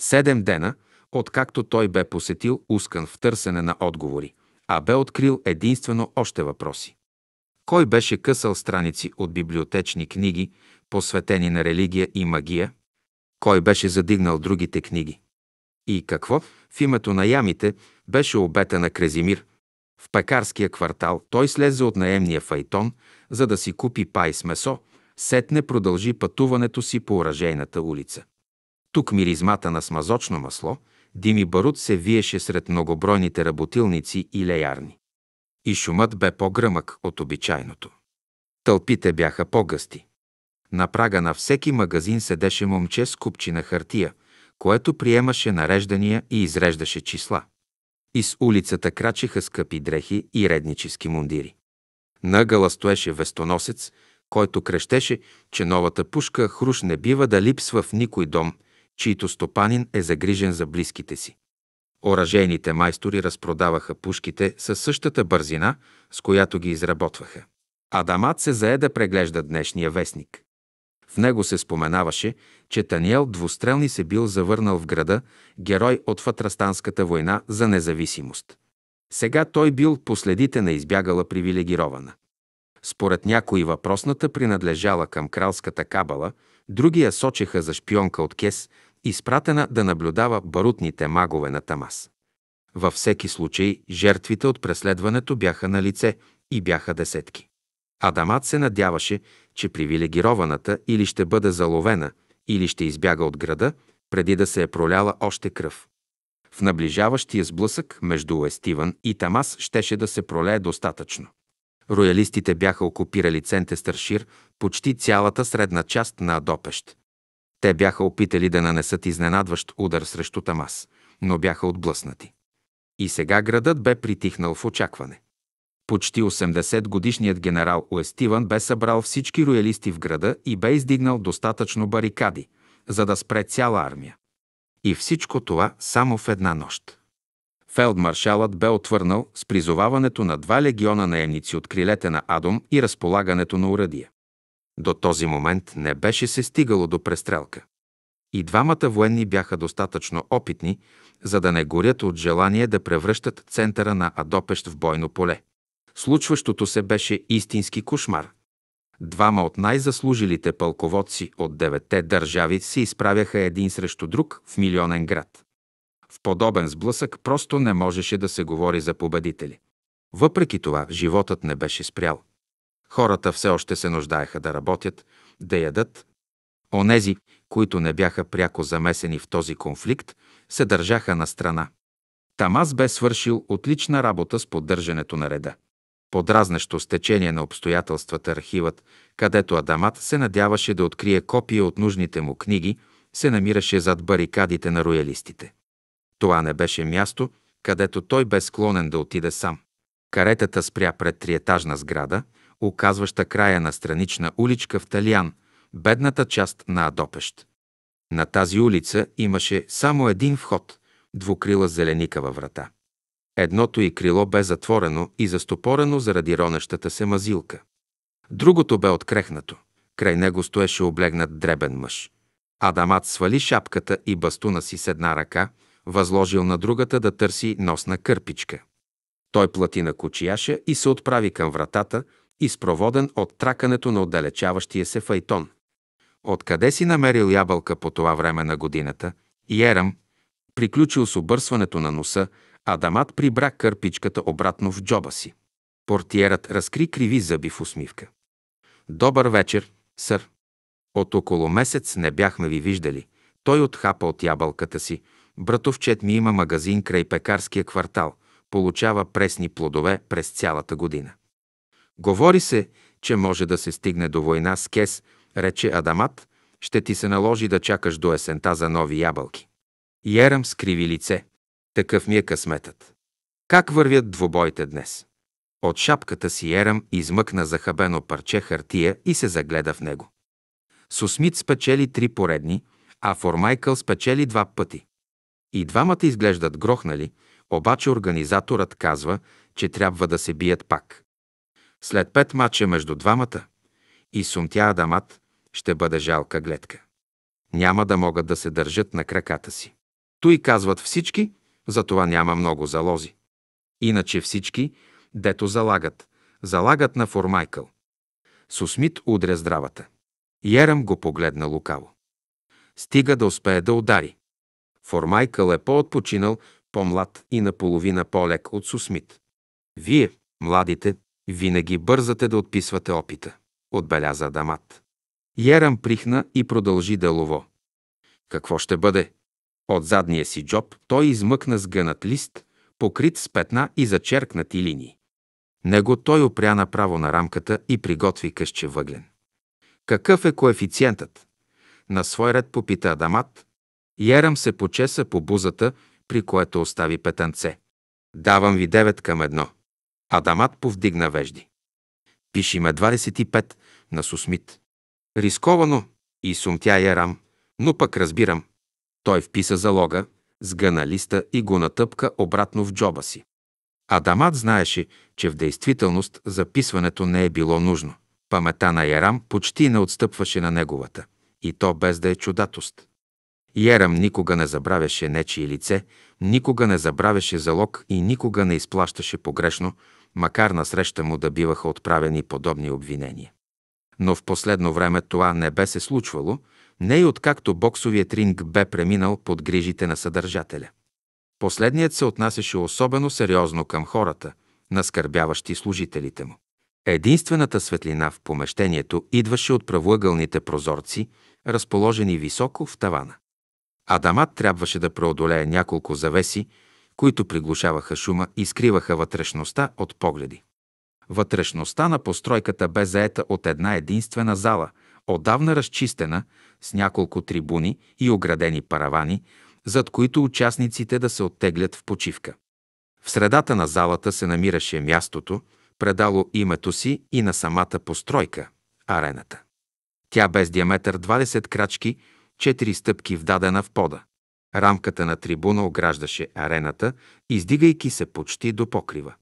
Седем дена, откакто той бе посетил Ускан в търсене на отговори – а бе открил единствено още въпроси. Кой беше късал страници от библиотечни книги, посветени на религия и магия? Кой беше задигнал другите книги? И какво в името на ямите беше обета на Крезимир? В пекарския квартал той слезе от наемния файтон, за да си купи пай с месо, сетне продължи пътуването си по оръжейната улица. Тук миризмата на смазочно масло – Дими барут се виеше сред многобройните работилници и леярни. И шумът бе по-гръмък от обичайното. Тълпите бяха по-гъсти. На прага на всеки магазин седеше момче с купчина хартия, което приемаше нареждания и изреждаше числа. Из улицата крачеха скъпи дрехи и реднически мундири. Нагъла стоеше вестоносец, който крещеше, че новата пушка Хруш не бива да липсва в никой дом чийто стопанин е загрижен за близките си. Оръжейните майстори разпродаваха пушките със същата бързина, с която ги изработваха. Адамат се зае да преглежда днешния вестник. В него се споменаваше, че Таниел Двустрелни се бил завърнал в града, герой от Фатрастанската война за независимост. Сега той бил последите на избягала привилегирована. Според някои въпросната принадлежала към кралската кабала, други я сочеха за шпионка от Кес изпратена да наблюдава барутните магове на Тамас. Във всеки случай жертвите от преследването бяха на лице и бяха десетки. Адамат се надяваше, че привилегированата или ще бъде заловена, или ще избяга от града, преди да се е проляла още кръв. В наближаващия сблъсък между Уестиван и Тамас щеше да се пролее достатъчно. Роялистите бяха окупирали Центестършир, почти цялата средна част на Адопещ. Те бяха опитали да нанесат изненадващ удар срещу Тамас, но бяха отблъснати. И сега градът бе притихнал в очакване. Почти 80-годишният генерал Уестиван бе събрал всички роялисти в града и бе издигнал достатъчно барикади, за да спре цяла армия. И всичко това само в една нощ. Фелдмаршалът бе отвърнал с призоваването на два легиона наемници от крилете на Адом и разполагането на уръдия. До този момент не беше се стигало до престрелка. И двамата военни бяха достатъчно опитни, за да не горят от желание да превръщат центъра на Адопещ в бойно поле. Случващото се беше истински кошмар. Двама от най-заслужилите пълководци от девете държави се изправяха един срещу друг в милионен град. В подобен сблъсък просто не можеше да се говори за победители. Въпреки това, животът не беше спрял. Хората все още се нуждаеха да работят, да ядат. Онези, които не бяха пряко замесени в този конфликт, се държаха на страна. Тамас бе свършил отлична работа с поддържането на реда. Подразнещо стечение на обстоятелствата архивът, където Адамат се надяваше да открие копия от нужните му книги, се намираше зад барикадите на роялистите. Това не беше място, където той бе склонен да отиде сам. Каретата спря пред триетажна сграда – оказваща края на странична уличка в Талиян, бедната част на Адопещ. На тази улица имаше само един вход – двукрила зеленика във врата. Едното и крило бе затворено и застопорено заради ронещата се мазилка. Другото бе открехнато. Край него стоеше облегнат дребен мъж. Адамат свали шапката и бастуна си с една ръка, възложил на другата да търси носна кърпичка. Той плати на кочияша и се отправи към вратата, изпроводен от тракането на отдалечаващия се файтон. Откъде си намерил ябълка по това време на годината? И ерам, приключил с обърсването на носа, Адамат прибра кърпичката обратно в джоба си. Портиерът разкри криви зъби в усмивка. Добър вечер, сър. От около месец не бяхме ви виждали. Той отхапа от ябълката си. Братовчет ми има магазин край пекарския квартал. Получава пресни плодове през цялата година. Говори се, че може да се стигне до война с Кес, рече Адамат, ще ти се наложи да чакаш до есента за нови ябълки. Ерам скриви лице. Такъв ми е късметът. Как вървят двобоите днес? От шапката си Ерам измъкна захабено парче хартия и се загледа в него. Сусмит спечели три поредни, а Формайкъл спечели два пъти. И двамата изглеждат грохнали, обаче организаторът казва, че трябва да се бият пак. След пет мача между двамата и сумтя Адамат ще бъде жалка гледка. Няма да могат да се държат на краката си. Той казват всички, затова няма много залози. Иначе всички, дето залагат, залагат на Формайкъл. Сусмит удря здравата. Ерам го погледна лукаво. Стига да успее да удари. Формайкъл е по-отпочинал, по-млад и наполовина по-лек от Сусмит. Вие, младите, винаги бързате да отписвате опита, отбеляза Дамат. Ярам прихна и продължи делово. Какво ще бъде? От задния си джоб той измъкна сгънат лист, покрит с петна и зачеркнати линии. Него той опря направо на рамката и приготви къще въглен. Какъв е коефициентът? На свой ред попита Адамат. Ярам се почеса по бузата, при което остави петънце. Давам ви 9 към едно. Адамат повдигна вежди. Пиши ме 25 на Сусмит. Рисковано и сумтя Ярам, е но пък разбирам. Той вписа залога, сгъна листа и го натъпка обратно в джоба си. Адамат знаеше, че в действителност записването не е било нужно. Памета на Ярам почти не отстъпваше на неговата, и то без да е чудатост. Ярам никога не забравяше нечи лице, Никога не забравяше залог и никога не изплащаше погрешно, макар на среща му да биваха отправени подобни обвинения. Но в последно време това не бе се случвало, не и откакто боксовият ринг бе преминал под грижите на съдържателя. Последният се отнасяше особено сериозно към хората, наскърбяващи служителите му. Единствената светлина в помещението идваше от правоъгълните прозорци, разположени високо в тавана. Адамат трябваше да преодолее няколко завеси, които приглушаваха шума и скриваха вътрешността от погледи. Вътрешността на постройката бе заета от една единствена зала, отдавна разчистена, с няколко трибуни и оградени паравани, зад които участниците да се оттеглят в почивка. В средата на залата се намираше мястото, предало името си и на самата постройка – арената. Тя без диаметър 20 крачки – четири стъпки вдадена в пода. Рамката на трибуна ограждаше арената, издигайки се почти до покрива.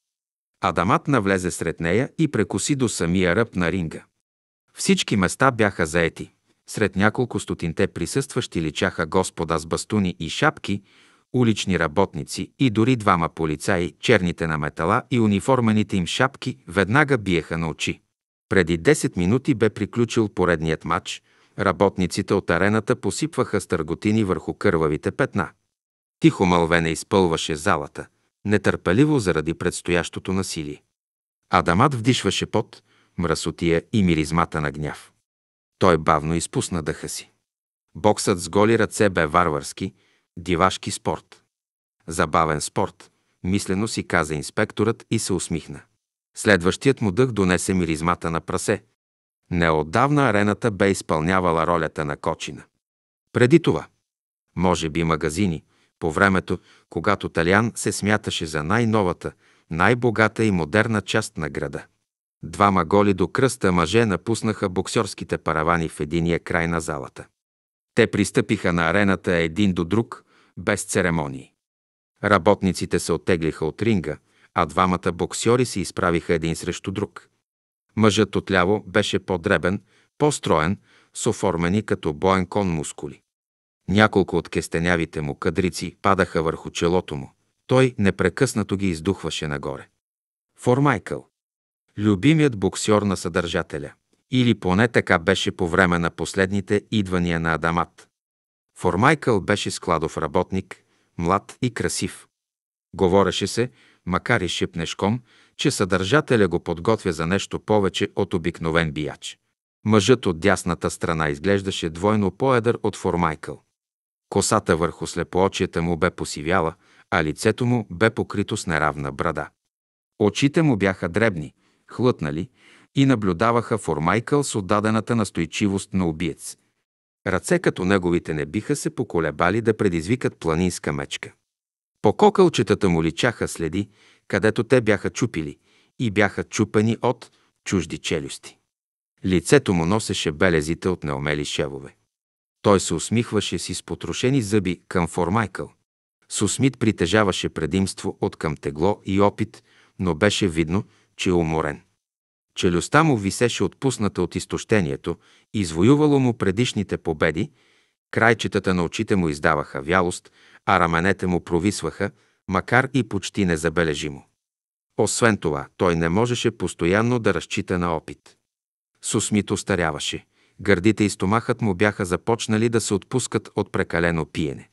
Адамат навлезе сред нея и прекоси до самия ръб на ринга. Всички места бяха заети. Сред няколко стотинте присъстващи личаха Господа с бастуни и шапки, улични работници и дори двама полицаи, черните на метала и униформените им шапки веднага биеха на очи. Преди 10 минути бе приключил поредният матч, Работниците от арената посипваха стърготини върху кървавите петна. Тихо мълвене изпълваше залата, нетърпеливо заради предстоящото насилие. Адамат вдишваше пот, мръсотия и миризмата на гняв. Той бавно изпусна дъха си. Боксът с голи ръце бе варварски, дивашки спорт. Забавен спорт, мислено си каза инспекторът и се усмихна. Следващият му дъх донесе миризмата на прасе, Неотдавна арената бе изпълнявала ролята на кочина. Преди това, може би магазини, по времето, когато Талиан се смяташе за най-новата, най-богата и модерна част на града. Двама голи до кръста мъже напуснаха боксерските паравани в единия край на залата. Те пристъпиха на арената един до друг, без церемонии. Работниците се отеглиха от ринга, а двамата боксьори се изправиха един срещу друг. Мъжът отляво беше по-дребен, по-строен, с оформени като боен кон мускули. Няколко от кестенявите му кадрици падаха върху челото му. Той непрекъснато ги издухваше нагоре. Формайкъл. Любимият боксьор на съдържателя. Или поне така беше по време на последните идвания на Адамат. Майкъл беше складов работник, млад и красив. Говореше се, макар и шепнешком, че съдържателя го подготвя за нещо повече от обикновен бияч. Мъжът от дясната страна изглеждаше двойно по-едър от Формайкъл. Косата върху слепоочията му бе посивяла, а лицето му бе покрито с неравна брада. Очите му бяха дребни, хлътнали и наблюдаваха Формайкъл с отдадената настойчивост на убиец. Ръце като неговите не биха се поколебали да предизвикат планинска мечка. По кокълчетата му личаха следи, където те бяха чупили и бяха чупени от чужди челюсти. Лицето му носеше белезите от неумели шевове. Той се усмихваше си с потрошени зъби към Формайкъл. Сусмит притежаваше предимство от към тегло и опит, но беше видно, че е уморен. Челюста му висеше отпусната от изтощението, извоювало му предишните победи, крайчетата на очите му издаваха вялост, а раменете му провисваха, макар и почти незабележимо. Освен това, той не можеше постоянно да разчита на опит. Сусмит остаряваше. Гърдите и стомахът му бяха започнали да се отпускат от прекалено пиене.